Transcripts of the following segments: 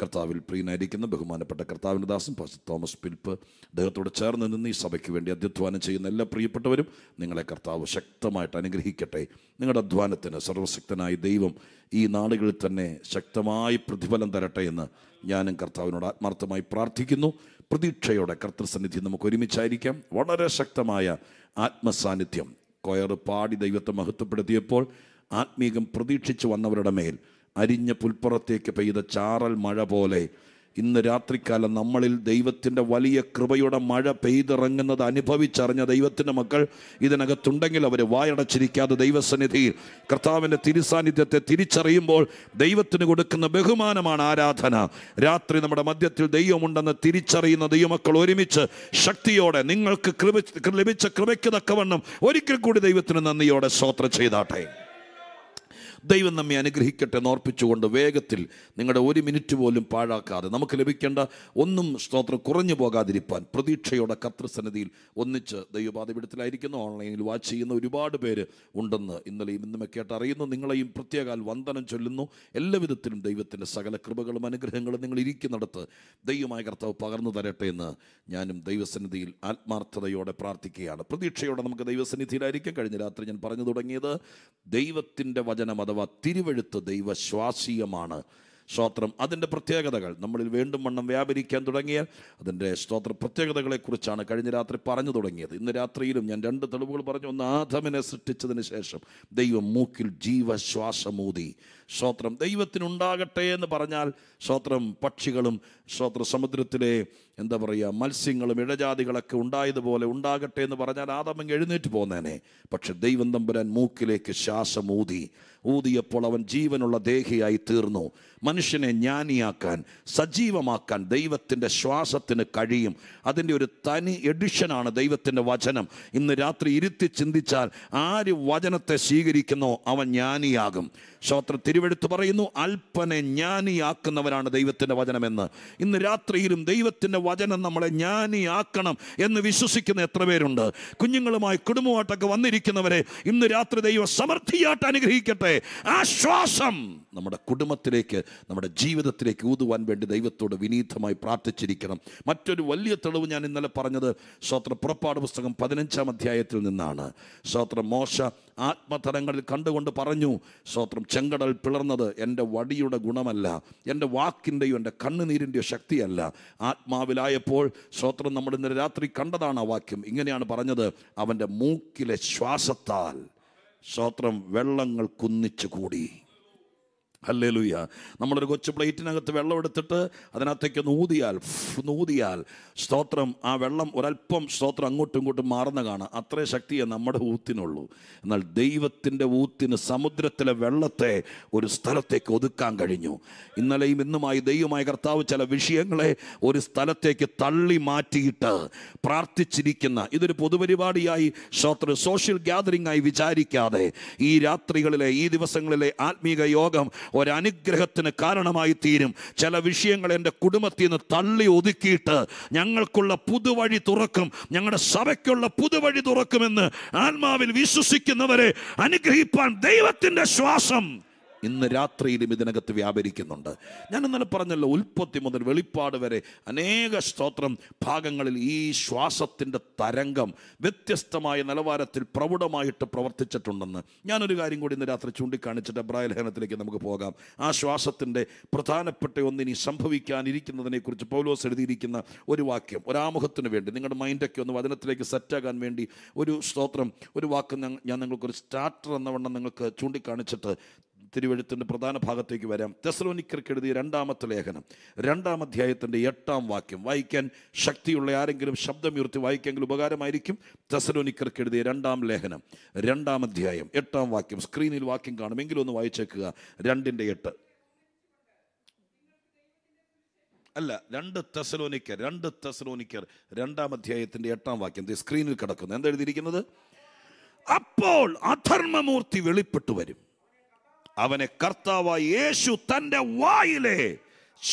കർത്താവിൽ പ്രിയനായിരിക്കുന്ന ബഹുമാനപ്പെട്ട കർത്താവിൻ്റെ ദാസൻ പാസ്റ്റർ തോമസ് പിൽപ്പ് അദ്ദേഹത്തോട് ചേർന്ന് നിന്ന് ഈ സഭയ്ക്ക് വേണ്ടി അധ്യധ്വാനം ചെയ്യുന്ന എല്ലാ പ്രിയപ്പെട്ടവരും നിങ്ങളെ കർത്താവ് ശക്തമായിട്ട് അനുഗ്രഹിക്കട്ടെ നിങ്ങളുടെ അധ്വാനത്തിന് സർവശക്തനായ ദൈവം ഈ നാളുകളിൽ തന്നെ ശക്തമായി പ്രതിഫലം തരട്ടെ എന്ന് ഞാനും കർത്താവിനോട് ആത്മാർത്ഥമായി പ്രാർത്ഥിക്കുന്നു പ്രതീക്ഷയോടെ കർത്തൃസന്നിധി നമുക്ക് ഒരുമിച്ചായിരിക്കാം വളരെ ശക്തമായ ആത്മസാന്നിധ്യം കൊയർ പാടി ദൈവത്തെ മഹത്വപ്പെടുത്തിയപ്പോൾ ആത്മീകം പ്രതീക്ഷിച്ചു വന്നവരുടെ മേൽ അരിഞ്ഞ പുൽപ്പുറത്തേക്ക് പെയ്ത ചാറൽ മഴ പോലെ ഇന്ന് രാത്രിക്കാലം നമ്മളിൽ ദൈവത്തിൻ്റെ വലിയ കൃപയുടെ മഴ പെയ്തിറങ്ങുന്നത് അനുഭവിച്ചറിഞ്ഞ ദൈവത്തിൻ്റെ മക്കൾ ഇതിനകത്തുണ്ടെങ്കിൽ അവർ വായടച്ചിരിക്കാതെ ദൈവസന്നിധിയിൽ കർത്താവിൻ്റെ തിരുസാന്നിധ്യത്തെ തിരിച്ചറിയുമ്പോൾ ദൈവത്തിന് കൊടുക്കുന്ന ബഹുമാനമാണ് ആരാധന രാത്രി നമ്മുടെ മധ്യത്തിൽ ദൈവമുണ്ടെന്ന് തിരിച്ചറിയുന്ന ദൈവമക്കൾ ഒരുമിച്ച് ശക്തിയോടെ നിങ്ങൾക്ക് കൃപ ലഭിച്ച കൃപയ്ക്ക് തക്കവണ്ണം ഒരിക്കൽ കൂടി ദൈവത്തിന് നന്ദിയോടെ സ്തോത്രം ചെയ്താട്ടെ ദൈവം നമ്മെ അനുഗ്രഹിക്കട്ടെ എന്ന് ഓർപ്പിച്ചുകൊണ്ട് വേഗത്തിൽ നിങ്ങളുടെ ഒരു മിനിറ്റ് പോലും പാഴാക്കാതെ നമുക്ക് ലഭിക്കേണ്ട ഒന്നും സ്തോത്രം കുറഞ്ഞു പോകാതിരിപ്പാൻ പ്രതീക്ഷയുടെ കർത്തൃസന്നിധിയിൽ ഒന്നിച്ച് ദൈവപാതപീഠത്തിലായിരിക്കുന്നു ഓൺലൈനിൽ വാച്ച് ചെയ്യുന്ന ഒരുപാട് പേര് ഉണ്ടെന്ന് ഇന്നലെയും ഇന്നുമൊക്കെ ആയിട്ട് അറിയുന്നു നിങ്ങളെയും പ്രത്യേകാൽ വന്ദനം ചൊല്ലുന്നു എല്ലാവിധത്തിലും ദൈവത്തിൻ്റെ സകല കൃപകളും അനുഗ്രഹങ്ങളും നിങ്ങൾ ഇരിക്കുന്നിടത്ത് ദൈവമായ കർത്താവ് പകർന്നു തരട്ടെ എന്ന് ഞാനും ദൈവസന്നിധിയിൽ ആത്മാർത്ഥതയോടെ പ്രാർത്ഥിക്കുകയാണ് പ്രതീക്ഷയോടെ നമുക്ക് ദൈവസന്നിധിയിലായിരിക്കും കഴിഞ്ഞ രാത്രി ഞാൻ പറഞ്ഞു തുടങ്ങിയത് ദൈവത്തിൻ്റെ വചനം അഥവാ അഥവാ തിരുവഴുത്ത് ദൈവശ്വാസീയമാണ് സ്തോത്രം അതിൻ്റെ പ്രത്യേകതകൾ നമ്മളിൽ വീണ്ടും വണ്ണം വ്യാപരിക്കാൻ തുടങ്ങിയ അതിൻ്റെ സ്തോത്ര പ്രത്യേകതകളെക്കുറിച്ചാണ് കഴിഞ്ഞ രാത്രി പറഞ്ഞു തുടങ്ങിയത് ഇന്ന് രാത്രിയിലും ഞാൻ രണ്ട് തെളിവുകൾ പറഞ്ഞു ഒന്ന് ആധമനെ സൃഷ്ടിച്ചതിന് ശേഷം ദൈവം മൂക്കിൽ ജീവശ്വാസമൂതി സ്വോത്രം ദൈവത്തിനുണ്ടാകട്ടെ എന്ന് പറഞ്ഞാൽ സ്വോത്രം പക്ഷികളും സ്വോത്ര സമുദ്രത്തിലെ എന്താ പറയുക മത്സ്യങ്ങളും ഇഴജാതികളൊക്കെ ഉണ്ടായതുപോലെ ഉണ്ടാകട്ടെ എന്ന് പറഞ്ഞാൽ ആദമങ്ങ് എഴുന്നേറ്റ് പോന്നേനെ പക്ഷെ ദൈവം തമ്പുരാൻ മൂക്കിലേക്ക് ശ്വാസം ഊതി ഊതിയപ്പോൾ അവൻ ജീവനുള്ള ദേഹിയായി തീർന്നു മനുഷ്യനെ ജ്ഞാനിയാക്കാൻ സജീവമാക്കാൻ ദൈവത്തിൻ്റെ ശ്വാസത്തിന് കഴിയും അതിൻ്റെ ഒരു തനി എഡിഷനാണ് ദൈവത്തിൻ്റെ വചനം ഇന്ന് രാത്രി ഇരുത്തി ചിന്തിച്ചാൽ ആര് വചനത്തെ സ്വീകരിക്കുന്നോ അവൻ ജ്ഞാനിയാകും ശോത്ര തിരുവെടുത്ത് പറയുന്നു അല്പനെ ജ്ഞാനിയാക്കുന്നവരാണ് ദൈവത്തിൻ്റെ വചനമെന്ന് ഇന്ന് രാത്രിയിലും ദൈവത്തിൻ്റെ വചനം നമ്മളെ ജ്ഞാനിയാക്കണം എന്ന് വിശ്വസിക്കുന്ന എത്ര പേരുണ്ട് കുഞ്ഞുങ്ങളുമായി കുടുംബമായിട്ടൊക്കെ വന്നിരിക്കുന്നവരെ ഇന്ന് രാത്രി ദൈവം സമൃദ്ധിയായിട്ട് അനുഗ്രഹിക്കട്ടെ ആശ്വാസം നമ്മുടെ കുടുംബത്തിലേക്ക് നമ്മുടെ ജീവിതത്തിലേക്ക് ഊതുവാൻ വേണ്ടി ദൈവത്തോട് വിനീതമായി പ്രാർത്ഥിച്ചിരിക്കണം മറ്റൊരു വലിയ തെളിവ് ഞാൻ ഇന്നലെ പറഞ്ഞത് സ്വത്ര പുറപ്പാട് പുസ്തകം പതിനഞ്ചാം അധ്യായത്തിൽ നിന്നാണ് സ്വത്രം മോശ ആത്മതലങ്ങളിൽ കണ്ടുകൊണ്ട് പറഞ്ഞു സ്വത്രം ചെങ്കടൽ പിളർന്നത് എൻ്റെ വടിയുടെ ഗുണമല്ല എൻ്റെ വാക്കിൻ്റെയോ എൻ്റെ കണ്ണുനീരിൻ്റെയോ ശക്തിയല്ല ആത്മാവിലായപ്പോൾ സ്വത്രം നമ്മൾ ഇന്നലെ രാത്രി കണ്ടതാണ് ആ വാക്യം ഇങ്ങനെയാണ് പറഞ്ഞത് അവൻ്റെ മൂക്കിലെ ശ്വാസത്താൽ സ്വത്രം വെള്ളങ്ങൾ കുന്നിച്ചു കൂടി അല്ലേ ലൂയ നമ്മളൊരു കൊച്ചു പ്ലേറ്റിനകത്ത് വെള്ളം എടുത്തിട്ട് അതിനകത്തേക്ക് നൂതിയാൽ നൂതിയാൽ സ്തോത്രം ആ വെള്ളം ഒരല്പം സ്തോത്രം അങ്ങോട്ടും ഇങ്ങോട്ടും മാറുന്ന കാണാം അത്രേ ശക്തിയെ നമ്മുടെ ഊത്തിനുള്ളൂ എന്നാൽ ദൈവത്തിൻ്റെ ഊത്തിന് സമുദ്രത്തിലെ വെള്ളത്തെ ഒരു സ്ഥലത്തേക്ക് ഒതുക്കാൻ കഴിഞ്ഞു ഇന്നലെയും ഇന്നുമായി ദൈവമായ കർത്താവ് ചില വിഷയങ്ങളെ ഒരു സ്ഥലത്തേക്ക് തള്ളി മാറ്റിയിട്ട് പ്രാർത്ഥിച്ചിരിക്കുന്ന ഇതൊരു പൊതുപരിപാടിയായി സ്തോത്ര സോഷ്യൽ ഗ്യാതറിംഗ് ആയി വിചാരിക്കാതെ ഈ രാത്രികളിലെ ഈ ദിവസങ്ങളിലെ ആത്മീക യോഗം ഒരനുഗ്രഹത്തിന് കാരണമായി തീരും ചില വിഷയങ്ങൾ എൻ്റെ കുടുംബത്തിൽ നിന്ന് തള്ളി ഒതുക്കിയിട്ട് ഞങ്ങൾക്കുള്ള പുതുവഴി തുറക്കും ഞങ്ങളുടെ സഭയ്ക്കുള്ള പുതുവഴി തുറക്കുമെന്ന് ആത്മാവിൽ വിശ്വസിക്കുന്നവരെ അനുഗ്രഹിപ്പാൻ ദൈവത്തിൻ്റെ ശ്വാസം ഇന്ന് രാത്രിയിലും ഇതിനകത്ത് വ്യാപരിക്കുന്നുണ്ട് ഞാൻ ഇന്നലെ പറഞ്ഞല്ലോ ഉൽപ്പത്തി മുതൽ വെളിപ്പാട് വരെ അനേക സ്തോത്രം ഭാഗങ്ങളിൽ ഈ ശ്വാസത്തിൻ്റെ തരംഗം വ്യത്യസ്തമായ നിലവാരത്തിൽ പ്രൗഢമായിട്ട് പ്രവർത്തിച്ചിട്ടുണ്ടെന്ന് ഞാനൊരു കാര്യം കൂടി ഇന്ന് രാത്രി ചൂണ്ടിക്കാണിച്ചിട്ട് അബ്രായ ലേഖനത്തിലേക്ക് നമുക്ക് പോകാം ആ ശ്വാസത്തിൻ്റെ പ്രധാനപ്പെട്ട ഒന്നിനി സംഭവിക്കാനിരിക്കുന്നതിനെക്കുറിച്ച് പൗലോസ് എഴുതിയിരിക്കുന്ന ഒരു വാക്യം ഒരാമുഖത്തിന് വേണ്ടി നിങ്ങളുടെ മൈൻഡൊക്കെ ഒന്ന് വചനത്തിലേക്ക് സെറ്റാകാൻ വേണ്ടി ഒരു സ്തോത്രം ഒരു വാക്ക് ഞാൻ നിങ്ങൾക്കൊരു സ്റ്റാർട്ടർ എന്ന വണ്ണം നിങ്ങൾക്ക് ചൂണ്ടിക്കാണിച്ചിട്ട് തിരുവഴുത്തിൻ്റെ പ്രധാന ഭാഗത്തേക്ക് വരാം തെസലോനിക്കർക്ക് എഴുതിയ രണ്ടാമത്തെ ലേഖനം രണ്ടാം അധ്യായത്തിൻ്റെ എട്ടാം വാക്യം വായിക്കാൻ ശക്തിയുള്ള ആരെങ്കിലും ശബ്ദമുയർത്തി വായിക്കാമെങ്കിൽ ഉപകാരമായിരിക്കും തെസലോനിക്കർക്ക് എഴുതിയ രണ്ടാം ലേഖനം രണ്ടാം അധ്യായം എട്ടാം വാക്യം സ്ക്രീനിൽ വാക്യം കാണുമെങ്കിലും ഒന്ന് വായിച്ചേക്കുക രണ്ടിൻ്റെ എട്ട് അല്ല രണ്ട് തെസലോനിക്കർ രണ്ട് തെസലോനിക്കർ രണ്ടാം അധ്യായത്തിൻ്റെ എട്ടാം വാക്യം സ്ക്രീനിൽ കിടക്കുന്നു എന്താ എഴുതിയിരിക്കുന്നത് അപ്പോൾ അധർമ്മമൂർത്തി വെളിപ്പെട്ടു വരും അവനെ കർത്താവായ യേശു തൻ്റെ വായിലെ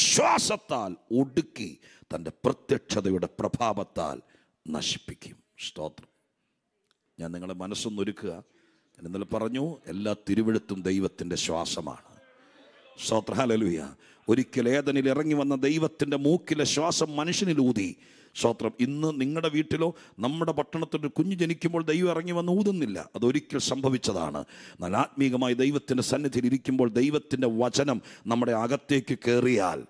ശ്വാസത്താൽ ഒടുക്കി തൻ്റെ പ്രത്യക്ഷതയുടെ പ്രഭാവത്താൽ നശിപ്പിക്കും സ്തോത്രം ഞാൻ നിങ്ങളെ മനസ്സൊന്നൊരുക്കുക ഞാൻ ഇന്നലെ പറഞ്ഞു എല്ലാ തിരുവഴുത്തും ദൈവത്തിൻ്റെ ശ്വാസമാണ് സ്തോത്രഹാലലുയ ഒരിക്കൽ ഏതനിൽ ഇറങ്ങി വന്ന ദൈവത്തിൻ്റെ മൂക്കിലെ ശ്വാസം മനുഷ്യനിലൂതി സ്വാത്രം ഇന്ന് നിങ്ങളുടെ വീട്ടിലോ നമ്മുടെ പട്ടണത്തിൻ്റെ കുഞ്ഞ് ജനിക്കുമ്പോൾ ദൈവം ഇറങ്ങി വന്ന് ഊതുന്നില്ല അതൊരിക്കൽ സംഭവിച്ചതാണ് എന്നാൽ ആത്മീകമായി ദൈവത്തിൻ്റെ സന്നിധിയിൽ ഇരിക്കുമ്പോൾ ദൈവത്തിൻ്റെ വചനം നമ്മുടെ അകത്തേക്ക് കയറിയാൽ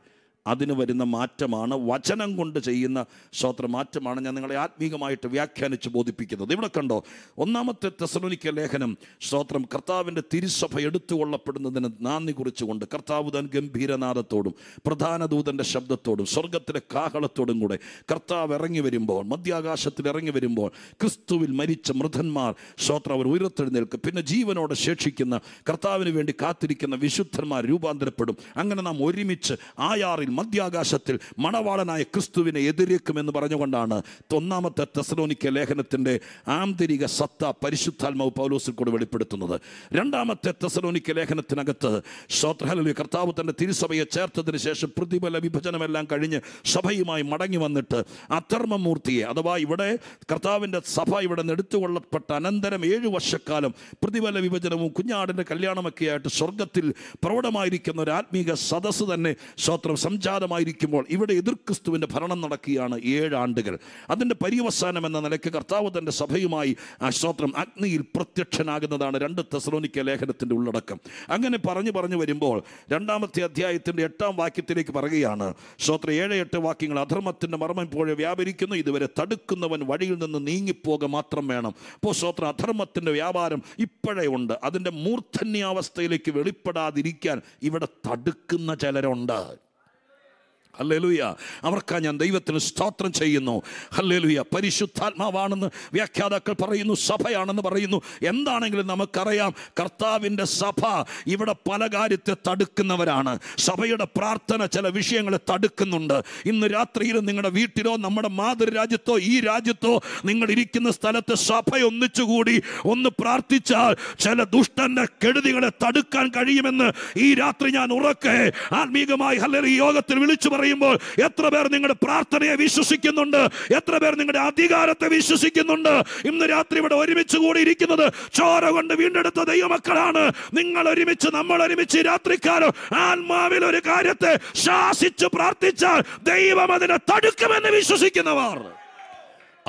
അതിന് വരുന്ന മാറ്റമാണ് വചനം കൊണ്ട് ചെയ്യുന്ന സ്വത്ര മാറ്റമാണ് ഞാൻ നിങ്ങളെ ആത്മീകമായിട്ട് വ്യാഖ്യാനിച്ച് ബോധിപ്പിക്കുന്നത് ഇവിടെ കണ്ടോ ഒന്നാമത്തെ തെസലോനിക്ക ലേഖനം സ്തോത്രം കർത്താവിൻ്റെ തിരുസഭ എടുത്തുകൊള്ളപ്പെടുന്നതിന് നന്ദി കുറിച്ചുകൊണ്ട് കർത്താവ് താൻ ഗംഭീരനാഥത്തോടും പ്രധാന ദൂതൻ്റെ ശബ്ദത്തോടും സ്വർഗത്തിലെ കാഹളത്തോടും കൂടെ കർത്താവ് ഇറങ്ങി വരുമ്പോൾ മധ്യാകാശത്തിൽ ഇറങ്ങി വരുമ്പോൾ ക്രിസ്തുവിൽ മരിച്ച മൃതന്മാർ സ്തോത്രം അവർ ഉയർത്തെഴുന്നേൽക്കും പിന്നെ ജീവനോടെ ശേഷിക്കുന്ന കർത്താവിന് വേണ്ടി കാത്തിരിക്കുന്ന വിശുദ്ധന്മാർ രൂപാന്തരപ്പെടും അങ്ങനെ നാം ഒരുമിച്ച് ആയാറിൽ മധ്യാകാശത്തിൽ മണവാളനായ ക്രിസ്തുവിനെ എതിരേക്കുമെന്ന് പറഞ്ഞുകൊണ്ടാണ് ഒന്നാമത്തെ തെസലോനിക്ക ലേഖനത്തിൻ്റെ ആന്തരിക സത്ത പരിശുദ്ധാത്മാവ് പൗലോസിൽ കൂടെ വെളിപ്പെടുത്തുന്നത് രണ്ടാമത്തെ തെസലോനിക്ക ലേഖനത്തിനകത്ത് ശ്രോത്രഹലി കർത്താവ് തൻ്റെ തിരുസഭയെ ചേർത്തതിന് ശേഷം പ്രതിഫല വിഭജനമെല്ലാം കഴിഞ്ഞ് സഭയുമായി മടങ്ങി വന്നിട്ട് അധർമ്മമൂർത്തിയെ അഥവാ ഇവിടെ കർത്താവിൻ്റെ സഭ ഇവിടെ നിന്ന് എടുത്തുകൊള്ളപ്പെട്ട അനന്തരം ഏഴു വർഷക്കാലം പ്രതിഫല വിഭജനവും കുഞ്ഞാടിൻ്റെ കല്യാണമൊക്കെയായിട്ട് സ്വർഗത്തിൽ പ്രൗഢമായിരിക്കുന്ന ഒരു ആത്മീക സദസ്സ് തന്നെ സ്വത്രം സംജ ജാതമായിരിക്കുമ്പോൾ ഇവിടെ എതിർ ക്രിസ്തുവിൻ്റെ ഭരണം നടക്കുകയാണ് ഏഴാണ്ടുകൾ അതിൻ്റെ പര്യവസാനം എന്ന നിലയ്ക്ക് കർത്താവ് തൻ്റെ സഭയുമായി ആ സ്തോത്രം അഗ്നിയിൽ പ്രത്യക്ഷനാകുന്നതാണ് രണ്ട് തെസ്ലോനിക്ക ലേഖനത്തിൻ്റെ ഉള്ളടക്കം അങ്ങനെ പറഞ്ഞു പറഞ്ഞു വരുമ്പോൾ രണ്ടാമത്തെ അധ്യായത്തിൻ്റെ എട്ടാം വാക്യത്തിലേക്ക് പറയുകയാണ് സ്തോത്ര ഏഴ് എട്ട് വാക്യങ്ങൾ അധർമ്മത്തിൻ്റെ മർമ്മം ഇപ്പോഴേ വ്യാപരിക്കുന്നു ഇതുവരെ തടുക്കുന്നവൻ വഴിയിൽ നിന്ന് നീങ്ങിപ്പോക മാത്രം വേണം അപ്പോൾ സ്തോത്ര അധർമ്മത്തിൻ്റെ വ്യാപാരം ഇപ്പോഴേ ഉണ്ട് അതിൻ്റെ മൂർധന്യാവസ്ഥയിലേക്ക് വെളിപ്പെടാതിരിക്കാൻ ഇവിടെ തടുക്കുന്ന ചിലരുണ്ട് ഹല്ലേലൂയ അവർക്കാ ഞാൻ ദൈവത്തിന് സ്തോത്രം ചെയ്യുന്നു ഹല്ലേലൂയ പരിശുദ്ധാത്മാവാണെന്ന് വ്യാഖ്യാതാക്കൾ പറയുന്നു സഭയാണെന്ന് പറയുന്നു എന്താണെങ്കിലും നമുക്കറിയാം കർത്താവിൻ്റെ സഭ ഇവിടെ പല കാര്യത്തെ തടുക്കുന്നവരാണ് സഭയുടെ പ്രാർത്ഥന ചില വിഷയങ്ങളെ തടുക്കുന്നുണ്ട് ഇന്ന് രാത്രിയിൽ നിങ്ങളുടെ വീട്ടിലോ നമ്മുടെ മാതൃരാജ്യത്തോ ഈ രാജ്യത്തോ നിങ്ങൾ ഇരിക്കുന്ന സ്ഥലത്ത് സഭ ഒന്നിച്ചുകൂടി ഒന്ന് പ്രാർത്ഥിച്ചാൽ ചില ദുഷ്ടന്റെ കെടുതികളെ തടുക്കാൻ കഴിയുമെന്ന് ഈ രാത്രി ഞാൻ ഉറക്കെ ആത്മീകമായി ഹല്ലറി യോഗത്തിൽ വിളിച്ചു പറയുമ്പോൾ എത്ര പേർ നിങ്ങളുടെ പ്രാർത്ഥനയെ വിശ്വസിക്കുന്നുണ്ട് എത്ര പേർ നിങ്ങളുടെ അധികാരത്തെ വിശ്വസിക്കുന്നുണ്ട് ഇന്ന് രാത്രി ഇവിടെ ഒരുമിച്ച് കൂടി ഇരിക്കുന്നത് ചോര കൊണ്ട് വീണ്ടെടുത്ത ദൈവമക്കളാണ് നിങ്ങൾ ഒരുമിച്ച് നമ്മൾ ഒരുമിച്ച് രാത്രിക്കാലം ആത്മാവിൽ ഒരു കാര്യത്തെ ശാസിച്ച് പ്രാർത്ഥിച്ചാൽ ദൈവം അതിനെ തടുക്കുമെന്ന് വിശ്വസിക്കുന്നവർ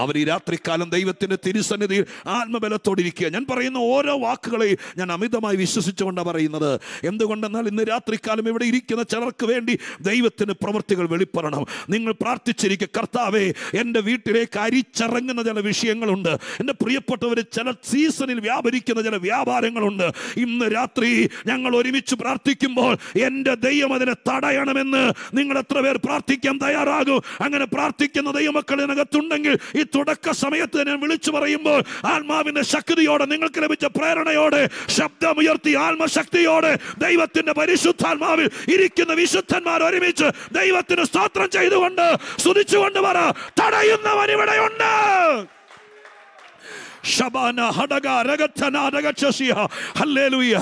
അവർ ഈ രാത്രിക്കാലം ദൈവത്തിൻ്റെ തിരുസന്നിധിയിൽ ആത്മബലത്തോടിരിക്കുക ഞാൻ പറയുന്ന ഓരോ വാക്കുകളെ ഞാൻ അമിതമായി വിശ്വസിച്ചുകൊണ്ടാണ് പറയുന്നത് എന്തുകൊണ്ടെന്നാൽ ഇന്ന് രാത്രിക്കാലം ഇവിടെ ഇരിക്കുന്ന ചിലർക്ക് വേണ്ടി ദൈവത്തിൻ്റെ പ്രവൃത്തികൾ വെളിപ്പെടണം നിങ്ങൾ പ്രാർത്ഥിച്ചിരിക്കുക കർത്താവേ എൻ്റെ വീട്ടിലേക്ക് അരിച്ചിറങ്ങുന്ന ചില വിഷയങ്ങളുണ്ട് എൻ്റെ പ്രിയപ്പെട്ടവർ ചില സീസണിൽ വ്യാപരിക്കുന്ന ചില വ്യാപാരങ്ങളുണ്ട് ഇന്ന് രാത്രി ഞങ്ങൾ ഒരുമിച്ച് പ്രാർത്ഥിക്കുമ്പോൾ എൻ്റെ ദൈവം അതിനെ തടയണമെന്ന് നിങ്ങൾ എത്ര പേർ പ്രാർത്ഥിക്കാൻ തയ്യാറാകും അങ്ങനെ പ്രാർത്ഥിക്കുന്ന ദൈവമക്കൾ ഇതിനകത്തുണ്ടെങ്കിൽ ഈ തുടക്ക സമയത്ത് ഞാൻ വിളിച്ചു പറയുമ്പോൾ ആത്മാവിന്റെ ശക്തിയോടെ നിങ്ങൾക്ക് ലഭിച്ച പ്രേരണയോടെ ശബ്ദമുയർത്തി ആത്മശക്തിയോടെ ദൈവത്തിന്റെ പരിശുദ്ധാത്മാവിൽ ഇരിക്കുന്ന വിശുദ്ധന്മാർ ഒരുമിച്ച് ദൈവത്തിന് സ്തോത്രം ചെയ്തുകൊണ്ട് സ്തുതിച്ചുകൊണ്ട് പറ തടയുന്നവൻ ഇവിടെയുണ്ട് ഷബാന ഹടക രഗത്തനാരകക്ഷസിയ ഹല്ലേലൂയ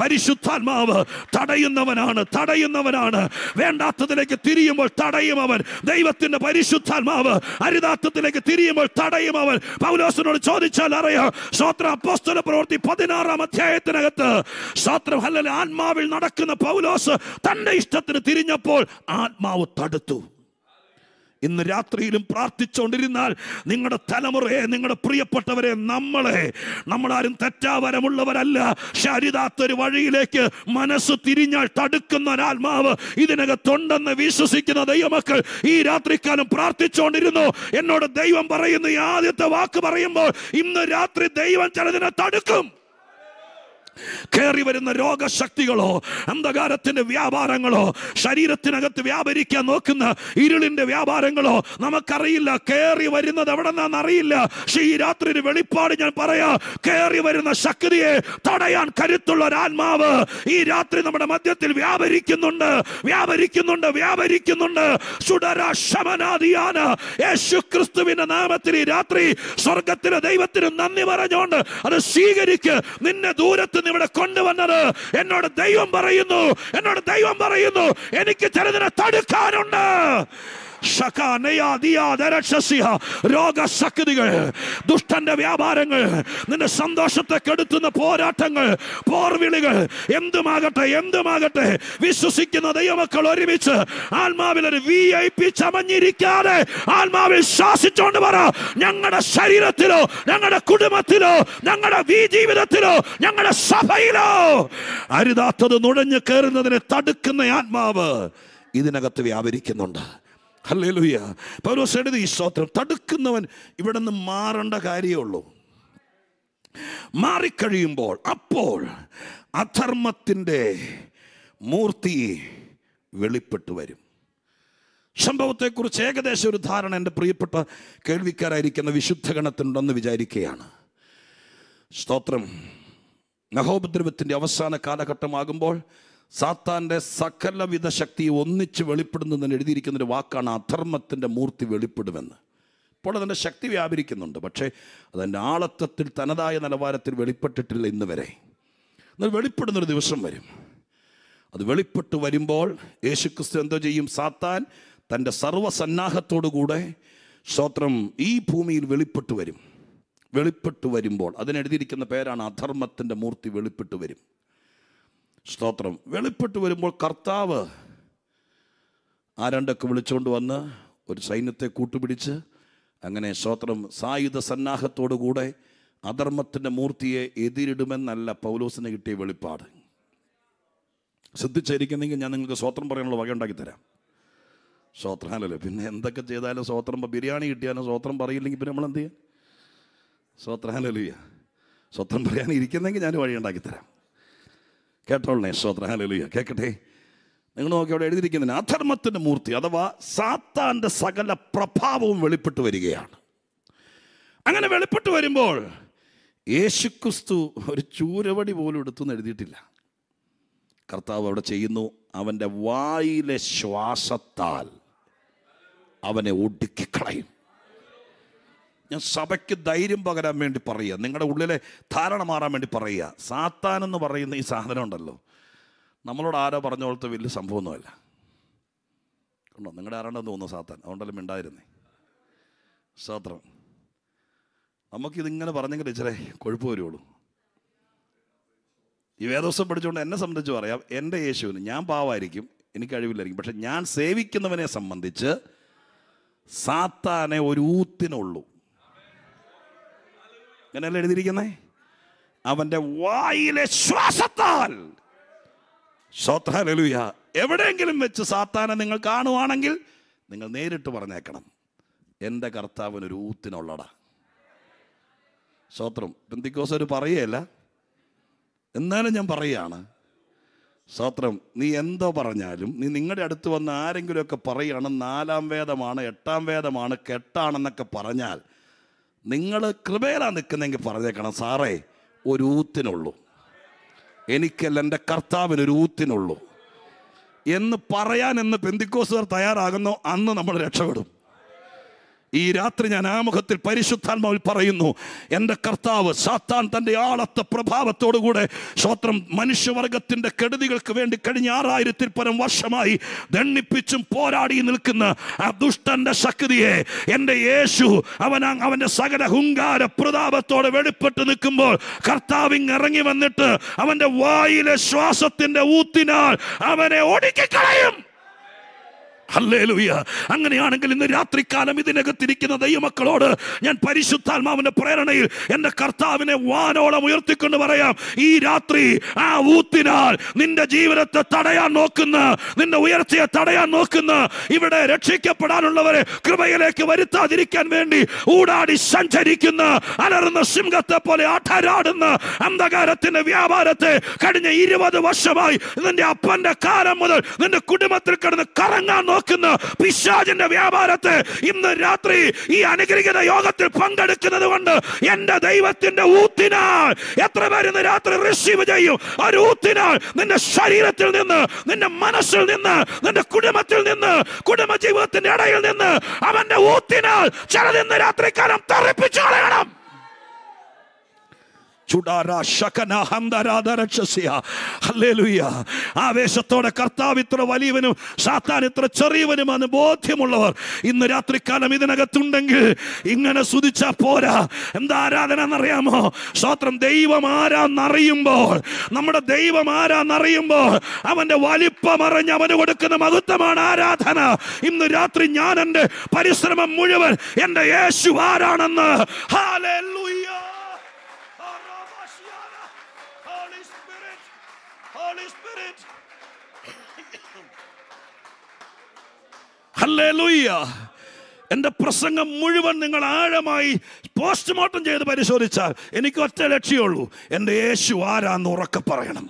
പരിശുദ്ധാത്മാവ് തടയുന്നവനാണ് തടയുന്നവനാണ് വേണ്ടാത്തതിലേക്ക് തിരിയുമ്പോൾ തടയും അവൻ ദൈവത്തിന്റെ പരിശുദ്ധാത്മാവ് അരിതാർത്ഥത്തിലേക്ക് തിരിയുമ്പോൾ തടയും അവൻ പൗലോസിനോട് ചോദിച്ചാൽ അറിയാം സ്വത്ര അപ്പോസ്തല പ്രവൃത്തി പതിനാറാം അധ്യായത്തിനകത്ത് സ്വത്രം ഹല്ലൽ ആത്മാവിൽ നടക്കുന്ന പൗലോസ് തന്റെ ഇഷ്ടത്തിന് തിരിഞ്ഞപ്പോൾ ആത്മാവ് തടുത്തു ഇന്ന് രാത്രിയിലും പ്രാർത്ഥിച്ചുകൊണ്ടിരുന്നാൽ നിങ്ങളുടെ തലമുറയെ നിങ്ങളുടെ പ്രിയപ്പെട്ടവരെ നമ്മളെ നമ്മളാരും തെറ്റാവരമുള്ളവരല്ല ശരിതാത്തൊരു വഴിയിലേക്ക് മനസ്സ് തിരിഞ്ഞാൽ തടുക്കുന്ന ഒരാത്മാവ് ഇതിനകത്തുണ്ടെന്ന് വിശ്വസിക്കുന്ന ദൈവമക്കൾ ഈ രാത്രിക്കാലം പ്രാർത്ഥിച്ചുകൊണ്ടിരുന്നു എന്നോട് ദൈവം പറയുന്ന ഈ ആദ്യത്തെ വാക്ക് പറയുമ്പോൾ ഇന്ന് രാത്രി ദൈവം ചിലതിനെ തടുക്കും കയറി വരുന്ന രോഗശക്തികളോ അന്ധകാരത്തിന്റെ വ്യാപാരങ്ങളോ ശരീരത്തിനകത്ത് വ്യാപരിക്കാൻ നോക്കുന്ന ഇരുളിന്റെ വ്യാപാരങ്ങളോ നമുക്കറിയില്ല കയറി വരുന്നത് എവിടെ അറിയില്ല പക്ഷേ ഈ രാത്രി ഒരു വെളിപ്പാട് ഞാൻ പറയാ കയറി വരുന്ന ശക്തിയെ തടയാൻ കരുത്തുള്ള ഒരാത്മാവ് ഈ രാത്രി നമ്മുടെ മധ്യത്തിൽ വ്യാപരിക്കുന്നുണ്ട് വ്യാപരിക്കുന്നുണ്ട് വ്യാപരിക്കുന്നുണ്ട് സുഡര ശമനാദിയാന യേശു ക്രിസ്തുവിന്റെ നാമത്തിൽ ഈ രാത്രി സ്വർഗത്തിന് ദൈവത്തിന് നന്ദി പറഞ്ഞുകൊണ്ട് അത് സ്വീകരിക്ക് നിന്നെ ദൂരത്ത് നിന്ന് ഇവിടെ കൊണ്ടുവന്നത് എന്നോട് ദൈവം പറയുന്നു എന്നോട് ദൈവം പറയുന്നു എനിക്ക് ചിലതിനെ തടുക്കാനുണ്ട് രോഗശക്തികൾ ദുഷ്ടന്റെ വ്യാപാരങ്ങൾ നിന്റെ സന്തോഷത്തെ കെടുത്തുന്ന പോരാട്ടങ്ങൾ പോർവിളികൾ എന്തുമാകട്ടെ എന്തുമാകട്ടെ വിശ്വസിക്കുന്ന ദൈവമക്കൾ ഒരുമിച്ച് ആത്മാവിൽ ഒരു വി ഐ പി ചമഞ്ഞിരിക്കാതെ ആത്മാവിൽ ശാസിച്ചോണ്ട് പറ ഞങ്ങളുടെ ശരീരത്തിലോ ഞങ്ങളുടെ കുടുംബത്തിലോ ഞങ്ങളുടെ വി ജീവിതത്തിലോ ഞങ്ങളുടെ സഭയിലോ അരുതാത്തത് നുഴഞ്ഞു കയറുന്നതിനെ തടുക്കുന്ന ആത്മാവ് ഇതിനകത്ത് വ്യാപരിക്കുന്നുണ്ട് ഹല്ലേലുയ്യ പൗലോസ് എഴുതി സ്തോത്രം തടുക്കുന്നവൻ ഇവിടെ നിന്ന് മാറേണ്ട കാര്യമുള്ളൂ മാറിക്കഴിയുമ്പോൾ അപ്പോൾ അധർമ്മത്തിൻ്റെ മൂർത്തി വെളിപ്പെട്ടു വരും സംഭവത്തെക്കുറിച്ച് ഏകദേശം ഒരു ധാരണ എൻ്റെ പ്രിയപ്പെട്ട കേൾവിക്കാരായിരിക്കുന്ന വിശുദ്ധ ഗണത്തിനുണ്ടെന്ന് വിചാരിക്കുകയാണ് സ്തോത്രം നഹോപദ്രവത്തിൻ്റെ അവസാന കാലഘട്ടമാകുമ്പോൾ സാത്താൻ്റെ സകലവിധ ശക്തി ഒന്നിച്ച് വെളിപ്പെടുന്നതിന് എഴുതിയിരിക്കുന്നൊരു വാക്കാണ് അധർമ്മത്തിൻ്റെ മൂർത്തി വെളിപ്പെടുമെന്ന് ഇപ്പോൾ അതിൻ്റെ ശക്തി വ്യാപരിക്കുന്നുണ്ട് പക്ഷേ അതിൻ്റെ ആളത്വത്തിൽ തനതായ നിലവാരത്തിൽ വെളിപ്പെട്ടിട്ടില്ല ഇന്ന് വരെ എന്നാൽ വെളിപ്പെടുന്നൊരു ദിവസം വരും അത് വെളിപ്പെട്ട് വരുമ്പോൾ യേശുക്രിസ്തു എന്തോ ചെയ്യും സാത്താൻ തൻ്റെ സർവ്വസന്നാഹത്തോടുകൂടെ സ്തോത്രം ഈ ഭൂമിയിൽ വെളിപ്പെട്ട് വരും വെളിപ്പെട്ട് വരുമ്പോൾ അതിനെഴുതിയിരിക്കുന്ന പേരാണ് അധർമ്മത്തിൻ്റെ മൂർത്തി വെളിപ്പെട്ട് വരും സ്തോത്രം വെളിപ്പെട്ട് വരുമ്പോൾ കർത്താവ് രണ്ടൊക്കെ വിളിച്ചുകൊണ്ട് വന്ന് ഒരു സൈന്യത്തെ കൂട്ടുപിടിച്ച് അങ്ങനെ സ്തോത്രം സായുധ സന്നാഹത്തോടു കൂടെ അധർമ്മത്തിൻ്റെ മൂർത്തിയെ എതിരിടുമെന്നല്ല പൗലോസിന് കിട്ടിയ വെളിപ്പാട് ശ്രദ്ധിച്ചിരിക്കുന്നെങ്കിൽ ഞാൻ നിങ്ങൾക്ക് സ്വത്രം പറയാനുള്ള വക ഉണ്ടാക്കി തരാം സ്വത്രാനല്ലേ പിന്നെ എന്തൊക്കെ ചെയ്താലും സ്വത്രം ബിരിയാണി കിട്ടിയാലും സ്വത്രം പറയില്ലെങ്കിൽ പിന്നെ നമ്മൾ എന്ത് ചെയ്യാം സ്വത്രാനല്ലേ സ്വത്രം പറയാൻ ഇരിക്കുന്നെങ്കിൽ ഞാൻ വഴി ഉണ്ടാക്കി തരാം കേട്ടോളേ സ്വത്ര ഹലിയ കേൾക്കട്ടെ നിങ്ങൾ നോക്കി അവിടെ എഴുതിയിരിക്കുന്നതിന് അധർമ്മത്തിൻ്റെ മൂർത്തി അഥവാ സാത്താൻ്റെ സകല പ്രഭാവവും വെളിപ്പെട്ട് വരികയാണ് അങ്ങനെ വെളിപ്പെട്ട് വരുമ്പോൾ യേശുക്രിസ്തു ഒരു ചൂരവടി പോലും എടുത്തു എഴുതിയിട്ടില്ല കർത്താവ് അവിടെ ചെയ്യുന്നു അവൻ്റെ വായിലെ ശ്വാസത്താൽ അവനെ ഒടുക്കിക്കളയും ഞാൻ സഭയ്ക്ക് ധൈര്യം പകരാൻ വേണ്ടി പറയുക നിങ്ങളുടെ ഉള്ളിലെ ധാരണ മാറാൻ വേണ്ടി പറയുക സാത്താൻ എന്ന് പറയുന്ന ഈ സാധനം ഉണ്ടല്ലോ നമ്മളോട് ആരോ പറഞ്ഞ പോലത്തെ വലിയ സംഭവമൊന്നുമല്ല ഉണ്ടോ നിങ്ങളുടെ ആരാണ്ടെന്ന് തോന്നുന്നു സാത്താൻ അതുകൊണ്ടല്ലേ മിണ്ടായിരുന്നേ സ്തോത്രം നമുക്കിതിങ്ങനെ പറഞ്ഞെങ്കിൽ ഇച്ചിരി കൊഴുപ്പ് വരുള്ളൂ ഈ വേദോസം പഠിച്ചുകൊണ്ട് എന്നെ സംബന്ധിച്ച് പറയാം എൻ്റെ യേശുവിന് ഞാൻ പാവായിരിക്കും എനിക്ക് കഴിവില്ലായിരിക്കും പക്ഷെ ഞാൻ സേവിക്കുന്നവനെ സംബന്ധിച്ച് സാത്താനെ ഒരു ഊത്തിനുള്ളൂ അങ്ങനെയല്ല എഴുതിയിരിക്കുന്നേ അവൻ്റെ വായിലെ ശ്വാസത്താൽ ശ്രോത്രലുയ എവിടെയെങ്കിലും വെച്ച് സാത്താനെ നിങ്ങൾ കാണുവാണെങ്കിൽ നിങ്ങൾ നേരിട്ട് പറഞ്ഞേക്കണം എൻ്റെ ഒരു ഊത്തിനുള്ളടാ സ്വത്രം പെന്തിക്കോസ് ഒരു പറയുകയല്ല എന്നാലും ഞാൻ പറയുകയാണ് സ്വത്രം നീ എന്തോ പറഞ്ഞാലും നീ നിങ്ങളുടെ അടുത്ത് വന്ന് ആരെങ്കിലുമൊക്കെ പറയുകയാണ് നാലാം വേദമാണ് എട്ടാം വേദമാണ് കെട്ടാണെന്നൊക്കെ പറഞ്ഞാൽ നിങ്ങൾ കൃപയിലാണ് നിൽക്കുന്നെങ്കിൽ പറഞ്ഞേക്കണം സാറേ ഒരു ഊത്തിനുള്ളൂ എനിക്കല്ല എൻ്റെ കർത്താവിന് ഒരു ഊത്തിനുള്ളൂ എന്ന് പറയാൻ എന്ന് പെന്തിക്കോസുകാർ തയ്യാറാകുന്നോ അന്ന് നമ്മൾ രക്ഷപ്പെടും ഈ രാത്രി ഞാൻ ആമുഖത്തിൽ പരിശുദ്ധാത്മാവിൽ പറയുന്നു എൻ്റെ കർത്താവ് സാത്താൻ തൻ്റെ ആളത്ത പ്രഭാവത്തോടുകൂടെ സ്വത്രം മനുഷ്യവർഗത്തിൻ്റെ കെടുതികൾക്ക് വേണ്ടി കഴിഞ്ഞ ആറായിരത്തിൽ പരം വർഷമായി ദണ്ണിപ്പിച്ചും പോരാടി നിൽക്കുന്ന ആ ദുഷ്ടൻ്റെ ശക്തിയെ എൻ്റെ യേശു അവൻ അവൻ്റെ സകല ഹുങ്കാര പ്രതാപത്തോടെ വെളിപ്പെട്ട് നിൽക്കുമ്പോൾ കർത്താവിങ് ഇറങ്ങി വന്നിട്ട് അവൻ്റെ വായിലെ ശ്വാസത്തിൻ്റെ ഊത്തിനാൽ അവനെ ഓടിക്കളയും ഹല്ലേലൂയ അങ്ങനെയാണെങ്കിൽ ഇന്ന് രാത്രികാലം ഇതിനകത്തിരിക്കുന്ന ദൈവമക്കളോട് ഞാൻ പരിശുദ്ധാത്മാവിന്റെ പ്രേരണയിൽ എൻ്റെ കർത്താവിനെ വാനോളം ഉയർത്തിക്കൊണ്ട് പറയാം ഈ രാത്രി ആ ഊത്തിനാൽ നിന്റെ ജീവിതത്തെ തടയാൻ നോക്കുന്ന നിന്റെ ഉയർച്ചയെ തടയാൻ നോക്കുന്ന ഇവിടെ രക്ഷിക്കപ്പെടാനുള്ളവരെ കൃപയിലേക്ക് വരുത്താതിരിക്കാൻ വേണ്ടി ഊടാടി സഞ്ചരിക്കുന്ന അലറുന്ന സിംഹത്തെ പോലെ അഠരാടുന്ന അന്ധകാരത്തിന്റെ വ്യാപാരത്തെ കഴിഞ്ഞ ഇരുപത് വർഷമായി നിന്റെ അപ്പന്റെ കാലം മുതൽ നിന്റെ കുടുംബത്തിൽ കിടന്ന് കറങ്ങാൻ നോക്കുന്നു നോക്കുന്ന പിശാചിന്റെ വ്യാപാരത്തെ ഇന്ന് രാത്രി ഈ അനുഗ്രഹിത യോഗത്തിൽ പങ്കെടുക്കുന്നത് കൊണ്ട് എന്റെ ദൈവത്തിന്റെ ഊത്തിനാൽ എത്ര പേര് രാത്രി റിസീവ് ചെയ്യും ഒരു ഊത്തിനാൽ നിന്റെ ശരീരത്തിൽ നിന്ന് നിന്റെ മനസ്സിൽ നിന്ന് നിന്റെ കുടുംബത്തിൽ നിന്ന് കുടുംബ ജീവിതത്തിന്റെ ഇടയിൽ നിന്ന് അവന്റെ ഊത്തിനാൽ ചിലതിന്ന് കാലം തെറിപ്പിച്ചു കളയണം ആവേശത്തോടെ കർത്താവ് ഇത്ര വലിയവനും സാത്താൻ ഇത്ര ചെറിയവനുമാണ് ബോധ്യമുള്ളവർ ഇന്ന് രാത്രിക്കാലം ഇതിനകത്തുണ്ടെങ്കിൽ ഇങ്ങനെ സ്തുതിച്ചാ പോരാ എന്താ ആരാധന എന്നറിയാമോ സ്വാത്രം ദൈവം ആരാന്നറിയുമ്പോൾ നമ്മുടെ ദൈവം ആരാന്നറിയുമ്പോൾ അവന്റെ അറിഞ്ഞ് അവന് കൊടുക്കുന്ന മഹത്വമാണ് ആരാധന ഇന്ന് രാത്രി ഞാൻ എൻ്റെ പരിശ്രമം മുഴുവൻ എൻ്റെ യേശു ആരാണെന്ന് ഹാലൂയ Holy Spirit. ഹല്ലേലൂയ്യ എൻ്റെ പ്രസംഗം മുഴുവൻ നിങ്ങൾ ആഴമായി പോസ്റ്റ്മോർട്ടം ചെയ്ത് പരിശോധിച്ചാൽ എനിക്ക് ഒറ്റ ലക്ഷ്യമേ ഉള്ളൂ എൻ്റെ യേശു ആരാന്ന് ഉറക്കെ പറയണം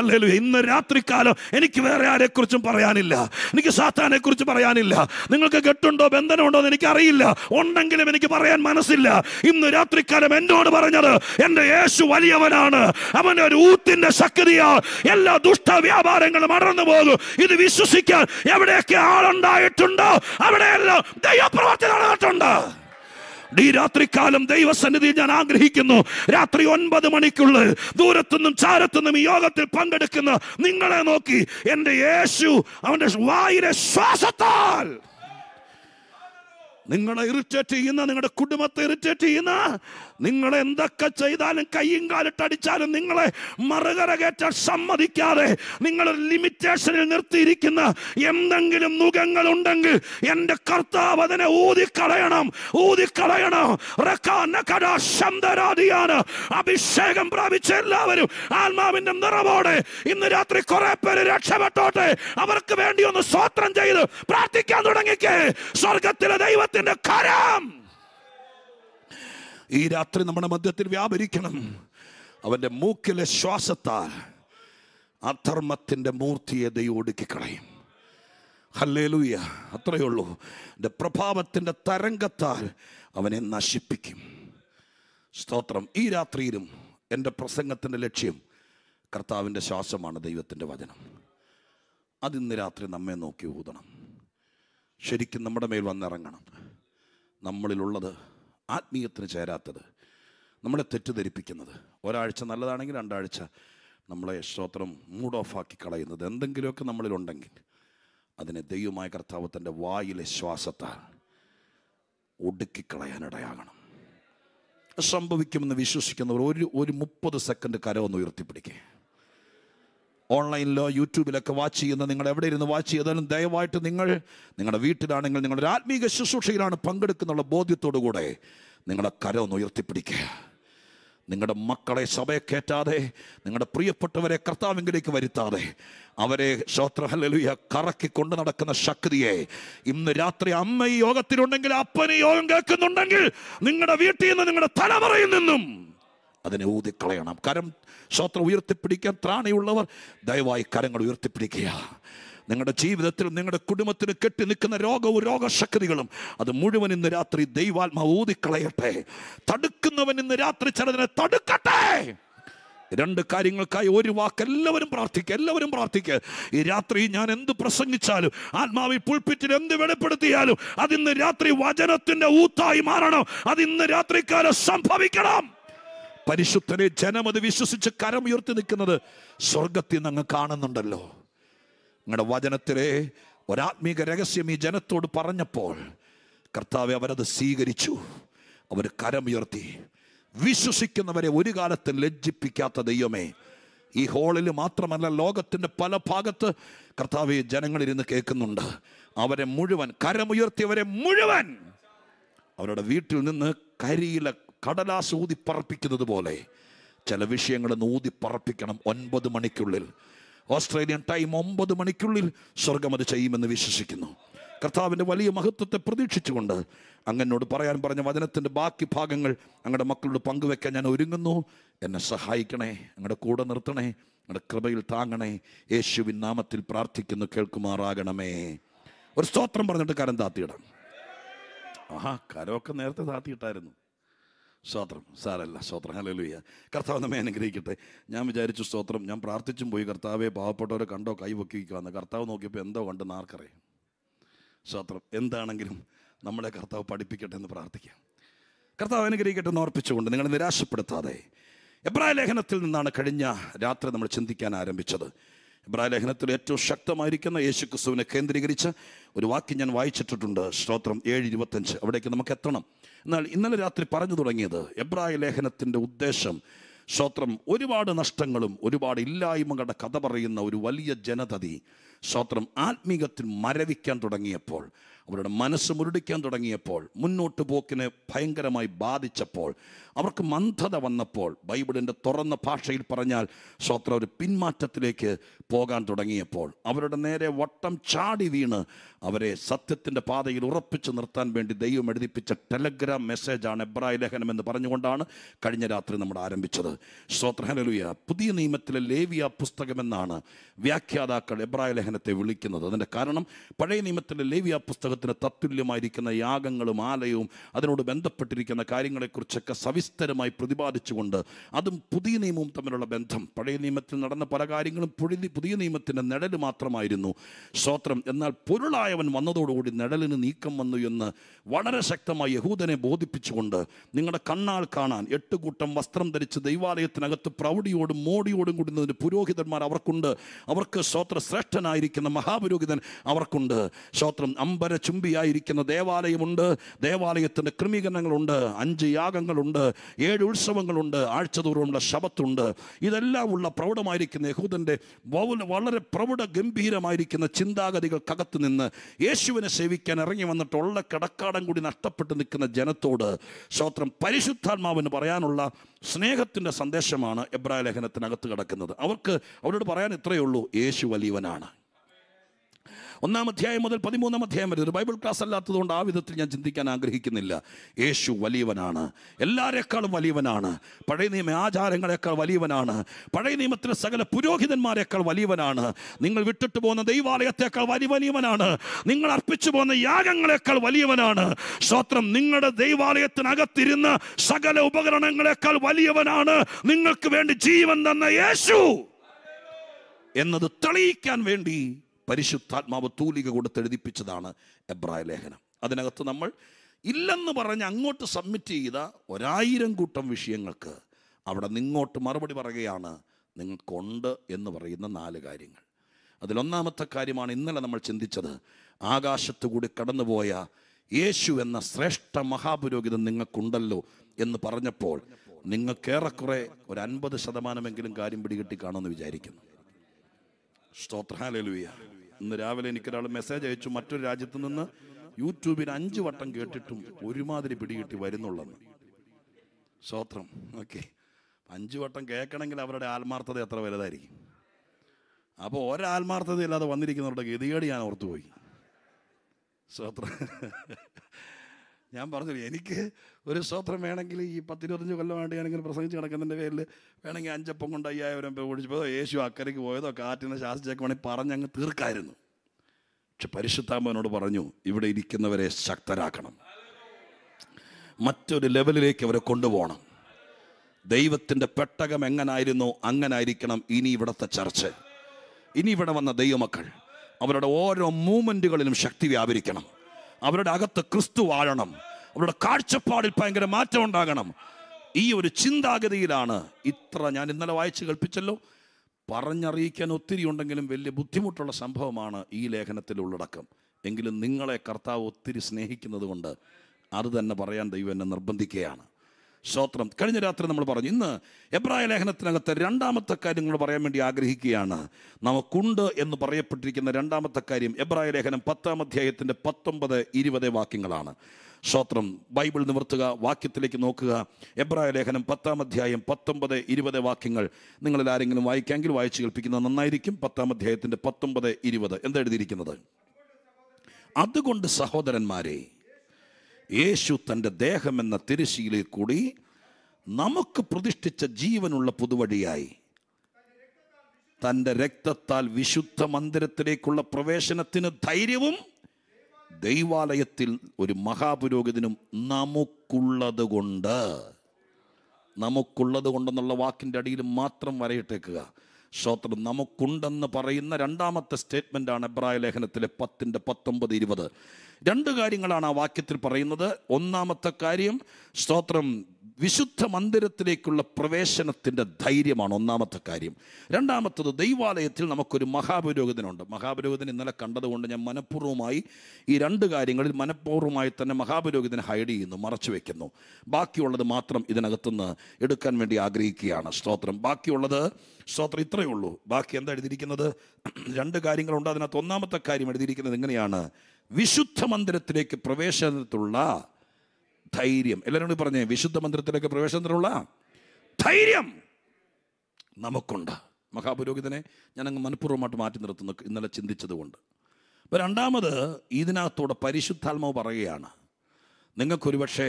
അല്ലല്ലോ ഇന്ന് രാത്രിക്കാലം എനിക്ക് വേറെ ആരെക്കുറിച്ചും പറയാനില്ല എനിക്ക് സാത്താനെ കുറിച്ച് പറയാനില്ല നിങ്ങൾക്ക് കെട്ടുണ്ടോ ബന്ധനമുണ്ടോ എന്ന് എനിക്കറിയില്ല ഉണ്ടെങ്കിലും എനിക്ക് പറയാൻ മനസ്സില്ല ഇന്ന് രാത്രിക്കാലം എന്നോട് പറഞ്ഞത് എൻ്റെ യേശു വലിയവനാണ് അവൻ്റെ ഒരു ഊത്തിൻ്റെ ശക്തിയാ എല്ലാ ദുഷ്ട വ്യാപാരങ്ങളും അടർന്നു പോകും ഇത് വിശ്വസിക്കാൻ എവിടെയൊക്കെ ആളുണ്ടായിട്ടുണ്ടോ അവിടെയെല്ലാം ദൈവപ്രവർത്തി നടന്നിട്ടുണ്ട് ഈ രാത്രിക്കാലം ദൈവസന്നിധിയിൽ ഞാൻ ആഗ്രഹിക്കുന്നു രാത്രി ഒൻപത് മണിക്കുള്ള ദൂരത്തുനിന്നും ചാരത്തുനിന്നും ഈ യോഗത്തിൽ പങ്കെടുക്കുന്ന നിങ്ങളെ നോക്കി എൻ്റെ യേശു അവൻ്റെ വായിലെ ശ്വാസത്താൽ നിങ്ങളെ ഇറിറ്റേറ്റ് ചെയ്യുന്ന നിങ്ങളുടെ കുടുംബത്തെ ഇറിറ്റേറ്റ് ചെയ്യുന്ന നിങ്ങൾ എന്തൊക്കെ ചെയ്താലും കയ്യും കാലിട്ടടിച്ചാലും നിങ്ങളെ മറുകര കയറ്റാൻ സമ്മതിക്കാതെ നിങ്ങൾ ലിമിറ്റേഷനിൽ നിർത്തിയിരിക്കുന്ന എന്തെങ്കിലും മുഖങ്ങൾ ഉണ്ടെങ്കിൽ എൻ്റെ കർത്താവ് അതിനെ ഊതിക്കളയണം ഊതിക്കളയണം അഭിഷേകം പ്രാപിച്ച എല്ലാവരും ആത്മാവിന്റെ നിറവോടെ ഇന്ന് രാത്രി കുറെ പേര് രക്ഷപ്പെട്ടോട്ടെ അവർക്ക് വേണ്ടി ഒന്ന് സ്വാത്രം ചെയ്ത് പ്രാർത്ഥിക്കാൻ തുടങ്ങിക്കേ സ്വർഗത്തിലെ ദൈവത്തിന്റെ കരം ഈ രാത്രി നമ്മുടെ മധ്യത്തിൽ വ്യാപരിക്കണം അവൻ്റെ മൂക്കിലെ ശ്വാസത്താൽ അധർമ്മത്തിൻ്റെ മൂർത്തിയെ ദൈവം ഒടുക്കിക്കളയും ഹല്ലേലൂയ അത്രയേ ഉള്ളൂ എൻ്റെ പ്രഭാവത്തിൻ്റെ തരംഗത്താൽ അവനെ നശിപ്പിക്കും സ്തോത്രം ഈ രാത്രിയിലും എൻ്റെ പ്രസംഗത്തിൻ്റെ ലക്ഷ്യം കർത്താവിൻ്റെ ശ്വാസമാണ് ദൈവത്തിൻ്റെ വചനം അതിന്ന് രാത്രി നമ്മെ നോക്കി ഊതണം ശരിക്കും നമ്മുടെ മേൽ വന്നിറങ്ങണം നമ്മളിലുള്ളത് ആത്മീയത്തിന് ചേരാത്തത് നമ്മളെ തെറ്റിദ്ധരിപ്പിക്കുന്നത് ഒരാഴ്ച നല്ലതാണെങ്കിൽ രണ്ടാഴ്ച നമ്മളെ യശോത്രം മൂഡ് ഓഫ് ആക്കി കളയുന്നത് എന്തെങ്കിലുമൊക്കെ നമ്മളിലുണ്ടെങ്കിൽ അതിനെ ദൈവമായ കർത്താവ് തൻ്റെ വായിലെ ശ്വാസത്താൽ ഒടുക്കിക്കളയാനിടയാകണം സംഭവിക്കുമെന്ന് വിശ്വസിക്കുന്നവർ ഒരു ഒരു മുപ്പത് സെക്കൻഡ് കരമൊന്ന് ഉയർത്തിപ്പിടിക്കുക ഓൺലൈനിലോ യൂട്യൂബിലൊക്കെ വാച്ച് ചെയ്യുന്ന നിങ്ങൾ എവിടെ ഇരുന്ന് വാച്ച് ചെയ്താലും ദയവായിട്ട് നിങ്ങൾ നിങ്ങളുടെ വീട്ടിലാണെങ്കിൽ നിങ്ങളുടെ ആത്മീക ശുശ്രൂഷയിലാണ് പങ്കെടുക്കുന്നുള്ള ബോധ്യത്തോടു കൂടെ നിങ്ങളുടെ കര ഒന്ന് ഉയർത്തിപ്പിടിക്കുക നിങ്ങളുടെ മക്കളെ സഭയെ കയറ്റാതെ നിങ്ങളുടെ പ്രിയപ്പെട്ടവരെ കർത്താവിങ്കിലേക്ക് വരുത്താതെ അവരെ ശ്രോത്രഹലലുയ കറക്കി കൊണ്ട് നടക്കുന്ന ശക്തിയെ ഇന്ന് രാത്രി അമ്മ ഈ യോഗത്തിലുണ്ടെങ്കിൽ അപ്പന് യോഗം കേൾക്കുന്നുണ്ടെങ്കിൽ നിങ്ങളുടെ വീട്ടിൽ നിന്ന് നിങ്ങളുടെ തലമുറയിൽ നിന്നും അതിനെ ഊതിക്കളയണം കരം സ്വത്രം ഉയർത്തിപ്പിടിക്കാൻ ത്രാണിയുള്ളവർ ദയവായി കരങ്ങൾ ഉയർത്തിപ്പിടിക്കുക നിങ്ങളുടെ ജീവിതത്തിൽ നിങ്ങളുടെ കുടുംബത്തിന് കെട്ടി നിൽക്കുന്ന രോഗവും രോഗശക്തികളും അത് മുഴുവൻ ഇന്ന് രാത്രി ദൈവാത്മാ ഊതിക്കളയട്ടെ തടുക്കുന്നവൻ ഇന്ന് രാത്രി ചിലതിനെ തടുക്കട്ടെ രണ്ട് കാര്യങ്ങൾക്കായി ഒരു വാക്ക് എല്ലാവരും പ്രാർത്ഥിക്കുക എല്ലാവരും പ്രാർത്ഥിക്കുക ഈ രാത്രി ഞാൻ എന്ത് പ്രസംഗിച്ചാലും ആത്മാവിൽ പുൽപ്പിറ്റിൽ എന്ത് വെളിപ്പെടുത്തിയാലും അതിന്ന് രാത്രി വചനത്തിന്റെ ഊത്തായി മാറണം അതിന്ന് രാത്രിക്കാലം സംഭവിക്കണം പരിശുദ്ധനെ ജനം അത് വിശ്വസിച്ച് കരം ഉയർത്തി നിൽക്കുന്നത് സ്വർഗത്തിൽ നിന്ന് അങ്ങ് കാണുന്നുണ്ടല്ലോ നിങ്ങളുടെ വചനത്തിലെ ഒരാത്മീക രഹസ്യം ഈ ജനത്തോട് പറഞ്ഞപ്പോൾ കർത്താവെ അവരത് സ്വീകരിച്ചു അവർ കരമുയർത്തി വിശ്വസിക്കുന്നവരെ ഒരു കാലത്ത് ലജ്ജിപ്പിക്കാത്ത ദൈവമേ ഈ ഹോളിൽ മാത്രമല്ല ലോകത്തിൻ്റെ പല ഭാഗത്ത് കർത്താവ് ജനങ്ങളിരുന്ന് കേൾക്കുന്നുണ്ട് അവരെ മുഴുവൻ കരമുയർത്തിയവരെ മുഴുവൻ അവരുടെ വീട്ടിൽ നിന്ന് കരിയില കടലാസ് ഊതിപ്പറപ്പിക്കുന്നത് പോലെ ചില ഊതി ഊതിപ്പറപ്പിക്കണം ഒൻപത് മണിക്കുള്ളിൽ ഓസ്ട്രേലിയൻ ടൈം ഒമ്പത് മണിക്കുള്ളിൽ സ്വർഗം അത് ചെയ്യുമെന്ന് വിശ്വസിക്കുന്നു കർത്താവിൻ്റെ വലിയ മഹത്വത്തെ പ്രതീക്ഷിച്ചുകൊണ്ട് അങ്ങനോട് പറയാൻ പറഞ്ഞ വചനത്തിൻ്റെ ബാക്കി ഭാഗങ്ങൾ ഞങ്ങളുടെ മക്കളോട് പങ്കുവെക്കാൻ ഞാൻ ഒരുങ്ങുന്നു എന്നെ സഹായിക്കണേ ഞങ്ങളുടെ കൂടെ നിർത്തണേ ഞങ്ങളുടെ കൃപയിൽ താങ്ങണേ യേശുവിൻ നാമത്തിൽ പ്രാർത്ഥിക്കുന്നു കേൾക്കുമാറാകണമേ ഒരു സ്തോത്രം പറഞ്ഞിട്ട് കരം താത്തിയിടാം ആഹാ കരമൊക്കെ നേരത്തെ താത്തിയിട്ടായിരുന്നു സ്തോത്രം സാരല്ല സ്തോത്രം ഹലോ ലുയ്യ കർത്താവ് നമ്മെ അനുഗ്രഹിക്കട്ടെ ഞാൻ വിചാരിച്ചു സ്തോത്രം ഞാൻ പ്രാർത്ഥിച്ചും പോയി കർത്താവെ പാവപ്പെട്ടവരെ കണ്ടോ കൈവക്കി വയ്ക്കുവാന്ന് കർത്താവ് നോക്കിയപ്പോൾ എന്തോ കണ്ടെന്ന് ആർക്കറിയാം സ്തോത്രം എന്താണെങ്കിലും നമ്മളെ കർത്താവ് പഠിപ്പിക്കട്ടെ എന്ന് പ്രാർത്ഥിക്കാം കർത്താവ് അനുഗ്രഹിക്കട്ടെ എന്ന് ഓർപ്പിച്ചുകൊണ്ട് നിങ്ങളെ നിരാശപ്പെടുത്താതെ എബ്രായ ലേഖനത്തിൽ നിന്നാണ് കഴിഞ്ഞ രാത്രി നമ്മൾ ചിന്തിക്കാൻ ആരംഭിച്ചത് എബ്രായ ലേഖനത്തിൽ ഏറ്റവും ശക്തമായിരിക്കുന്ന യേശു ക്രിസ്തുവിനെ കേന്ദ്രീകരിച്ച് ഒരു വാക്യം ഞാൻ വായിച്ചിട്ടുണ്ട് സ്തോത്രം ഏഴ് ഇരുപത്തഞ്ച് അവിടേക്ക് നമുക്ക് എത്തണം എന്നാൽ ഇന്നലെ രാത്രി പറഞ്ഞു തുടങ്ങിയത് എബ്രായ ലേഖനത്തിൻ്റെ ഉദ്ദേശം ശോത്രം ഒരുപാട് നഷ്ടങ്ങളും ഒരുപാട് ഇല്ലായ്മകളുടെ കഥ പറയുന്ന ഒരു വലിയ ജനതതി ശോത്രം ആത്മീകത്തിൽ മരവിക്കാൻ തുടങ്ങിയപ്പോൾ അവരുടെ മനസ്സ് മുരടിക്കാൻ തുടങ്ങിയപ്പോൾ മുന്നോട്ട് പോക്കിനെ ഭയങ്കരമായി ബാധിച്ചപ്പോൾ അവർക്ക് മന്ദത വന്നപ്പോൾ ബൈബിളിൻ്റെ തുറന്ന ഭാഷയിൽ പറഞ്ഞാൽ സ്വത്ര ഒരു പിന്മാറ്റത്തിലേക്ക് പോകാൻ തുടങ്ങിയപ്പോൾ അവരുടെ നേരെ വട്ടം ചാടി വീണ് അവരെ സത്യത്തിൻ്റെ പാതയിൽ ഉറപ്പിച്ചു നിർത്താൻ വേണ്ടി ദൈവം എഴുതിപ്പിച്ച ടെലഗ്രാം മെസ്സേജാണ് എബ്രായ ലേഖനം എന്ന് പറഞ്ഞുകൊണ്ടാണ് കഴിഞ്ഞ രാത്രി നമ്മൾ ആരംഭിച്ചത് സ്വത്രഹലലുയ പുതിയ നിയമത്തിലെ ലേവിയ പുസ്തകമെന്നാണ് വ്യാഖ്യാതാക്കൾ എബ്രായ ലേഖനത്തെ വിളിക്കുന്നത് അതിൻ്റെ കാരണം പഴയ നിയമത്തിലെ ലേവിയ പുസ്തകത്തിന് തത്തുല്യമായിരിക്കുന്ന യാഗങ്ങളും ആലയവും അതിനോട് ബന്ധപ്പെട്ടിരിക്കുന്ന കാര്യങ്ങളെക്കുറിച്ചൊക്കെ സവി സവിസ്തരമായി പ്രതിപാദിച്ചുകൊണ്ട് അതും പുതിയ നിയമവും തമ്മിലുള്ള ബന്ധം പഴയ നിയമത്തിൽ നടന്ന പല കാര്യങ്ങളും പുതിയ നിയമത്തിൻ്റെ നിഴൽ മാത്രമായിരുന്നു സ്തോത്രം എന്നാൽ പൊരുളായവൻ വന്നതോടുകൂടി നിഴലിന് നീക്കം വന്നു എന്ന് വളരെ ശക്തമായി യഹൂദനെ ബോധിപ്പിച്ചുകൊണ്ട് നിങ്ങളുടെ കണ്ണാൽ കാണാൻ എട്ട് കൂട്ടം വസ്ത്രം ധരിച്ച് ദൈവാലയത്തിനകത്ത് പ്രൗഢിയോടും മോടിയോടും കൂടുന്നതിന് പുരോഹിതന്മാർ അവർക്കുണ്ട് അവർക്ക് സ്വോത്ര ശ്രേഷ്ഠനായിരിക്കുന്ന മഹാപുരോഹിതൻ അവർക്കുണ്ട് സ്വോത്രം അമ്പര ചുംബിയായിരിക്കുന്ന ദേവാലയമുണ്ട് ദേവാലയത്തിൻ്റെ ക്രമീകരണങ്ങളുണ്ട് അഞ്ച് യാഗങ്ങളുണ്ട് ഏഴ് ഉത്സവങ്ങളുണ്ട് ആഴ്ചതോറുമുള്ള ശബത്തുണ്ട് ഇതെല്ലാം ഉള്ള പ്രൗഢമായിരിക്കുന്ന യഹൂദൻ്റെ വളരെ പ്രൗഢ ഗംഭീരമായിരിക്കുന്ന ചിന്താഗതികൾക്കകത്ത് നിന്ന് യേശുവിനെ സേവിക്കാൻ ഇറങ്ങി വന്നിട്ട് ഉള്ള കിടക്കാടം കൂടി നഷ്ടപ്പെട്ട് നിൽക്കുന്ന ജനത്തോട് സ്വത്രം പരിശുദ്ധാത്മാവിന് പറയാനുള്ള സ്നേഹത്തിൻ്റെ സന്ദേശമാണ് എബ്രായ ലേഖനത്തിനകത്ത് കിടക്കുന്നത് അവർക്ക് അവരോട് പറയാൻ ഇത്രയേ ഉള്ളൂ യേശു വലിയവനാണ് ഒന്നാം അധ്യായം മുതൽ പതിമൂന്നാം അധ്യായം വരെ ഒരു ബൈബിൾ ക്ലാസ് അല്ലാത്തതുകൊണ്ട് ആ വിധത്തിൽ ഞാൻ ചിന്തിക്കാൻ ആഗ്രഹിക്കുന്നില്ല യേശു വലിയവനാണ് എല്ലാവരെക്കാളും വലിയവനാണ് പഴയ നിയമ ആചാരങ്ങളെക്കാൾ വലിയവനാണ് പഴയ നിയമത്തിലെ സകല പുരോഹിതന്മാരെക്കാൾ വലിയവനാണ് നിങ്ങൾ വിട്ടിട്ട് പോകുന്ന ദൈവാലയത്തെക്കാൾ വലിയ വലിയവനാണ് നിങ്ങൾ അർപ്പിച്ചു പോകുന്ന യാഗങ്ങളെക്കാൾ വലിയവനാണ് സ്തോത്രം നിങ്ങളുടെ ദൈവാലയത്തിനകത്തിരുന്ന സകല ഉപകരണങ്ങളെക്കാൾ വലിയവനാണ് നിങ്ങൾക്ക് വേണ്ടി ജീവൻ തന്ന യേശു എന്നത് തെളിയിക്കാൻ വേണ്ടി പരിശുദ്ധാത്മാവ് തൂലിക കൊടുത്തെഴുതിപ്പിച്ചതാണ് എബ്രായ ലേഖനം അതിനകത്ത് നമ്മൾ ഇല്ലെന്ന് പറഞ്ഞ് അങ്ങോട്ട് സബ്മിറ്റ് ചെയ്ത ഒരായിരം കൂട്ടം വിഷയങ്ങൾക്ക് അവിടെ നിങ്ങോട്ട് മറുപടി പറയുകയാണ് നിങ്ങൾക്കുണ്ട് എന്ന് പറയുന്ന നാല് കാര്യങ്ങൾ അതിലൊന്നാമത്തെ കാര്യമാണ് ഇന്നലെ നമ്മൾ ചിന്തിച്ചത് ആകാശത്തു കൂടി കടന്നുപോയ യേശു എന്ന ശ്രേഷ്ഠ മഹാപുരോഹിതൻ നിങ്ങൾക്കുണ്ടല്ലോ എന്ന് പറഞ്ഞപ്പോൾ നിങ്ങൾക്കേറെക്കുറെ ഒരു അൻപത് ശതമാനമെങ്കിലും കാര്യം പിടികിട്ടി കാണുമെന്ന് വിചാരിക്കുന്നു സ്തോത്രഹാലുയ ഇന്ന് രാവിലെ എനിക്കൊരാൾ മെസ്സേജ് അയച്ചു മറ്റൊരു രാജ്യത്ത് നിന്ന് യൂട്യൂബിൽ അഞ്ച് വട്ടം കേട്ടിട്ടും ഒരുമാതിരി പിടികിട്ടി വരുന്നുള്ളെന്ന് സ്തോത്രം ഓക്കെ അഞ്ച് വട്ടം കേൾക്കണമെങ്കിൽ അവരുടെ ആത്മാർത്ഥത എത്ര വലുതായിരിക്കും അപ്പോൾ ഒരാത്മാർത്ഥതയില്ലാതെ വന്നിരിക്കുന്നവരുടെ ഗതികേട് ഞാൻ ഓർത്തുപോയി സ്തോത്രം ഞാൻ പറഞ്ഞു എനിക്ക് ഒരു സ്തോത്രം വേണമെങ്കിൽ ഈ പത്തിരുപത്തഞ്ച് കൊല്ലമായിട്ട് ഞാനിങ്ങനെ പ്രസംഗിച്ച് കിടക്കുന്നതിൻ്റെ പേരിൽ വേണമെങ്കിൽ അഞ്ചപ്പം കൊണ്ട് അയ്യായിരം രൂപ ഓടിച്ചപ്പോൾ യേശു അക്കരയ്ക്ക് പോയതോ കാറ്റിനെ ശാസിച്ചേക്ക് വേണമെങ്കിൽ പറഞ്ഞങ്ങ് തീർക്കായിരുന്നു പക്ഷെ പരിശുദ്ധാമ്പനോട് പറഞ്ഞു ഇവിടെ ഇരിക്കുന്നവരെ ശക്തരാക്കണം മറ്റൊരു ലെവലിലേക്ക് അവരെ കൊണ്ടുപോകണം ദൈവത്തിൻ്റെ പെട്ടകം എങ്ങനായിരുന്നോ അങ്ങനായിരിക്കണം ഇനി ഇവിടുത്തെ ചർച്ച് ഇനി ഇവിടെ വന്ന ദൈവമക്കൾ അവരുടെ ഓരോ മൂമെൻറ്റുകളിലും ശക്തി വ്യാപരിക്കണം അവരുടെ അകത്ത് ക്രിസ്തു വാഴണം അവരുടെ കാഴ്ചപ്പാടിൽ ഭയങ്കര മാറ്റം ഉണ്ടാകണം ഈ ഒരു ചിന്താഗതിയിലാണ് ഇത്ര ഞാൻ ഇന്നലെ വായിച്ച് കൽപ്പിച്ചല്ലോ പറഞ്ഞറിയിക്കാൻ ഒത്തിരി ഉണ്ടെങ്കിലും വലിയ ബുദ്ധിമുട്ടുള്ള സംഭവമാണ് ഈ ലേഖനത്തിൽ ഉള്ളടക്കം എങ്കിലും നിങ്ങളെ കർത്താവ് ഒത്തിരി സ്നേഹിക്കുന്നത് കൊണ്ട് അത് തന്നെ പറയാൻ ദൈവം എന്നെ നിർബന്ധിക്കുകയാണ് സ്തോത്രം കഴിഞ്ഞ രാത്രി നമ്മൾ പറഞ്ഞു ഇന്ന് എബ്രായ ലേഖനത്തിനകത്ത് രണ്ടാമത്തെ കാര്യം നിങ്ങൾ പറയാൻ വേണ്ടി ആഗ്രഹിക്കുകയാണ് നമുക്കുണ്ട് എന്ന് പറയപ്പെട്ടിരിക്കുന്ന രണ്ടാമത്തെ കാര്യം എബ്രായ ലേഖനം പത്താം അധ്യായത്തിൻ്റെ പത്തൊമ്പത് ഇരുപത് വാക്യങ്ങളാണ് സ്തോത്രം ബൈബിൾ നിവർത്തുക വാക്യത്തിലേക്ക് നോക്കുക എബ്രായ ലേഖനം പത്താം അധ്യായം പത്തൊമ്പത് ഇരുപത് വാക്യങ്ങൾ നിങ്ങളിൽ ആരെങ്കിലും വായിക്കാമെങ്കിൽ വായിച്ചു കേൾപ്പിക്കുന്നത് നന്നായിരിക്കും പത്താം അധ്യായത്തിൻ്റെ പത്തൊമ്പത് ഇരുപത് എഴുതിയിരിക്കുന്നത് അതുകൊണ്ട് സഹോദരന്മാരെ യേശു തൻ്റെ ദേഹം എന്ന തിരശ്ശീലയിൽ കൂടി നമുക്ക് പ്രതിഷ്ഠിച്ച ജീവനുള്ള പുതുവഴിയായി തൻ്റെ രക്തത്താൽ വിശുദ്ധ മന്ദിരത്തിലേക്കുള്ള പ്രവേശനത്തിന് ധൈര്യവും ദൈവാലയത്തിൽ ഒരു മഹാപുരോഹിതനും നമുക്കുള്ളത് കൊണ്ട് നമുക്കുള്ളത് കൊണ്ടെന്നുള്ള വാക്കിൻ്റെ അടിയിൽ മാത്രം വരയിട്ടേക്കുക സ്തോത്രം നമുക്കുണ്ടെന്ന് പറയുന്ന രണ്ടാമത്തെ ആണ് എബ്രായ ലേഖനത്തിലെ പത്തിൻ്റെ പത്തൊമ്പത് ഇരുപത് രണ്ട് കാര്യങ്ങളാണ് ആ വാക്യത്തിൽ പറയുന്നത് ഒന്നാമത്തെ കാര്യം സ്തോത്രം വിശുദ്ധ മന്ദിരത്തിലേക്കുള്ള പ്രവേശനത്തിൻ്റെ ധൈര്യമാണ് ഒന്നാമത്തെ കാര്യം രണ്ടാമത്തത് ദൈവാലയത്തിൽ നമുക്കൊരു മഹാപുരോഹിതനുണ്ട് മഹാപുരോഹിതൻ ഇന്നലെ കണ്ടതുകൊണ്ട് ഞാൻ മനഃപൂർവ്വമായി ഈ രണ്ട് കാര്യങ്ങളിൽ മനഃപൂർവ്വമായി തന്നെ മഹാപുരോഹിതനെ ഹൈഡ് ചെയ്യുന്നു മറച്ചു വയ്ക്കുന്നു ബാക്കിയുള്ളത് മാത്രം ഇതിനകത്തുനിന്ന് എടുക്കാൻ വേണ്ടി ആഗ്രഹിക്കുകയാണ് സ്തോത്രം ബാക്കിയുള്ളത് സ്തോത്രം ഇത്രയേ ഉള്ളൂ ബാക്കി എന്താ എഴുതിയിരിക്കുന്നത് രണ്ട് കാര്യങ്ങളുണ്ട് അതിനകത്ത് ഒന്നാമത്തെ കാര്യം എഴുതിയിരിക്കുന്നത് എങ്ങനെയാണ് വിശുദ്ധ മന്ദിരത്തിലേക്ക് പ്രവേശനത്തിലുള്ള ധൈര്യം എല്ലാവരും കൂടി പറഞ്ഞേ വിശുദ്ധ മന്ദിരത്തിലേക്ക് പ്രവേശനത്തിനുള്ള ധൈര്യം നമുക്കുണ്ട് മഹാപുരോഹിതനെ ഞാൻ അങ്ങ് മനഃപൂർവ്വമായിട്ട് മാറ്റി നിർത്തുന്നു ഇന്നലെ ചിന്തിച്ചതുകൊണ്ട് അപ്പോൾ രണ്ടാമത് ഇതിനകത്തൂടെ പരിശുദ്ധാത്മാവ് പറയുകയാണ് നിങ്ങൾക്കൊരു പക്ഷേ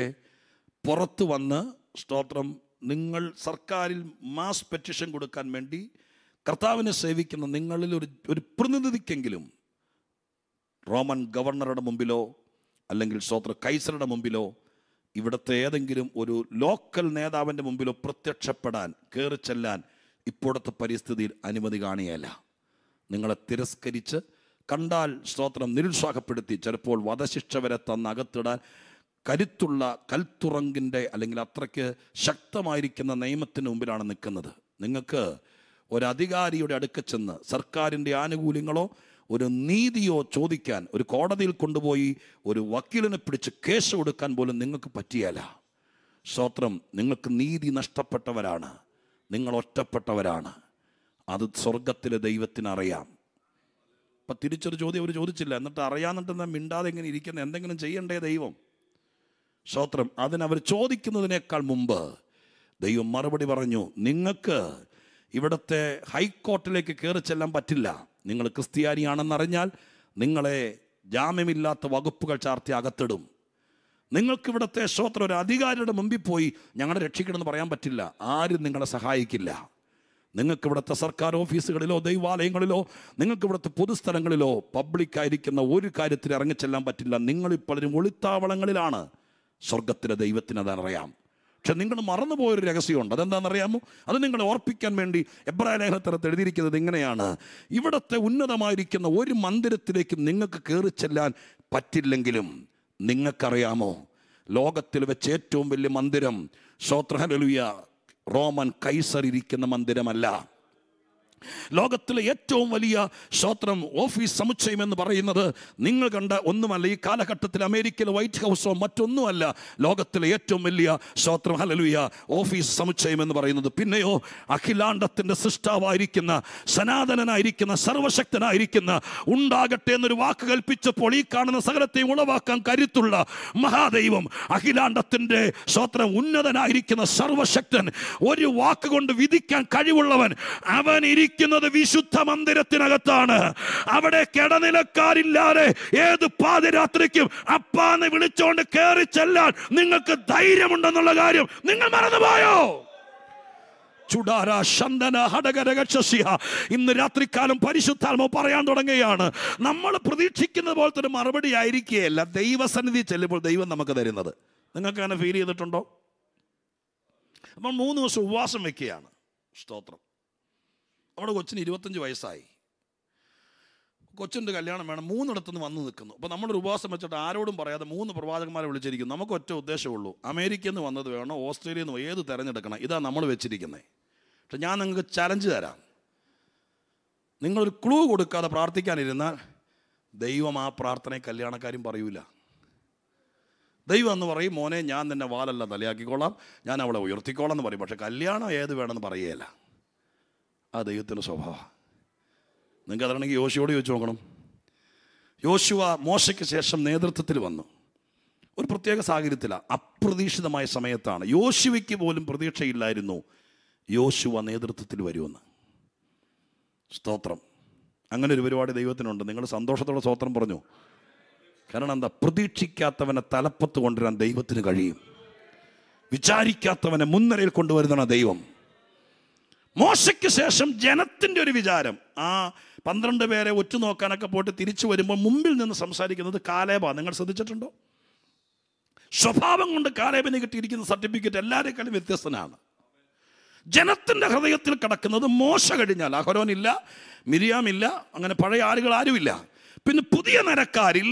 പുറത്ത് വന്ന് സ്തോത്രം നിങ്ങൾ സർക്കാരിൽ മാസ് പെറ്റിഷൻ കൊടുക്കാൻ വേണ്ടി കർത്താവിനെ സേവിക്കുന്ന നിങ്ങളിൽ ഒരു ഒരു പ്രതിനിധിക്കെങ്കിലും റോമൻ ഗവർണറുടെ മുമ്പിലോ അല്ലെങ്കിൽ സ്തോത്ര കൈസറുടെ മുമ്പിലോ ഇവിടുത്തെ ഏതെങ്കിലും ഒരു ലോക്കൽ നേതാവിൻ്റെ മുമ്പിലോ പ്രത്യക്ഷപ്പെടാൻ കയറി ചെല്ലാൻ ഇപ്പോഴത്തെ പരിസ്ഥിതിയിൽ അനുമതി കാണുകയല്ല നിങ്ങളെ തിരസ്കരിച്ച് കണ്ടാൽ സ്തോത്രം നിരുത്സാഹപ്പെടുത്തി ചിലപ്പോൾ വധശിക്ഷ വരെ തന്ന് അകത്തിടാൻ കരുത്തുള്ള കൽത്തുറങ്കിൻ്റെ അല്ലെങ്കിൽ അത്രയ്ക്ക് ശക്തമായിരിക്കുന്ന നിയമത്തിന് മുമ്പിലാണ് നിൽക്കുന്നത് നിങ്ങൾക്ക് ഒരധികാരിയുടെ അടുക്ക ചെന്ന് സർക്കാരിൻ്റെ ആനുകൂല്യങ്ങളോ ഒരു നീതിയോ ചോദിക്കാൻ ഒരു കോടതിയിൽ കൊണ്ടുപോയി ഒരു വക്കീലിനെ പിടിച്ച് കേസ് കൊടുക്കാൻ പോലും നിങ്ങൾക്ക് പറ്റിയല്ല സ്തോത്രം നിങ്ങൾക്ക് നീതി നഷ്ടപ്പെട്ടവരാണ് നിങ്ങൾ ഒറ്റപ്പെട്ടവരാണ് അത് സ്വർഗത്തിലെ ദൈവത്തിനറിയാം അപ്പം തിരിച്ചൊരു ചോദ്യം അവർ ചോദിച്ചില്ല എന്നിട്ട് അറിയാന്നിട്ട് എന്താ മിണ്ടാതെ ഇങ്ങനെ ഇരിക്കുന്നത് എന്തെങ്കിലും ചെയ്യണ്ടേ ദൈവം സ്തോത്രം അതിനവർ ചോദിക്കുന്നതിനേക്കാൾ മുമ്പ് ദൈവം മറുപടി പറഞ്ഞു നിങ്ങൾക്ക് ഇവിടുത്തെ ഹൈക്കോർട്ടിലേക്ക് കയറി ചെല്ലാൻ പറ്റില്ല നിങ്ങൾ ക്രിസ്ത്യാനിയാണെന്നറിഞ്ഞാൽ നിങ്ങളെ ജാമ്യമില്ലാത്ത വകുപ്പുകൾ ചാർത്തി അകത്തിടും നിങ്ങൾക്കിവിടുത്തെ ശ്രോത്ര ഒരു അധികാരിയുടെ മുമ്പിൽ പോയി ഞങ്ങളെ രക്ഷിക്കണമെന്ന് പറയാൻ പറ്റില്ല ആരും നിങ്ങളെ സഹായിക്കില്ല നിങ്ങൾക്ക് സർക്കാർ ഓഫീസുകളിലോ ദൈവാലയങ്ങളിലോ നിങ്ങൾക്ക് പൊതുസ്ഥലങ്ങളിലോ പബ്ലിക്കായിരിക്കുന്ന ഒരു കാര്യത്തിൽ ഇറങ്ങിച്ചെല്ലാൻ പറ്റില്ല നിങ്ങളിപ്പോഴും ഒളിത്താവളങ്ങളിലാണ് സ്വർഗത്തിലെ ദൈവത്തിനതറിയാം പക്ഷെ നിങ്ങൾ മറന്നുപോയൊരു രഹസ്യമുണ്ട് അതെന്താണെന്നറിയാമോ അത് നിങ്ങളെ ഓർപ്പിക്കാൻ വേണ്ടി എബ്രായ ലേഖനത്തിനകത്ത് എഴുതിയിരിക്കുന്നത് ഇങ്ങനെയാണ് ഇവിടുത്തെ ഉന്നതമായിരിക്കുന്ന ഒരു മന്ദിരത്തിലേക്കും നിങ്ങൾക്ക് കയറി ചെല്ലാൻ പറ്റില്ലെങ്കിലും നിങ്ങൾക്കറിയാമോ ലോകത്തിൽ വെച്ച് ഏറ്റവും വലിയ മന്ദിരം ശ്രോത്രഹലുയ റോമൻ കൈസർ ഇരിക്കുന്ന മന്ദിരമല്ല ലോകത്തിലെ ഏറ്റവും വലിയ ശാസ്ത്രം ഓഫീസ് സമുച്ചയം എന്ന് പറയുന്നത് നിങ്ങൾ കണ്ട ഒന്നുമല്ല ഈ കാലഘട്ടത്തിൽ അമേരിക്കയിലെ വൈറ്റ് ഹൗസോ മറ്റൊന്നുമല്ല ലോകത്തിലെ ഏറ്റവും വലിയ ശാസ്ത്രം ഹലലുയ ഓഫീസ് സമുച്ചയം എന്ന് പറയുന്നത് പിന്നെയോ അഖിലാണ്ടത്തിൻ്റെ സൃഷ്ടാവായിരിക്കുന്ന സനാതനായിരിക്കുന്ന സർവശക്തനായിരിക്കുന്ന ഉണ്ടാകട്ടെ എന്നൊരു വാക്ക് കൽപ്പിച്ചപ്പോൾ ഈ കാണുന്ന സകലത്തെ ഉളവാക്കാൻ കരുത്തുള്ള മഹാദൈവം അഖിലാണ്ടത്തിൻ്റെ ശാസ്ത്രം ഉന്നതനായിരിക്കുന്ന സർവശക്തൻ ഒരു വാക്ക് കൊണ്ട് വിധിക്കാൻ കഴിവുള്ളവൻ അവൻ ഇരി ഇരിക്കുന്നത് വിശുദ്ധ മന്ദിരത്തിനകത്താണ് അവിടെ കിടനിലക്കാരില്ലാതെ ഏത് പാതിരാത്രിക്കും അപ്പാന്ന് വിളിച്ചോണ്ട് കയറി ചെല്ലാൻ നിങ്ങൾക്ക് ധൈര്യമുണ്ടെന്നുള്ള കാര്യം നിങ്ങൾ മറന്നുപോയോ ചുടാര ശന്തന ഹടകരകക്ഷസിഹ ഇന്ന് രാത്രിക്കാലം പരിശുദ്ധാത്മ പറയാൻ തുടങ്ങുകയാണ് നമ്മൾ പ്രതീക്ഷിക്കുന്ന പോലത്തെ ഒരു മറുപടി ആയിരിക്കുകയല്ല ദൈവസന്നിധി ചെല്ലുമ്പോൾ ദൈവം നമുക്ക് തരുന്നത് നിങ്ങൾക്ക് അങ്ങനെ ഫീൽ ചെയ്തിട്ടുണ്ടോ അപ്പം മൂന്ന് ദിവസം ഉപവാസം വെക്കുകയാണ് സ്തോത്രം അവിടെ കൊച്ചിന് ഇരുപത്തഞ്ച് വയസ്സായി കൊച്ചിൻ്റെ കല്യാണം വേണം മൂന്നിടത്തുനിന്ന് വന്ന് നിൽക്കുന്നു അപ്പോൾ നമ്മളൊരു ഉപവാസം വെച്ചിട്ട് ആരോടും പറയാതെ മൂന്ന് പ്രവാചകന്മാരെ വിളിച്ചിരിക്കുന്നു നമുക്ക് ഒറ്റ ഉദ്ദേശമുള്ളൂ അമേരിക്കയിൽ നിന്ന് വന്നത് വേണോ ഓസ്ട്രേലിയയിൽ നിന്ന് ഏത് തിരഞ്ഞെടുക്കണം ഇതാ നമ്മൾ വെച്ചിരിക്കുന്നത് പക്ഷെ ഞാൻ നിങ്ങൾക്ക് ചലഞ്ച് തരാം നിങ്ങളൊരു ക്ലൂ കൊടുക്കാതെ പ്രാർത്ഥിക്കാനിരുന്നാൽ ദൈവം ആ പ്രാർത്ഥനയെ കല്യാണക്കാരും പറയൂല ദൈവം എന്ന് പറയും മോനെ ഞാൻ നിന്നെ വാലല്ല തലയാക്കിക്കോളാം ഞാൻ അവളെ ഉയർത്തിക്കോളാം എന്ന് പറയും പക്ഷെ കല്യാണം ഏത് വേണമെന്ന് പറയുകയില്ല ആ ദൈവത്തിൻ്റെ സ്വഭാവം നിങ്ങൾക്ക് അതാണെങ്കിൽ യോശുവോട് ചോദിച്ചു നോക്കണം യോശുവ മോശയ്ക്ക് ശേഷം നേതൃത്വത്തിൽ വന്നു ഒരു പ്രത്യേക സാഹചര്യത്തിലാണ് അപ്രതീക്ഷിതമായ സമയത്താണ് യോശുവയ്ക്ക് പോലും പ്രതീക്ഷയില്ലായിരുന്നു യോശുവ നേതൃത്വത്തിൽ വരുമെന്ന് സ്തോത്രം അങ്ങനെ ഒരു പരിപാടി ദൈവത്തിനുണ്ട് നിങ്ങൾ സന്തോഷത്തോടെ സ്തോത്രം പറഞ്ഞു കാരണം എന്താ പ്രതീക്ഷിക്കാത്തവനെ തലപ്പത്ത് കൊണ്ടുവരാൻ ദൈവത്തിന് കഴിയും വിചാരിക്കാത്തവനെ മുൻനിരയിൽ കൊണ്ടുവരുന്നതാണ് ദൈവം മോശയ്ക്ക് ശേഷം ജനത്തിൻ്റെ ഒരു വിചാരം ആ പന്ത്രണ്ട് പേരെ നോക്കാനൊക്കെ പോയിട്ട് തിരിച്ചു വരുമ്പോൾ മുമ്പിൽ നിന്ന് സംസാരിക്കുന്നത് കാലേബ നിങ്ങൾ ശ്രദ്ധിച്ചിട്ടുണ്ടോ സ്വഭാവം കൊണ്ട് കാലേബിന് കിട്ടിയിരിക്കുന്ന സർട്ടിഫിക്കറ്റ് എല്ലാവരെക്കാളും വ്യത്യസ്തനാണ് ജനത്തിൻ്റെ ഹൃദയത്തിൽ കിടക്കുന്നത് മോശ കഴിഞ്ഞാൽ അഹരോനില്ല മിരിയാമില്ല അങ്ങനെ പഴയ ആളുകൾ ആരുമില്ല പിന്നെ പുതിയ നിരക്കാരിൽ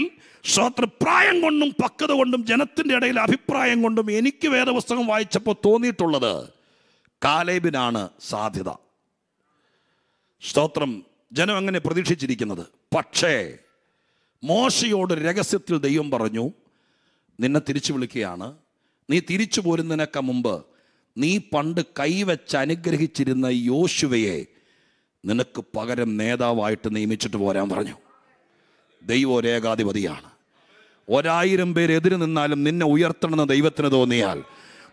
പ്രായം കൊണ്ടും പക്വത കൊണ്ടും ജനത്തിൻ്റെ ഇടയിൽ അഭിപ്രായം കൊണ്ടും എനിക്ക് വേദപുസ്തകം വായിച്ചപ്പോൾ തോന്നിയിട്ടുള്ളത് കാലേബിനാണ് സാധ്യത സ്തോത്രം ജനം അങ്ങനെ പ്രതീക്ഷിച്ചിരിക്കുന്നത് പക്ഷേ മോശയോട് രഹസ്യത്തിൽ ദൈവം പറഞ്ഞു നിന്നെ തിരിച്ചു വിളിക്കുകയാണ് നീ തിരിച്ചു പോരുന്നതിനൊക്കെ മുമ്പ് നീ പണ്ട് കൈവച്ച് അനുഗ്രഹിച്ചിരുന്ന യോശുവയെ നിനക്ക് പകരം നേതാവായിട്ട് നിയമിച്ചിട്ട് പോരാൻ പറഞ്ഞു ദൈവം ഒരേകാധിപതിയാണ് ഒരായിരം പേരെതിര് നിന്നാലും നിന്നെ ഉയർത്തണമെന്ന് ദൈവത്തിന് തോന്നിയാൽ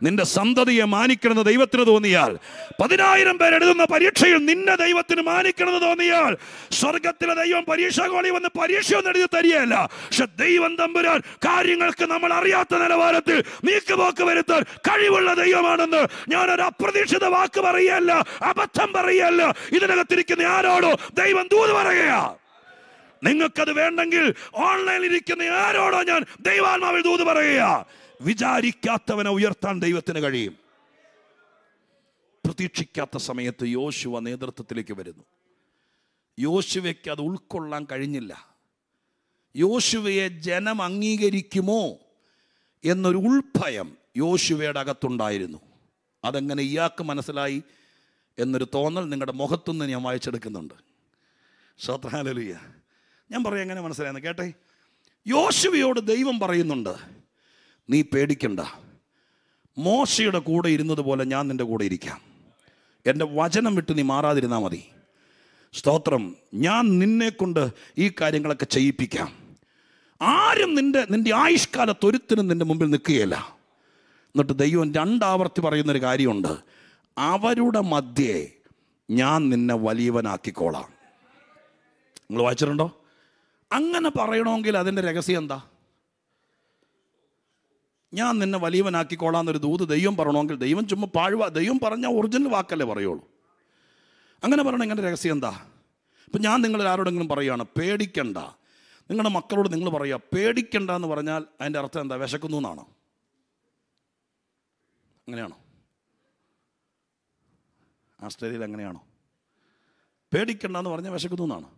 നിന്റെ സന്തതിയെ മാനിക്കണമെന്ന് ദൈവത്തിന് തോന്നിയാൽ പതിനായിരം പേർ എഴുതുന്ന പരീക്ഷയിൽ നിന്നെ ദൈവത്തിന് മാനിക്കണമെന്ന് തോന്നിയാൽ സ്വർഗത്തിലെ ദൈവം പരീക്ഷാകോളി വന്ന് പരീക്ഷയൊന്നും എഴുതി തരികയല്ല പക്ഷെ ദൈവം തമ്പുരാൻ കാര്യങ്ങൾക്ക് നമ്മൾ അറിയാത്ത നിലവാരത്തിൽ നീക്കുപോക്ക് വരുത്താൻ കഴിവുള്ള ദൈവമാണെന്ന് ഞാൻ ഒരു അപ്രതീക്ഷിത വാക്ക് പറയല്ല അബദ്ധം പറയല്ല ഇതിനകത്തിരിക്കുന്ന ആരോടോ ദൈവം തൂത് പറയുകയാ നിങ്ങൾക്കത് വേണ്ടെങ്കിൽ ഓൺലൈനിൽ ഇരിക്കുന്ന ആരോടോ ഞാൻ ദൈവാത്മാവിൽ തൂത് പറയുക വിചാരിക്കാത്തവനെ ഉയർത്താൻ ദൈവത്തിന് കഴിയും പ്രതീക്ഷിക്കാത്ത സമയത്ത് യോശുവ നേതൃത്വത്തിലേക്ക് വരുന്നു യോശുവയ്ക്ക് അത് ഉൾക്കൊള്ളാൻ കഴിഞ്ഞില്ല യോശുവയെ ജനം അംഗീകരിക്കുമോ എന്നൊരു ഉൾഭയം യോശുവയുടെ അകത്തുണ്ടായിരുന്നു അതെങ്ങനെ ഇയാൾക്ക് മനസ്സിലായി എന്നൊരു തോന്നൽ നിങ്ങളുടെ മുഖത്തുനിന്ന് ഞാൻ വായിച്ചെടുക്കുന്നുണ്ട് ശ്രോത്രാലലുയ്യ ഞാൻ പറയാം എങ്ങനെ മനസ്സിലായെന്ന് കേട്ടെ യോശുവയോട് ദൈവം പറയുന്നുണ്ട് നീ പേടിക്കണ്ട മോശയുടെ കൂടെ ഇരുന്നത് പോലെ ഞാൻ നിൻ്റെ കൂടെ ഇരിക്കാം എൻ്റെ വചനം വിട്ട് നീ മാറാതിരുന്നാൽ മതി സ്തോത്രം ഞാൻ നിന്നെ കൊണ്ട് ഈ കാര്യങ്ങളൊക്കെ ചെയ്യിപ്പിക്കാം ആരും നിൻ്റെ നിൻ്റെ തൊരുത്തിനും നിൻ്റെ മുമ്പിൽ നിൽക്കുകയില്ല എന്നിട്ട് ദൈവം രണ്ടാവർത്തി പറയുന്നൊരു കാര്യമുണ്ട് അവരുടെ മധ്യേ ഞാൻ നിന്നെ വലിയവനാക്കിക്കോളാം നിങ്ങൾ വായിച്ചിട്ടുണ്ടോ അങ്ങനെ പറയണമെങ്കിൽ അതിൻ്റെ രഹസ്യം എന്താ ഞാൻ നിന്നെ വലിയവനാക്കിക്കോളാന്നൊരു ഒരു ദൂത് ദൈവം പറയണമെങ്കിൽ ദൈവം ചുമ്മാ പാഴുവാ ദൈവം പറഞ്ഞ ഒറിജിനൽ വാക്കല്ലേ പറയുള്ളൂ അങ്ങനെ പറയണം എങ്ങനെ രഹസ്യം എന്താ ഇപ്പം ഞാൻ നിങ്ങൾ ആരോടെങ്കിലും പറയുകയാണ് പേടിക്കണ്ട നിങ്ങളുടെ മക്കളോട് നിങ്ങൾ പറയുക പേടിക്കണ്ട എന്ന് പറഞ്ഞാൽ അതിൻ്റെ അർത്ഥം എന്താ വിശക്കുന്നു എന്നാണ് അങ്ങനെയാണോ ആസ്ട്രേലിയയിൽ അങ്ങനെയാണോ പേടിക്കണ്ട എന്ന് പറഞ്ഞാൽ വിശക്കുന്നു എന്നാണ്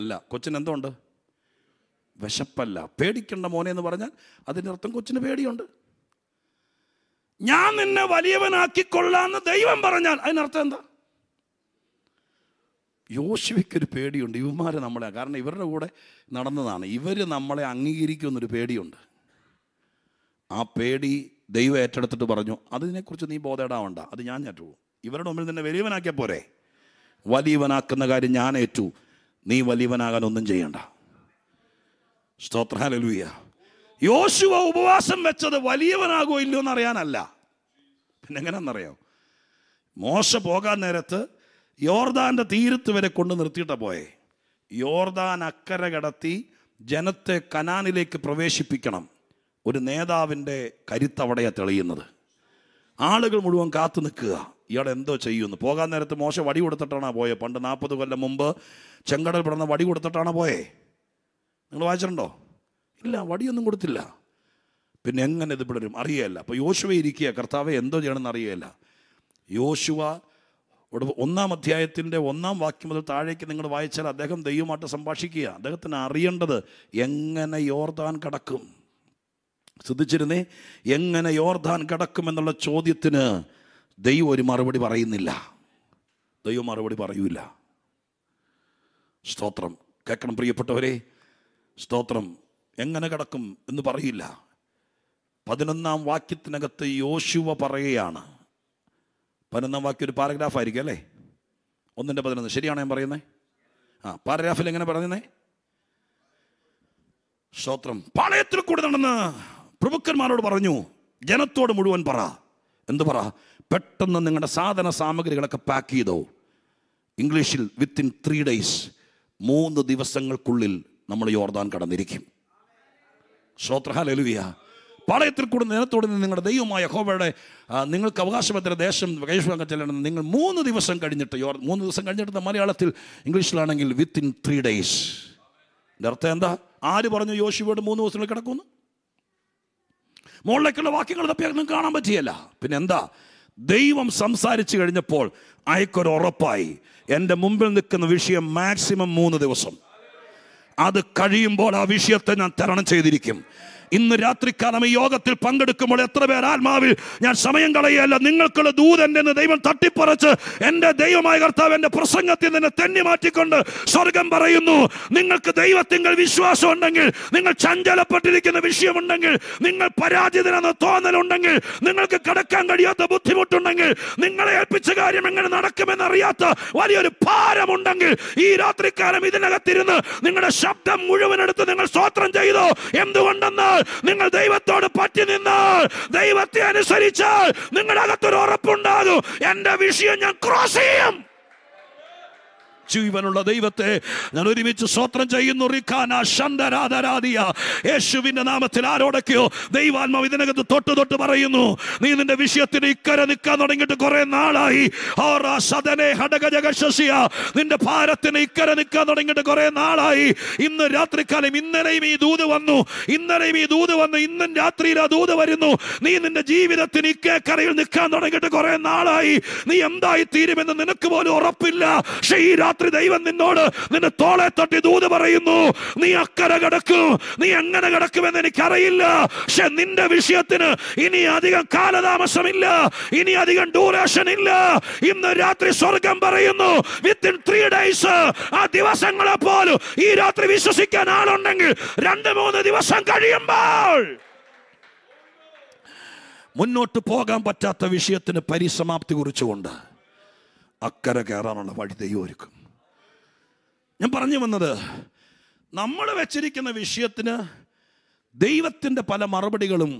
അല്ല കൊച്ചിന് എന്തോ ഉണ്ട് വിശപ്പല്ല പേടിക്കണ്ട മോനെ എന്ന് പറഞ്ഞാൽ അതിൻ്റെ അർത്ഥം കൊച്ചിന് പേടിയുണ്ട് ഞാൻ നിന്നെ വലിയവനാക്കിക്കൊള്ളാന്ന് ദൈവം പറഞ്ഞാൽ അതിനർത്ഥം എന്താ ഒരു പേടിയുണ്ട് ഇവന്മാരെ നമ്മളെ കാരണം ഇവരുടെ കൂടെ നടന്നതാണ് ഇവർ നമ്മളെ അംഗീകരിക്കുമെന്നൊരു പേടിയുണ്ട് ആ പേടി ദൈവം ഏറ്റെടുത്തിട്ട് പറഞ്ഞു അതിനെക്കുറിച്ച് നീ ബോധേടാവണ്ട അത് ഞാൻ ഏറ്റുപോകും ഇവരുടെ മുമ്പിൽ നിന്നെ വലിയവനാക്കിയാൽ പോരെ വലിയവനാക്കുന്ന കാര്യം ഞാൻ ഏറ്റു നീ വലിയവനാകാൻ ഒന്നും ചെയ്യണ്ട സ്തോത്ര ഹലലുയ്യ യോശുവ ഉപവാസം വെച്ചത് വലിയവനാകോ ഇല്ലയോ എന്നറിയാനല്ല പിന്നെ എങ്ങനെയാണെന്നറിയാം മോശ പോകാൻ നേരത്ത് യോർദാൻ്റെ തീരത്ത് വരെ കൊണ്ട് നിർത്തിയിട്ട പോയെ യോർദാൻ അക്കരെ കടത്തി ജനത്തെ കനാനിലേക്ക് പ്രവേശിപ്പിക്കണം ഒരു നേതാവിൻ്റെ കരുത്തവടയാണ് തെളിയുന്നത് ആളുകൾ മുഴുവൻ കാത്തു നിൽക്കുക ഇയാൾ എന്തോ ചെയ്യുന്നു പോകാൻ നേരത്ത് മോശം വടി കൊടുത്തിട്ടാണോ പോയത് പണ്ട് നാൽപ്പത് കൊല്ലം മുമ്പ് ചെങ്കടൽ പിടന്ന വടി കൊടുത്തിട്ടാണോ പോയേ നിങ്ങൾ വായിച്ചിട്ടുണ്ടോ ഇല്ല വടിയൊന്നും കൊടുത്തില്ല പിന്നെ എങ്ങനെ ഇത് പിടരും അറിയേല അപ്പോൾ യോശുവ ഇരിക്കുക കർത്താവ് എന്തോ ചെയ്യണമെന്ന് അറിയേല യോശുവ ഒന്നാം അധ്യായത്തിൻ്റെ ഒന്നാം വാക്യം മുതൽ താഴേക്ക് നിങ്ങൾ വായിച്ചാൽ അദ്ദേഹം ദൈവമായിട്ട് സംഭാഷിക്കുക അദ്ദേഹത്തിന് അറിയേണ്ടത് എങ്ങനെ യോർദാൻ കടക്കും ശ്രദ്ധിച്ചിരുന്നേ എങ്ങനെ യോർദാൻ കടക്കും എന്നുള്ള ചോദ്യത്തിന് ദൈവം ഒരു മറുപടി പറയുന്നില്ല ദൈവം മറുപടി പറയൂല സ്തോത്രം കേൾക്കണം പ്രിയപ്പെട്ടവരെ സ്തോത്രം എങ്ങനെ കിടക്കും എന്ന് പറയില്ല പതിനൊന്നാം വാക്യത്തിനകത്ത് യോശുവ പറയുകയാണ് പതിനൊന്നാം വാക്യം ഒരു പാരഗ്രാഫ് ആയിരിക്കും അല്ലേ ഒന്നിൻ്റെ പതിനൊന്ന് ശരിയാണോ ഞാൻ പറയുന്നത് ആ പാരഗ്രാഫിൽ എങ്ങനെ പറയുന്നേ സ്തോത്രം പാളയത്തിൽ കൂടെ നടന്ന് പ്രഭുക്കന്മാരോട് പറഞ്ഞു ജനത്തോട് മുഴുവൻ പറ എന്ത് പറ പെട്ടെന്ന് നിങ്ങളുടെ സാധന സാമഗ്രികളൊക്കെ പാക്ക് ചെയ്തോ ഇംഗ്ലീഷിൽ വിത്തിൻ ത്രീ ഡേയ്സ് മൂന്ന് ദിവസങ്ങൾക്കുള്ളിൽ നമ്മൾ യോർദാൻ കടന്നിരിക്കും ശ്രോത്രഹാലെലുവിയ പാളയത്തിൽ കൂടുന്ന നിലത്തോടെ നിന്ന് നിങ്ങളുടെ ദൈവമായ ഹോബയുടെ നിങ്ങൾക്ക് അവകാശപത്ര ദേശം കൈഷ്വാങ്കം ചെല്ലണം നിങ്ങൾ മൂന്ന് ദിവസം കഴിഞ്ഞിട്ട് യോർ മൂന്ന് ദിവസം കഴിഞ്ഞിട്ട് മലയാളത്തിൽ ഇംഗ്ലീഷിലാണെങ്കിൽ വിത്തിൻ ത്രീ ഡേയ്സ് എൻ്റെ അർത്ഥം എന്താ ആര് പറഞ്ഞു യോശുവോട് മൂന്ന് ദിവസങ്ങൾ കിടക്കുന്നു മുകളിലേക്കുള്ള വാക്യങ്ങൾ തപ്പിയാൽ നിങ്ങൾക്ക് കാണാൻ പറ്റിയല്ല പിന്നെ എന്താ ദൈവം സംസാരിച്ചു കഴിഞ്ഞപ്പോൾ അയക്കൊരു ഉറപ്പായി എൻ്റെ മുമ്പിൽ നിൽക്കുന്ന വിഷയം മാക്സിമം മൂന്ന് ദിവസം അത് കഴിയുമ്പോൾ ആ വിഷയത്തെ ഞാൻ തരണം ചെയ്തിരിക്കും ഇന്ന് രാത്രിക്കാലം ഈ യോഗത്തിൽ പങ്കെടുക്കുമ്പോൾ എത്ര പേർ ആത്മാവിൽ ഞാൻ സമയം കളയല്ല നിങ്ങൾക്കുള്ള ദൂതൻ്റെ ദൈവം തട്ടിപ്പറച്ച് എൻ്റെ ദൈവമായ കർത്താവ് എൻ്റെ പ്രസംഗത്തിൽ നിന്നെ തെന്നി മാറ്റിക്കൊണ്ട് സ്വർഗം പറയുന്നു നിങ്ങൾക്ക് ദൈവത്തിങ്കൽ വിശ്വാസം ഉണ്ടെങ്കിൽ നിങ്ങൾ ചഞ്ചലപ്പെട്ടിരിക്കുന്ന വിഷയമുണ്ടെങ്കിൽ നിങ്ങൾ പരാജിതനെന്ന് തോന്നലുണ്ടെങ്കിൽ നിങ്ങൾക്ക് കിടക്കാൻ കഴിയാത്ത ബുദ്ധിമുട്ടുണ്ടെങ്കിൽ നിങ്ങളെ ഏൽപ്പിച്ച കാര്യം എങ്ങനെ നടക്കുമെന്ന് അറിയാത്ത വലിയൊരു ഭാരമുണ്ടെങ്കിൽ ഈ രാത്രിക്കാലം ഇതിനകത്തിരുന്ന് നിങ്ങളുടെ ശബ്ദം മുഴുവൻ എടുത്ത് നിങ്ങൾ സ്വാത്രം ചെയ്തോ എന്തുകൊണ്ടെന്നാൽ നിങ്ങൾ ദൈവത്തോട് പറ്റി നിന്നാൽ ദൈവത്തെ അനുസരിച്ചാൽ നിങ്ങളുടെ അകത്തൊരു ഉറപ്പുണ്ടാകും എൻ്റെ വിഷയം ഞാൻ ക്രോസ് ചെയ്യും ജീവനുള്ള ദൈവത്തെ ഞാൻ ഒരുമിച്ച് സ്വോത്രം ചെയ്യുന്നു യേശുവിന്റെ നാമത്തിൽ ആരോടൊക്കെയോ ദൈവാത്മാവ് ഇതിനകത്ത് തൊട്ട് തൊട്ട് പറയുന്നു നീ നിന്റെ വിഷയത്തിന് ഇക്കരെ നിൽക്കാൻ തുടങ്ങിയിട്ട് കുറെ നാളായി നിന്റെ ഭാരത്തിന് ഇക്കരെ നിൽക്കാൻ തുടങ്ങിയിട്ട് കുറെ നാളായി ഇന്ന് രാത്രിക്കാലം ഇന്നലെയും ഈ ദൂത് വന്നു ഇന്നലെയും ഈ ദൂത് വന്നു ഇന്നും രാത്രിയിൽ ആ ദൂത് വരുന്നു നീ നിന്റെ ജീവിതത്തിന് ഇക്കേക്കരയിൽ നിൽക്കാൻ തുടങ്ങിയിട്ട് കുറെ നാളായി നീ എന്തായി തീരുമെന്ന് നിനക്ക് പോലും ഉറപ്പില്ല പക്ഷേ ഈ രാത്രി രാത്രി ദൈവം നിന്നോട് നിന്റെ തോളെ തട്ടി ദൂത് പറയുന്നു നീ അക്കരെ കിടക്കും നീ എങ്ങനെ കിടക്കുമെന്ന് എനിക്കറിയില്ല പക്ഷെ നിന്റെ വിഷയത്തിന് ഇനി അധികം കാലതാമസമില്ല ഇനി അധികം ഡ്യൂറേഷൻ ഇല്ല ഇന്ന് രാത്രി സ്വർഗം പറയുന്നു വിത്തിൻ ത്രീ ഡേയ്സ് ആ ദിവസങ്ങളെ പോലും ഈ രാത്രി വിശ്വസിക്കാൻ ആളുണ്ടെങ്കിൽ രണ്ട് മൂന്ന് ദിവസം കഴിയുമ്പോൾ മുന്നോട്ട് പോകാൻ പറ്റാത്ത വിഷയത്തിന് പരിസമാപ്തി കുറിച്ചുകൊണ്ട് അക്കരെ കയറാനുള്ള വഴി ദൈവം ഒരുക്കും ഞാൻ പറഞ്ഞു വന്നത് നമ്മൾ വെച്ചിരിക്കുന്ന വിഷയത്തിന് ദൈവത്തിൻ്റെ പല മറുപടികളും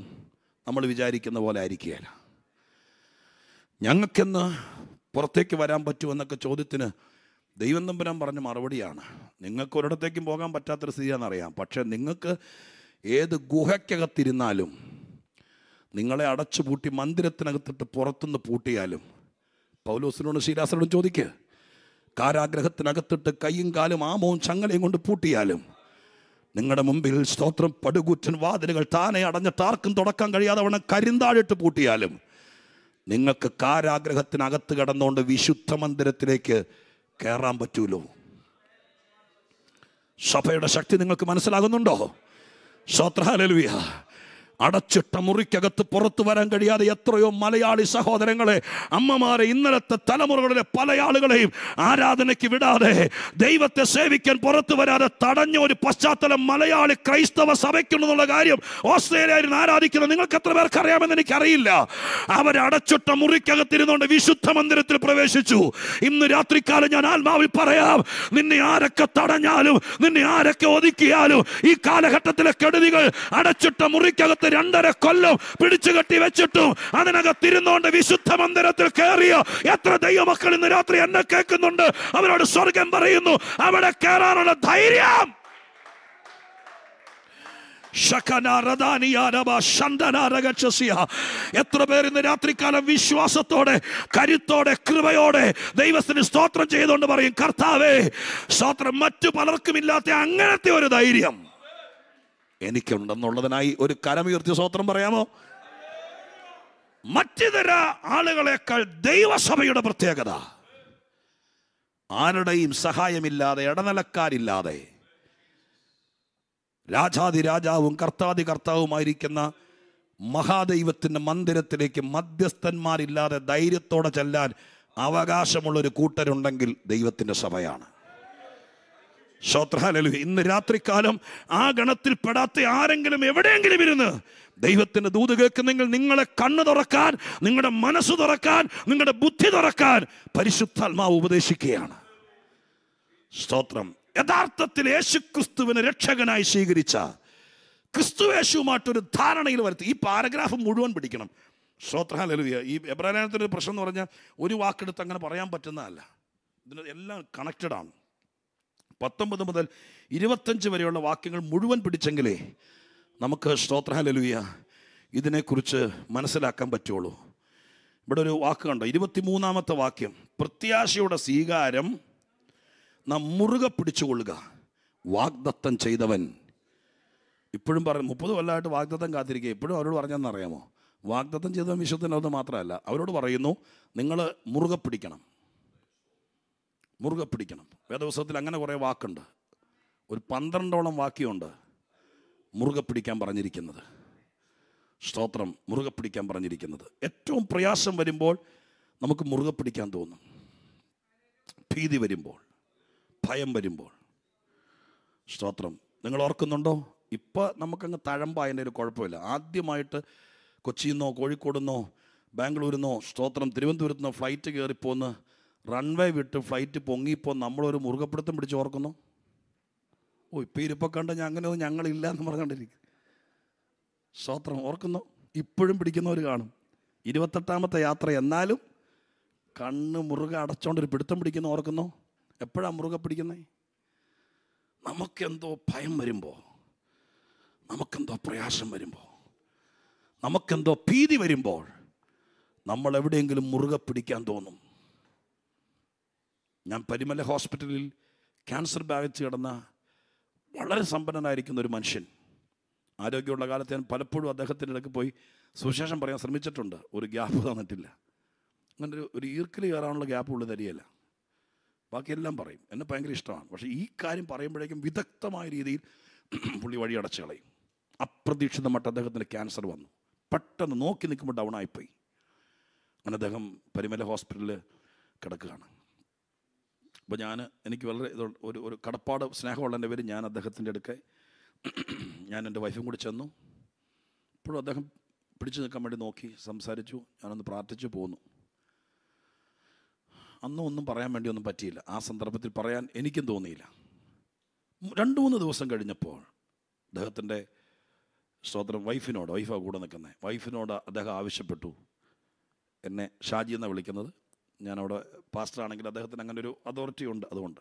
നമ്മൾ വിചാരിക്കുന്ന പോലെ ആയിരിക്കുകയല്ല ഞങ്ങൾക്കെന്ന് പുറത്തേക്ക് വരാൻ പറ്റുമെന്നൊക്കെ ചോദ്യത്തിന് ദൈവം തമ്പുരാൻ പറഞ്ഞ മറുപടിയാണ് നിങ്ങൾക്ക് ഒരിടത്തേക്കും പോകാൻ പറ്റാത്തൊരു അറിയാം പക്ഷേ നിങ്ങൾക്ക് ഏത് ഗുഹയ്ക്കകത്തിരുന്നാലും നിങ്ങളെ അടച്ചു പൂട്ടി മന്ദിരത്തിനകത്തിട്ട് പുറത്തുനിന്ന് പൂട്ടിയാലും പൗലോസിനോട് ശീലാസനോട് ചോദിക്കുക കാരാഗ്രഹത്തിനകത്തിട്ട് കൈയും കാലും ആമവും ചങ്ങലയും കൊണ്ട് പൂട്ടിയാലും നിങ്ങളുടെ മുമ്പിൽ സ്തോത്രം പടുകൂറ്റൻ വാതിലുകൾ താനെ അടഞ്ഞിട്ട് ആർക്കും തുടക്കം കഴിയാതെ അവനെ കരിന്താഴിട്ട് പൂട്ടിയാലും നിങ്ങൾക്ക് കാരാഗ്രഹത്തിനകത്ത് കിടന്നുകൊണ്ട് വിശുദ്ധ മന്ദിരത്തിലേക്ക് കയറാൻ പറ്റൂലോ സഭയുടെ ശക്തി നിങ്ങൾക്ക് മനസ്സിലാകുന്നുണ്ടോ സ്വത്രഹലലുവിയ അടച്ചിട്ട മുറിക്കകത്ത് പുറത്തു വരാൻ കഴിയാതെ എത്രയോ മലയാളി സഹോദരങ്ങളെ അമ്മമാരെ ഇന്നലത്തെ തലമുറകളിലെ പല ആളുകളെയും ആരാധനയ്ക്ക് വിടാതെ ദൈവത്തെ സേവിക്കാൻ പുറത്തു വരാതെ തടഞ്ഞ ഒരു പശ്ചാത്തലം മലയാളി ക്രൈസ്തവ സഭയ്ക്കുണ്ടെന്നുള്ള കാര്യം ഓസ്ട്രേലിയയിൽ ആരാധിക്കുന്നത് നിങ്ങൾക്ക് എത്ര പേർക്ക് അറിയാമെന്ന് എനിക്കറിയില്ല അവരടച്ചിട്ട മുറിക്കകത്തിരുന്നുകൊണ്ട് വിശുദ്ധ മന്ദിരത്തിൽ പ്രവേശിച്ചു ഇന്ന് രാത്രിക്കാലം ഞാൻ ആത്മാവിൽ പറയാം നിന്നെ ആരൊക്കെ തടഞ്ഞാലും നിന്നെ ആരൊക്കെ ഒതുക്കിയാലും ഈ കാലഘട്ടത്തിലെ കെടുതികൾ അടച്ചിട്ട മുറിക്കകത്ത് രണ്ടര കൊല്ലം പിടിച്ചു കെട്ടി വെച്ചിട്ടും വിശുദ്ധ മന്ദിരത്തിൽ കയറിയ എത്ര ദൈവമക്കൾ ഇന്ന് രാത്രി എന്നെ കേൾക്കുന്നുണ്ട് അവരോട് സ്വർഗം പറയുന്നു അവിടെ കയറാനുള്ള ധൈര്യം എത്ര പേർ ഇന്ന് രാത്രികാലം വിശ്വാസത്തോടെ കരുത്തോടെ കൃപയോടെ ദൈവത്തിന് സ്തോത്രം ചെയ്തുകൊണ്ട് പറയും കർത്താവേ സ്തോത്രം മറ്റു പലർക്കും ഇല്ലാത്ത അങ്ങനത്തെ ഒരു ധൈര്യം എനിക്കുണ്ടെന്നുള്ളതിനായി ഒരു കരമുയർത്തിയ സ്വോത്രം പറയാമോ മറ്റിതര ആളുകളെക്കാൾ ദൈവസഭയുടെ പ്രത്യേകത ആരുടെയും സഹായമില്ലാതെ ഇടനിലക്കാരില്ലാതെ രാജാതി രാജാവും കർത്താതി കർത്താവുമായിരിക്കുന്ന മഹാദൈവത്തിൻ്റെ മന്ദിരത്തിലേക്ക് മധ്യസ്ഥന്മാരില്ലാതെ ധൈര്യത്തോടെ ചെല്ലാൻ അവകാശമുള്ളൊരു കൂട്ടരുണ്ടെങ്കിൽ ദൈവത്തിൻ്റെ സഭയാണ് ശ്രോത്രാലു ഇന്ന് രാത്രിക്കാലം ആ ഗണത്തിൽ പെടാത്ത ആരെങ്കിലും എവിടെയെങ്കിലും ഇരുന്ന് ദൈവത്തിൻ്റെ ദൂത് കേൾക്കുന്നെങ്കിൽ നിങ്ങളെ കണ്ണ് തുറക്കാൻ നിങ്ങളുടെ മനസ്സ് തുറക്കാൻ നിങ്ങളുടെ ബുദ്ധി തുറക്കാൻ പരിശുദ്ധാത്മാവ് ഉപദേശിക്കുകയാണ് സ്തോത്രം യഥാർത്ഥത്തിൽ യേശുക്രിസ്തുവിനെ രക്ഷകനായി സ്വീകരിച്ച ക്രിസ്തു യേശുവുമായിട്ടൊരു ധാരണയിൽ വരുത്തി ഈ പാരഗ്രാഫ് മുഴുവൻ പിടിക്കണം ശ്രോത്രഹാലലുയ ഈ എബ്രാലയനത്തിൻ്റെ പ്രശ്നം എന്ന് പറഞ്ഞാൽ ഒരു വാക്കെടുത്ത് അങ്ങനെ പറയാൻ പറ്റുന്നതല്ല ഇതിന് എല്ലാം കണക്റ്റഡ് ആണ് പത്തൊമ്പത് മുതൽ ഇരുപത്തഞ്ച് വരെയുള്ള വാക്യങ്ങൾ മുഴുവൻ പിടിച്ചെങ്കിലേ നമുക്ക് സ്തോത്രഹലലുയ ഇതിനെക്കുറിച്ച് മനസ്സിലാക്കാൻ പറ്റുള്ളൂ ഇവിടെ ഒരു വാക്ക് കണ്ടോ ഇരുപത്തിമൂന്നാമത്തെ വാക്യം പ്രത്യാശയുടെ സ്വീകാരം നാം മുറുകെ പിടിച്ചുകൊള്ളുക വാഗ്ദത്തം ചെയ്തവൻ ഇപ്പോഴും പറഞ്ഞു മുപ്പത് കൊല്ലമായിട്ട് വാഗ്ദത്തം കാത്തിരിക്കുക ഇപ്പോഴും അവരോട് അറിയാമോ വാഗ്ദത്തം ചെയ്തവൻ വിശുദ്ധനത് മാത്രമല്ല അവരോട് പറയുന്നു നിങ്ങൾ മുറുകെ പിടിക്കണം മുറുകെ പിടിക്കണം വേദപുസ്തകത്തിൽ അങ്ങനെ കുറേ വാക്കുണ്ട് ഒരു പന്ത്രണ്ടോളം വാക്യമുണ്ട് മുറുകെ പിടിക്കാൻ പറഞ്ഞിരിക്കുന്നത് സ്തോത്രം മുറുകെ പിടിക്കാൻ പറഞ്ഞിരിക്കുന്നത് ഏറ്റവും പ്രയാസം വരുമ്പോൾ നമുക്ക് മുറുകെ പിടിക്കാൻ തോന്നും ഭീതി വരുമ്പോൾ ഭയം വരുമ്പോൾ സ്തോത്രം നിങ്ങൾ ഓർക്കുന്നുണ്ടോ ഇപ്പോൾ നമുക്കങ്ങ് തഴമ്പായതിൻ്റെ ഒരു കുഴപ്പമില്ല ആദ്യമായിട്ട് കൊച്ചിയിൽ നിന്നോ കോഴിക്കോടുന്നോ ബാംഗ്ലൂരിൽ നിന്നോ സ്തോത്രം തിരുവനന്തപുരത്ത് നിന്നോ ഫ്ലൈറ്റ് കയറിപ്പോന്ന് റൺവേ വിട്ട് ഫ്ലൈറ്റ് പൊങ്ങിപ്പോൾ നമ്മളൊരു മുറുകപ്പിടുത്തം പിടിച്ച് ഓർക്കുന്നു ഓ ഇപ്പോൾ ഇരിപ്പോൾ കണ്ട ഞാൻ അങ്ങനെയൊന്നും ഞങ്ങളില്ല എന്ന് പറഞ്ഞുകൊണ്ടിരിക്കും സ്വാത്രം ഓർക്കുന്നു ഇപ്പോഴും പിടിക്കുന്നവർ കാണും ഇരുപത്തെട്ടാമത്തെ യാത്ര എന്നാലും കണ്ണ് മുറുക അടച്ചോണ്ട് ഒരു പിടുത്തം പിടിക്കുന്ന ഓർക്കുന്നു എപ്പോഴാണ് മുറുക പിടിക്കുന്നത് നമുക്കെന്തോ ഭയം വരുമ്പോൾ നമുക്കെന്തോ പ്രയാസം വരുമ്പോൾ നമുക്കെന്തോ ഭീതി വരുമ്പോൾ നമ്മൾ എവിടെയെങ്കിലും മുറുകെ പിടിക്കാൻ തോന്നും ഞാൻ പരിമല ഹോസ്പിറ്റലിൽ ക്യാൻസർ ബാധിച്ച് കിടന്ന വളരെ സമ്പന്നനായിരിക്കുന്ന ഒരു മനുഷ്യൻ ആരോഗ്യമുള്ള കാലത്ത് ഞാൻ പലപ്പോഴും അദ്ദേഹത്തിൻ്റെ ഇടയ്ക്ക് പോയി സുവിശേഷം പറയാൻ ശ്രമിച്ചിട്ടുണ്ട് ഒരു ഗ്യാപ്പ് തന്നിട്ടില്ല അങ്ങനെ ഒരു ഒരു ഈർക്കിൽ കയറാനുള്ള ഗ്യാപ്പ് ഉള്ളത് തരികയല്ല ബാക്കിയെല്ലാം പറയും എന്നെ ഭയങ്കര ഇഷ്ടമാണ് പക്ഷേ ഈ കാര്യം പറയുമ്പോഴേക്കും വിദഗ്ധമായ രീതിയിൽ പുള്ളി വഴി അടച്ചു കളയും അപ്രതീക്ഷിതമായിട്ട് അദ്ദേഹത്തിൻ്റെ ക്യാൻസർ വന്നു പെട്ടെന്ന് നോക്കി നിൽക്കുമ്പോൾ ഡൗൺ ആയിപ്പോയി അങ്ങനെ അദ്ദേഹം പരിമല ഹോസ്പിറ്റലിൽ കിടക്കുകയാണ് അപ്പോൾ ഞാൻ എനിക്ക് വളരെ ഒരു ഒരു കടപ്പാട് എൻ്റെ പേര് ഞാൻ അദ്ദേഹത്തിൻ്റെ അടുക്കെ ഞാൻ എൻ്റെ വൈഫും കൂടി ചെന്നു ഇപ്പോഴും അദ്ദേഹം പിടിച്ചു നിൽക്കാൻ വേണ്ടി നോക്കി സംസാരിച്ചു ഞാനൊന്ന് പ്രാർത്ഥിച്ചു പോന്നു അന്നും ഒന്നും പറയാൻ വേണ്ടി ഒന്നും പറ്റിയില്ല ആ സന്ദർഭത്തിൽ പറയാൻ എനിക്കും തോന്നിയില്ല രണ്ട് മൂന്ന് ദിവസം കഴിഞ്ഞപ്പോൾ അദ്ദേഹത്തിൻ്റെ സ്തോത്രം വൈഫിനോട് വൈഫാണ് കൂടെ നിൽക്കുന്നത് വൈഫിനോട് അദ്ദേഹം ആവശ്യപ്പെട്ടു എന്നെ ഷാജി എന്നാണ് വിളിക്കുന്നത് ഞാനവിടെ പാസ്റ്ററാണെങ്കിൽ അദ്ദേഹത്തിന് അങ്ങനെ ഒരു അതോറിറ്റി ഉണ്ട് അതുകൊണ്ട്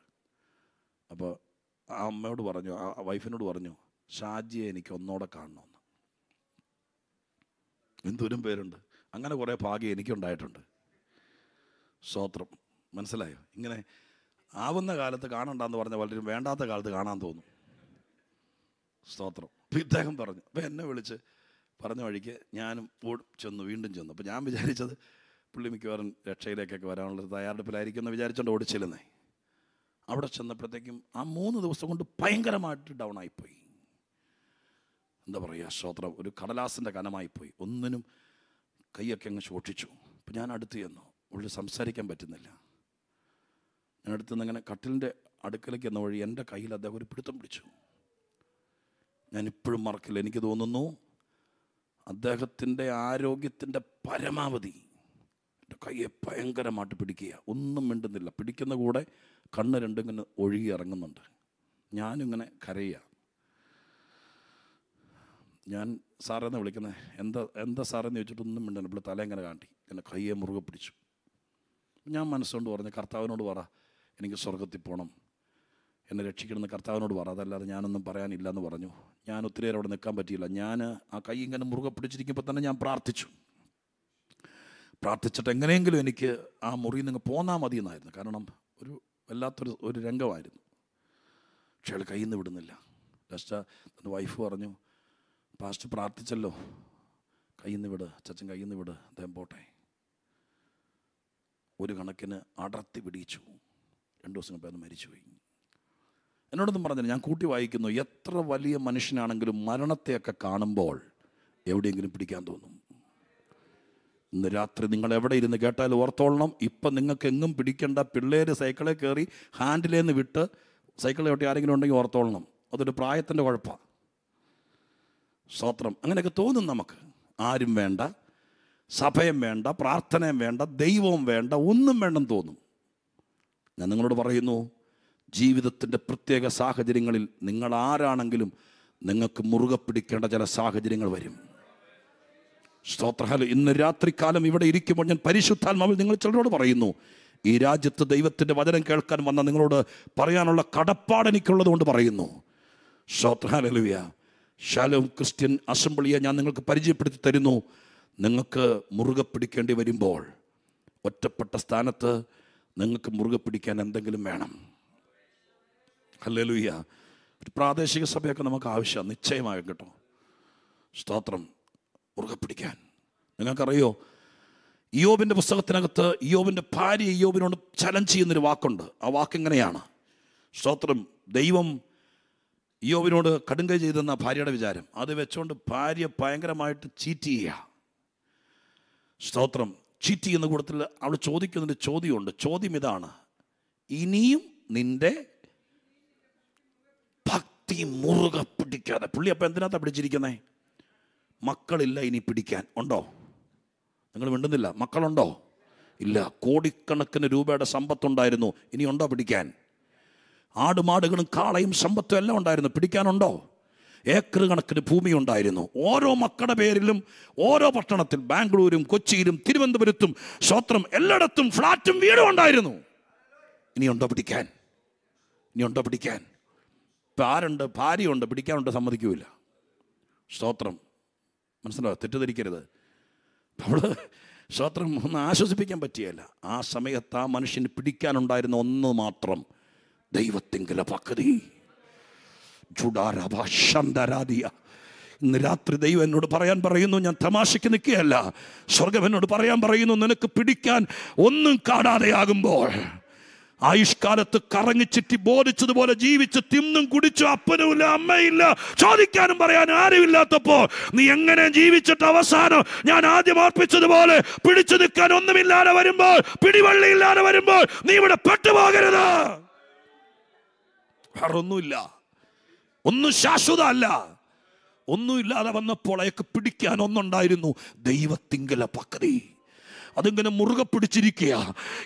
അപ്പോൾ ആ അമ്മയോട് പറഞ്ഞു ആ വൈഫിനോട് പറഞ്ഞു ഷാജിയെ എനിക്ക് ഒന്നോടെ കാണണമെന്ന് എന്തോരും പേരുണ്ട് അങ്ങനെ കുറേ ഭാഗ്യം എനിക്കുണ്ടായിട്ടുണ്ട് സ്വോത്രം മനസ്സിലായോ ഇങ്ങനെ ആവുന്ന കാലത്ത് കാണണ്ടെന്ന് പറഞ്ഞ പലരും വേണ്ടാത്ത കാലത്ത് കാണാൻ തോന്നും സ്തോത്രം അപ്പം ഇദ്ദേഹം പറഞ്ഞു അപ്പം എന്നെ വിളിച്ച് പറഞ്ഞ വഴിക്ക് ഞാനും ചെന്നു വീണ്ടും ചെന്നു അപ്പം ഞാൻ വിചാരിച്ചത് പുള്ളി മിക്കവാറും രക്ഷയിലേക്കൊക്കെ വരാനുള്ള തയ്യാറെടുപ്പിലായിരിക്കും എന്ന് വിചാരിച്ചുകൊണ്ട് ഓടിച്ചെല്ലുന്നേ അവിടെ ചെന്നപ്പോഴത്തേക്കും ആ മൂന്ന് ദിവസം കൊണ്ട് ഭയങ്കരമായിട്ട് ഡൗൺ ആയിപ്പോയി എന്താ പറയുക ശ്രോത്രം ഒരു കടലാസിൻ്റെ കനമായിപ്പോയി ഒന്നിനും കൈയൊക്കെ അങ്ങ് ശോഷിച്ചു അപ്പം ഞാൻ അടുത്ത് ചെന്നു ഉള്ളിൽ സംസാരിക്കാൻ പറ്റുന്നില്ല ഞാൻ അടുത്ത് നിന്ന് ഇങ്ങനെ കട്ടിലിൻ്റെ അടുക്കലേക്ക് എന്ന വഴി എൻ്റെ കയ്യിൽ അദ്ദേഹം ഒരു പിടുത്തം പിടിച്ചു ഞാൻ ഇപ്പോഴും മറക്കില്ല എനിക്ക് തോന്നുന്നു അദ്ദേഹത്തിൻ്റെ ആരോഗ്യത്തിൻ്റെ പരമാവധി കയ്യെ ഭയങ്കരമായിട്ട് പിടിക്കുക ഒന്നും മിണ്ടുന്നില്ല പിടിക്കുന്ന കൂടെ കണ്ണ് രണ്ടും ഇങ്ങനെ ഒഴുകി ഇറങ്ങുന്നുണ്ട് ഞാനിങ്ങനെ കരയുക ഞാൻ സാറെന്ന് വിളിക്കുന്നത് എന്താ എന്താ സാറെന്ന് ചോദിച്ചിട്ട് ഒന്നും മിണ്ടല്ല ഇവിടെ തല ഇങ്ങനെ കാട്ടി എന്നെ കയ്യെ മുറുകെ പിടിച്ചു ഞാൻ മനസ്സുകൊണ്ട് പറഞ്ഞു കർത്താവിനോട് പറ എനിക്ക് സ്വർഗത്തിൽ പോകണം എന്നെ രക്ഷിക്കണമെന്ന് കർത്താവിനോട് പറ അതല്ലാതെ ഞാനൊന്നും പറയാനില്ല എന്ന് പറഞ്ഞു ഞാൻ ഒത്തിരി അവിടെ നിൽക്കാൻ പറ്റിയില്ല ഞാൻ ആ കൈ ഇങ്ങനെ മുറുകെ പിടിച്ചിരിക്കുമ്പോൾ തന്നെ ഞാൻ പ്രാർത്ഥിച്ചു പ്രാർത്ഥിച്ചിട്ട് എങ്ങനെയെങ്കിലും എനിക്ക് ആ മുറിയിൽ നിന്ന് പോന്നാൽ മതി എന്നായിരുന്നു കാരണം ഒരു വല്ലാത്തൊരു ഒരു രംഗമായിരുന്നു പക്ഷേ അയാൾ കയ്യിൽ നിന്ന് വിടുന്നില്ല ലാസ്റ്റ് തൻ്റെ വൈഫ് പറഞ്ഞു പാസ്റ്റ് പ്രാർത്ഥിച്ചല്ലോ കയ്യിൽ നിന്ന് വിട് ചച്ചൻ കയ്യിൽ നിന്ന് വിട് അദ്ദേഹം പോട്ടെ ഒരു കണക്കിന് അടർത്തി പിടിച്ചു രണ്ടു ദിവസം മുമ്പേ അത് മരിച്ചുപോയി എന്നോടൊന്നും പറഞ്ഞില്ല ഞാൻ കൂട്ടി വായിക്കുന്നു എത്ര വലിയ മനുഷ്യനാണെങ്കിലും മരണത്തെയൊക്കെ കാണുമ്പോൾ എവിടെയെങ്കിലും പിടിക്കാൻ തോന്നും ഇന്ന് രാത്രി നിങ്ങൾ എവിടെ ഇരുന്ന് കേട്ടാൽ ഓർത്തോളണം ഇപ്പം നിങ്ങൾക്ക് എങ്ങും പിടിക്കേണ്ട പിള്ളേർ സൈക്കിളിൽ കയറി ഹാൻഡിലേന്ന് വിട്ട് സൈക്കിളിൽ ഒട്ടി ആരെങ്കിലും ഉണ്ടെങ്കിൽ ഓർത്തോളണം അതൊരു പ്രായത്തിൻ്റെ കുഴപ്പമാണ് സ്തോത്രം അങ്ങനെയൊക്കെ തോന്നും നമുക്ക് ആരും വേണ്ട സഭയും വേണ്ട പ്രാർത്ഥനയും വേണ്ട ദൈവവും വേണ്ട ഒന്നും വേണ്ടെന്ന് തോന്നും ഞാൻ നിങ്ങളോട് പറയുന്നു ജീവിതത്തിൻ്റെ പ്രത്യേക സാഹചര്യങ്ങളിൽ നിങ്ങൾ ആരാണെങ്കിലും നിങ്ങൾക്ക് മുറുകെ പിടിക്കേണ്ട ചില സാഹചര്യങ്ങൾ വരും സ്തോത്രഹാല ഇന്ന് രാത്രികാലം ഇവിടെ ഇരിക്കുമ്പോൾ ഞാൻ പരിശുദ്ധാത്മാവിൽ നിങ്ങൾ ചിലരോട് പറയുന്നു ഈ രാജ്യത്ത് ദൈവത്തിൻ്റെ വചനം കേൾക്കാൻ വന്ന നിങ്ങളോട് പറയാനുള്ള കടപ്പാട് എനിക്കുള്ളത് കൊണ്ട് പറയുന്നു സ്തോത്രഹാലുവ്യ ശാലോം ക്രിസ്ത്യൻ അസംബ്ലിയെ ഞാൻ നിങ്ങൾക്ക് പരിചയപ്പെടുത്തി തരുന്നു നിങ്ങൾക്ക് മുറുകെ പിടിക്കേണ്ടി വരുമ്പോൾ ഒറ്റപ്പെട്ട സ്ഥാനത്ത് നിങ്ങൾക്ക് മുറുകെ പിടിക്കാൻ എന്തെങ്കിലും വേണം ഹല്ലേലൂയ്യ ഒരു പ്രാദേശിക സഭയൊക്കെ നമുക്ക് ആവശ്യമാണ് നിശ്ചയമാകും കേട്ടോ സ്തോത്രം മുറുകെ പിടിക്കാൻ നിങ്ങൾക്കറിയോ യോബിൻ്റെ പുസ്തകത്തിനകത്ത് യോബിൻ്റെ ഭാര്യ യോബിനോട് ചലഞ്ച് ചെയ്യുന്നൊരു വാക്കുണ്ട് ആ വാക്ക് എങ്ങനെയാണ് സ്തോത്രം ദൈവം യോബിനോട് കടുങ്കൈ ചെയ്തെന്ന ഭാര്യയുടെ വിചാരം അത് വെച്ചുകൊണ്ട് ഭാര്യ ഭയങ്കരമായിട്ട് ചീറ്റ് ചെയ്യുക സ്തോത്രം ചീറ്റ് ചെയ്യുന്ന കൂട്ടത്തിൽ അവൾ ചോദിക്കുന്നൊരു ചോദ്യമുണ്ട് ചോദ്യം ഇതാണ് ഇനിയും നിന്റെ ഭക്തി മുറുക പിടിക്കാതെ പുള്ളി അപ്പം എന്തിനകത്താണ് പിടിച്ചിരിക്കുന്നത് മക്കളില്ല ഇനി പിടിക്കാൻ ഉണ്ടോ നിങ്ങൾ മിണ്ടുന്നില്ല മക്കളുണ്ടോ ഇല്ല കോടിക്കണക്കിന് രൂപയുടെ സമ്പത്തുണ്ടായിരുന്നു ഇനി ഉണ്ടോ പിടിക്കാൻ ആടുമാടുകളും കാളയും സമ്പത്തും എല്ലാം ഉണ്ടായിരുന്നു പിടിക്കാനുണ്ടോ ഏക്കർ കണക്കിന് ഭൂമി ഉണ്ടായിരുന്നു ഓരോ മക്കളുടെ പേരിലും ഓരോ പട്ടണത്തിൽ ബാംഗ്ലൂരും കൊച്ചിയിലും തിരുവനന്തപുരത്തും സ്വത്രം എല്ലായിടത്തും ഫ്ലാറ്റും വീടും ഉണ്ടായിരുന്നു ഇനിയുണ്ടോ പിടിക്കാൻ ഇനിയുണ്ടോ പിടിക്കാൻ ഇപ്പം ആരുണ്ട് ഭാര്യയുണ്ട് പിടിക്കാനുണ്ട് സമ്മതിക്കൂല സ്തോത്രം മനസ്സിലാവുക തെറ്റിദ്ധരിക്കരുത് നമ്മൾ ശാസ്ത്രം ഒന്ന് ആശ്വസിപ്പിക്കാൻ പറ്റിയല്ല ആ സമയത്ത് ആ മനുഷ്യന് പിടിക്കാനുണ്ടായിരുന്ന ഒന്ന് മാത്രം ദൈവത്തിങ്കല പക്കതി ചുടാരാഭാഷന്തരാതിയ ഇന്ന് രാത്രി ദൈവം എന്നോട് പറയാൻ പറയുന്നു ഞാൻ തമാശയ്ക്ക് നിൽക്കുകയല്ല സ്വർഗം എന്നോട് പറയാൻ പറയുന്നു നിനക്ക് പിടിക്കാൻ ഒന്നും കാണാതെയാകുമ്പോൾ ആയുഷ്കാലത്ത് കറങ്ങി ചിറ്റി ബോധിച്ചതുപോലെ ജീവിച്ച് തിന്നും കുടിച്ചു അപ്പനുമില്ല അമ്മയില്ല ചോദിക്കാനും പറയാനും ആരുമില്ലാത്തപ്പോൾ നീ എങ്ങനെ ജീവിച്ചിട്ട് അവസാനം ഞാൻ ആദ്യം ഓർപ്പിച്ചതുപോലെ പിടിച്ചു നിൽക്കാൻ ഒന്നുമില്ലാതെ വരുമ്പോൾ പിടിവള്ളിയില്ലാതെ വരുമ്പോൾ നീ ഇവിടെ പെട്ടുപോകരുത് വേറൊന്നുമില്ല ഒന്നും ശാശ്വത അല്ല ഒന്നുമില്ലാതെ വന്നപ്പോൾ അയാൾക്ക് പിടിക്കാൻ ഒന്നുണ്ടായിരുന്നു ദൈവത്തിങ്കല പക്രീ അതിങ്ങനെ മുറുകെ പിടിച്ചിരിക്കുക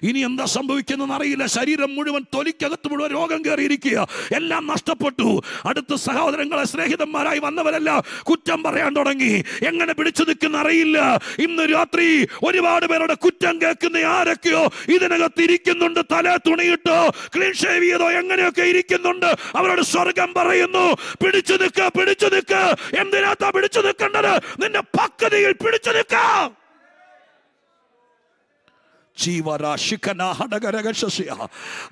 ഇനി എന്താ സംഭവിക്കുന്നതെന്ന് അറിയില്ല ശരീരം മുഴുവൻ തൊലിക്കകത്ത് മുഴുവൻ രോഗം കയറിയിരിക്കുക എല്ലാം നഷ്ടപ്പെട്ടു അടുത്ത സഹോദരങ്ങളെ സ്നേഹിതന്മാരായി വന്നവരല്ല കുറ്റം പറയാൻ തുടങ്ങി എങ്ങനെ പിടിച്ചു നിൽക്കുന്ന അറിയില്ല ഇന്ന് രാത്രി ഒരുപാട് പേരുടെ കുറ്റം കേൾക്കുന്ന ആരൊക്കെയോ ഇതിനകത്ത് ഇരിക്കുന്നുണ്ട് തല തുണിയിട്ടോ ക്ലീൻ ഷേവ് ചെയ്തോ എങ്ങനെയൊക്കെ ഇരിക്കുന്നുണ്ട് അവരോട് സ്വർഗം പറയുന്നു പിടിച്ചു നിൽക്കുക പിടിച്ചു നിൽക്കുക എന്തിനകത്താ പിടിച്ചു നിൽക്കേണ്ടത് നിന്റെ പക്വതയിൽ പിടിച്ചു നിൽക്കാം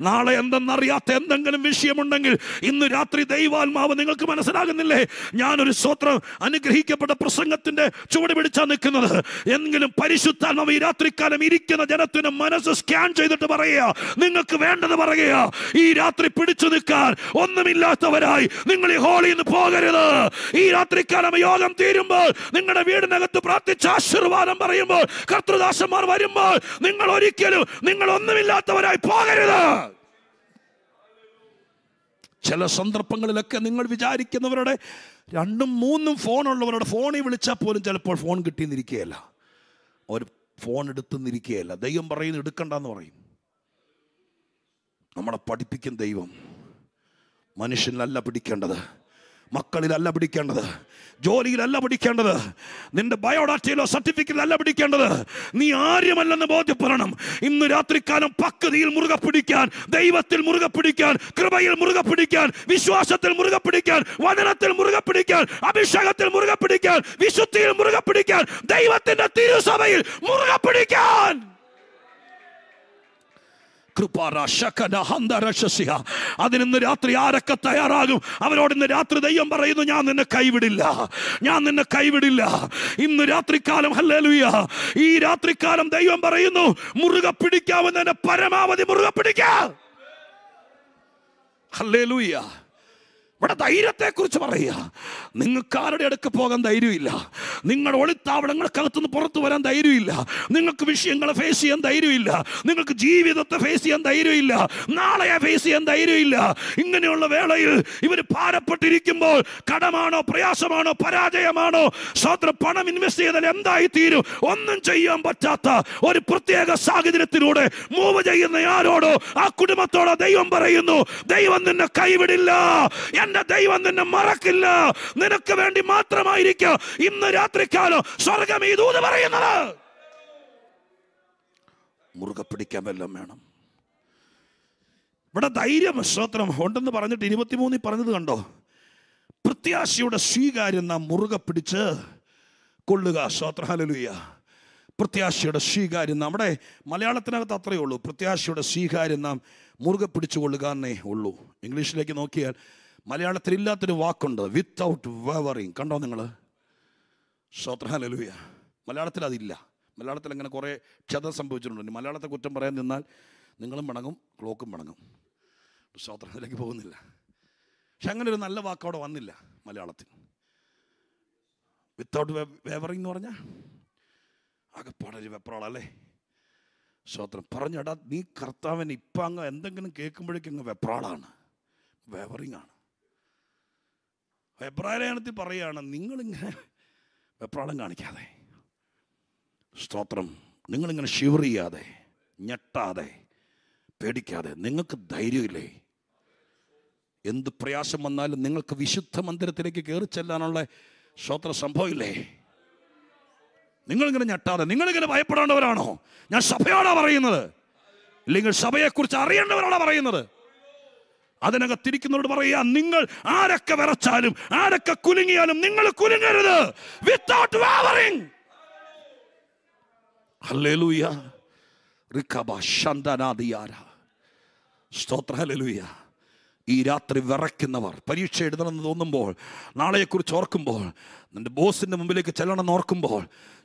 നാളെ എന്തെന്നറിയാത്ത എന്തെങ്കിലും വിഷയമുണ്ടെങ്കിൽ ഇന്ന് രാത്രി ദൈവാത്മാവ് നിങ്ങൾക്ക് മനസ്സിലാകുന്നില്ലേ ഞാനൊരു സ്വത്രം അനുഗ്രഹിക്കപ്പെട്ട പ്രസംഗത്തിന്റെ ചുവട് പിടിച്ചാ നിൽക്കുന്നത് എങ്കിലും പരിശുദ്ധാത്മാവ് ഈ രാത്രിക്കാലം ഇരിക്കുന്ന ജനത്തിന് മനസ്സ് സ്കാൻ ചെയ്തിട്ട് പറയുക നിങ്ങൾക്ക് വേണ്ടത് പറയുക ഈ രാത്രി പിടിച്ചു നിൽക്കാൻ ഒന്നുമില്ലാത്തവരായി നിങ്ങൾ ഈ ഹോളിൽ നിന്ന് പോകരുത് ഈ രാത്രിക്കാലം യോഗം തീരുമ്പോൾ നിങ്ങളുടെ വീടിനകത്ത് പ്രാർത്ഥിച്ച ആശീർവാദം പറയുമ്പോൾ കർത്തൃദാസന്മാർ വരുമ്പോൾ നിങ്ങൾ ഒരിക്കലും നിങ്ങൾ ഒന്നുമില്ലാത്തവരായി പോകരുത് ചില സന്ദർഭങ്ങളിലൊക്കെ നിങ്ങൾ വിചാരിക്കുന്നവരുടെ രണ്ടും മൂന്നും ഫോണുള്ളവരുടെ ഫോണിൽ വിളിച്ചാൽ പോലും ചിലപ്പോൾ ഫോൺ കിട്ടിയെന്നിരിക്കുകയല്ല ഒരു ഫോൺ നിന്നിരിക്കുകയല്ല ദൈവം പറയുന്നു എടുക്കണ്ടെന്ന് പറയും നമ്മളെ പഠിപ്പിക്കും ദൈവം മനുഷ്യനിലല്ല പിടിക്കേണ്ടത് മക്കളിലല്ല പിടിക്കേണ്ടത് ജോലിയിലല്ല പിടിക്കേണ്ടത് നിന്റെ ബയോഡാറ്റയിലോ സർട്ടിഫിക്കറ്റിലല്ല പിടിക്കേണ്ടത് നീ ആര്യമല്ലെന്ന് ബോധ്യപ്പെടണം ഇന്ന് രാത്രിക്കാലം പക്വതിയിൽ മുറുകെ പിടിക്കാൻ ദൈവത്തിൽ മുറുകെ പിടിക്കാൻ കൃപയിൽ മുറുകെ പിടിക്കാൻ വിശ്വാസത്തിൽ മുറുകെ പിടിക്കാൻ വചനത്തിൽ മുറുകെ പിടിക്കാൻ അഭിഷേകത്തിൽ മുറുകെ പിടിക്കാൻ വിശുദ്ധിയിൽ മുറുകെ പിടിക്കാൻ ദൈവത്തിന്റെ തിരുസഭയിൽ മുറുകെ പിടിക്കാൻ അതിനിന്ന് രാത്രി ആരൊക്കെ തയ്യാറാകും അവരോട് ഇന്ന് രാത്രി ദൈവം പറയുന്നു ഞാൻ നിന്നെ കൈവിടില്ല ഞാൻ നിന്നെ കൈവിടില്ല ഇന്ന് രാത്രിക്കാലം ഹല്ലേലുയ ഈ രാത്രിക്കാലം ദൈവം പറയുന്നു മുറുക പിടിക്കാവുന്ന പരമാവധി മുറുക പിടിക്കുക ഹല്ലേലൂയ ഇവിടെ ധൈര്യത്തെക്കുറിച്ച് പറയുക നിങ്ങൾക്ക് ആരുടെ അടുക്ക് പോകാൻ ധൈര്യമില്ല നിങ്ങൾ ഒളിത്താവളങ്ങൾക്കകത്തുനിന്ന് പുറത്തു വരാൻ ധൈര്യമില്ല നിങ്ങൾക്ക് വിഷയങ്ങളെ ഫേസ് ചെയ്യാൻ ധൈര്യമില്ല നിങ്ങൾക്ക് ജീവിതത്തെ ഫേസ് ചെയ്യാൻ ധൈര്യമില്ല നാളെയെ ഫേസ് ചെയ്യാൻ ധൈര്യമില്ല ഇങ്ങനെയുള്ള വേളയിൽ ഇവർ ഭാരപ്പെട്ടിരിക്കുമ്പോൾ കടമാണോ പ്രയാസമാണോ പരാജയമാണോ സ്വത്ര പണം ഇൻവെസ്റ്റ് ചെയ്താൽ എന്തായി തീരും ഒന്നും ചെയ്യാൻ പറ്റാത്ത ഒരു പ്രത്യേക സാഹചര്യത്തിലൂടെ മൂവ് ചെയ്യുന്ന ആരോടോ ആ കുടുംബത്തോടോ ദൈവം പറയുന്നു ദൈവം നിന്നെ കൈവിടില്ല നിന്റെ ദൈവം നിന്നെ മറക്കില്ല നിനക്ക് വേണ്ടി മാത്രമായിരിക്കും ഇന്ന് രാത്രിക്കാലം സ്വർഗം ഈ ദൂത് പറയുന്നത് മുറുകെ പിടിക്കാൻ വല്ലതും വേണം ഇവിടെ ധൈര്യം സ്തോത്രം ഉണ്ടെന്ന് പറഞ്ഞിട്ട് ഇരുപത്തിമൂന്നിൽ പറഞ്ഞത് കണ്ടോ പ്രത്യാശയുടെ സ്വീകാര്യം നാം മുറുകെ പിടിച്ച് കൊള്ളുക സ്തോത്രഹാലലുയ്യ പ്രത്യാശയുടെ സ്വീകാര്യം നമ്മുടെ മലയാളത്തിനകത്ത് അത്രയേ ഉള്ളൂ പ്രത്യാശയുടെ സ്വീകാര്യം നാം മുറുകെ പിടിച്ചു കൊള്ളുക എന്നേ ഉള്ളൂ ഇംഗ്ലീഷിലേക്ക് നോക്കിയാൽ മലയാളത്തിൽ ഇല്ലാത്തൊരു വാക്കുണ്ട് വിത്തൗട്ട് വേവറിങ് കണ്ടോ നിങ്ങൾ ശ്രോത്രഹാലലൂയ മലയാളത്തിൽ അതില്ല മലയാളത്തിൽ അങ്ങനെ കുറേ ക്ഷത സംഭവിച്ചിട്ടുണ്ട് മലയാളത്തെ കുറ്റം പറയാൻ നിന്നാൽ നിങ്ങളും മടങ്ങും ക്ലോക്കും മടങ്ങും ശ്രോത്രത്തിലേക്ക് പോകുന്നില്ല പക്ഷെ അങ്ങനെ ഒരു നല്ല വാക്ക് അവിടെ വന്നില്ല മലയാളത്തിൽ വിത്തൗട്ട് വേവറിങ് എന്ന് പറഞ്ഞാൽ ആകെപ്പാടൊരു വെപ്രാളല്ലേ ശ്രോത്രം പറഞ്ഞടാ നീ കർത്താവിന് ഇപ്പം അങ്ങ് എന്തെങ്കിലും കേൾക്കുമ്പോഴേക്കും അങ്ങ് വെപ്രാളാണ് വേവറിങ് ആണ് അഭിപ്രായത്തിൽ പറയുകയാണ് നിങ്ങളിങ്ങനെ വെപ്രാളം കാണിക്കാതെ സ്തോത്രം നിങ്ങളിങ്ങനെ ഷിവർ ചെയ്യാതെ ഞെട്ടാതെ പേടിക്കാതെ നിങ്ങൾക്ക് ധൈര്യമില്ലേ എന്ത് പ്രയാസം വന്നാലും നിങ്ങൾക്ക് വിശുദ്ധ മന്ദിരത്തിലേക്ക് കയറി ചെല്ലാനുള്ള സ്തോത്ര സംഭവമില്ലേ നിങ്ങളിങ്ങനെ ഞെട്ടാതെ നിങ്ങളിങ്ങനെ ഭയപ്പെടേണ്ടവരാണോ ഞാൻ സഭയോടാണ് പറയുന്നത് ഇല്ലെങ്കിൽ സഭയെക്കുറിച്ച് അറിയേണ്ടവരാണോ പറയുന്നത് അതിനകത്തിരിക്കുന്നവരോട് പറയുക നിങ്ങൾ ആരൊക്കെ വിറച്ചാലും ആരൊക്കെ കുലുങ്ങിയാലും നിങ്ങൾ കുലുങ്ങരുത് വിത്തൗട്ട് വാവറിങ് ഹല്ലേലൂയ സ്തോത്ര ഹല്ലേലൂയ ഈ രാത്രി വിറയ്ക്കുന്നവർ പരീക്ഷ എഴുതണമെന്ന് തോന്നുമ്പോൾ നാളെയെക്കുറിച്ച് ഓർക്കുമ്പോൾ നിന്റെ ബോസിൻ്റെ മുമ്പിലേക്ക് ചെല്ലണമെന്ന് ഓർക്കുമ്പോൾ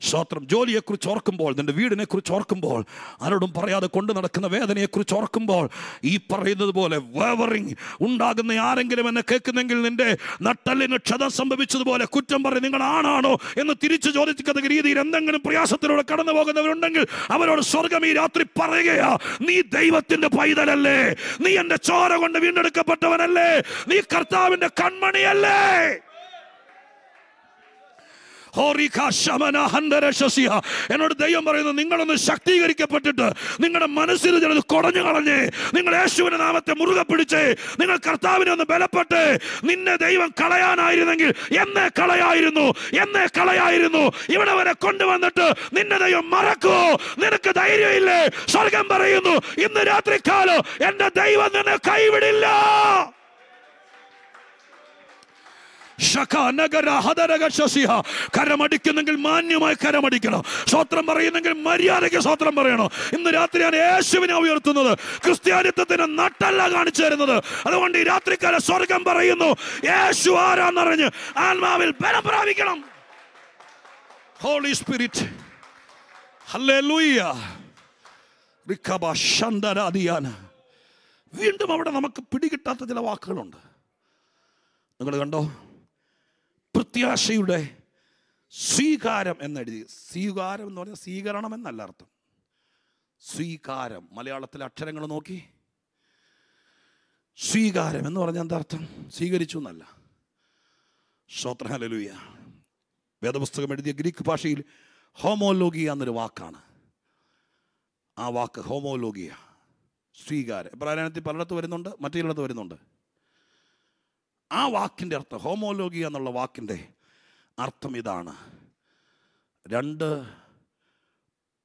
ശ്രോത്രം ജോലിയെക്കുറിച്ച് ഓർക്കുമ്പോൾ നിന്റെ വീടിനെക്കുറിച്ച് ഓർക്കുമ്പോൾ ആരോടും പറയാതെ കൊണ്ടു നടക്കുന്ന വേദനയെക്കുറിച്ച് ഓർക്കുമ്പോൾ ഈ പറയുന്നത് പോലെ വേവറിങ് ഉണ്ടാകുന്ന ആരെങ്കിലും എന്നെ കേൾക്കുന്നെങ്കിൽ നിന്റെ നട്ടലിന് ക്ഷതം സംഭവിച്ചതുപോലെ കുറ്റം പറഞ്ഞ് നിങ്ങൾ ആണാണോ എന്ന് തിരിച്ചു ചോദിക്കുന്ന രീതിയിൽ എന്തെങ്കിലും പ്രയാസത്തിലൂടെ കടന്നു പോകുന്നവരുണ്ടെങ്കിൽ അവരോട് സ്വർഗം ഈ രാത്രി പറയുകയാ നീ ദൈവത്തിന്റെ പൈതലല്ലേ നീ എൻ്റെ ചോര കൊണ്ട് വീണ്ടെടുക്കപ്പെട്ടവനല്ലേ നീ കർത്താവിൻ്റെ കൺമണിയല്ലേ എന്നോട് ദൈവം പറയുന്നു നിങ്ങളൊന്ന് ശക്തീകരിക്കപ്പെട്ടിട്ട് നിങ്ങളുടെ മനസ്സിൽ ചിലത് കുറഞ്ഞു കളഞ്ഞ് നിങ്ങൾ യേശുവിന്റെ നാമത്തെ മുറുകെ പിടിച്ചേ നിങ്ങൾ കർത്താവിനെ ഒന്ന് ബലപ്പെട്ട് നിന്നെ ദൈവം കളയാനായിരുന്നെങ്കിൽ എന്നെ കളയായിരുന്നു എന്നെ കളയായിരുന്നു ഇവിടെ വരെ കൊണ്ടുവന്നിട്ട് നിന്നെ ദൈവം മറക്കോ നിനക്ക് ധൈര്യമില്ലേ സ്വർഗം പറയുന്നു ഇന്ന് രാത്രിക്കാലം എന്റെ ദൈവം നിന്നെ കൈവിടില്ല കരമടിക്കുന്നെങ്കിൽ മാന്യമായി കരമടിക്കണം സ്വത്രം പറയുന്നെങ്കിൽ മര്യാദയ്ക്ക് സ്വത്രം പറയണം ഇന്ന് രാത്രിയാണ് യേശുവിനെ ഉയർത്തുന്നത് ക്രിസ്ത്യാനിത്വത്തിന് നട്ടല്ല കാണിച്ചു തരുന്നത് അതുകൊണ്ട് ഈ രാത്രിക്കാല സ്വർഗം പറയുന്നു യേശു ആരാന്നറിഞ്ഞ് ആത്മാവിൽ ബലം പ്രാപിക്കണം ഹോളി സ്പിരിറ്റ് ഹല്ലേലൂയ റിക്കബ ശന്തരാധിയാന വീണ്ടും അവിടെ നമുക്ക് പിടികിട്ടാത്ത ചില വാക്കുകളുണ്ട് നിങ്ങൾ കണ്ടോ പ്രത്യാശയുടെ സ്വീകാരം എന്നെഴുതി സ്വീകാരം എന്ന് പറഞ്ഞാൽ സ്വീകരണം എന്നല്ല അർത്ഥം സ്വീകാരം മലയാളത്തിലെ അക്ഷരങ്ങൾ നോക്കി സ്വീകാരം എന്ന് പറഞ്ഞാൽ എന്താ അർത്ഥം സ്വീകരിച്ചു എന്നല്ല ശ്രോത്രഹലലുയ വേദപുസ്തകം എഴുതിയ ഗ്രീക്ക് ഭാഷയിൽ ഹോമോലോഗിയ എന്നൊരു വാക്കാണ് ആ വാക്ക് ഹോമോലോഗിയ സ്വീകാരം എബ്രാലയനത്തിൽ പലയിടത്ത് വരുന്നുണ്ട് മറ്റു വരുന്നുണ്ട് ആ വാക്കിൻ്റെ അർത്ഥം ഹോമോലോഗി എന്നുള്ള വാക്കിൻ്റെ അർത്ഥം ഇതാണ് രണ്ട്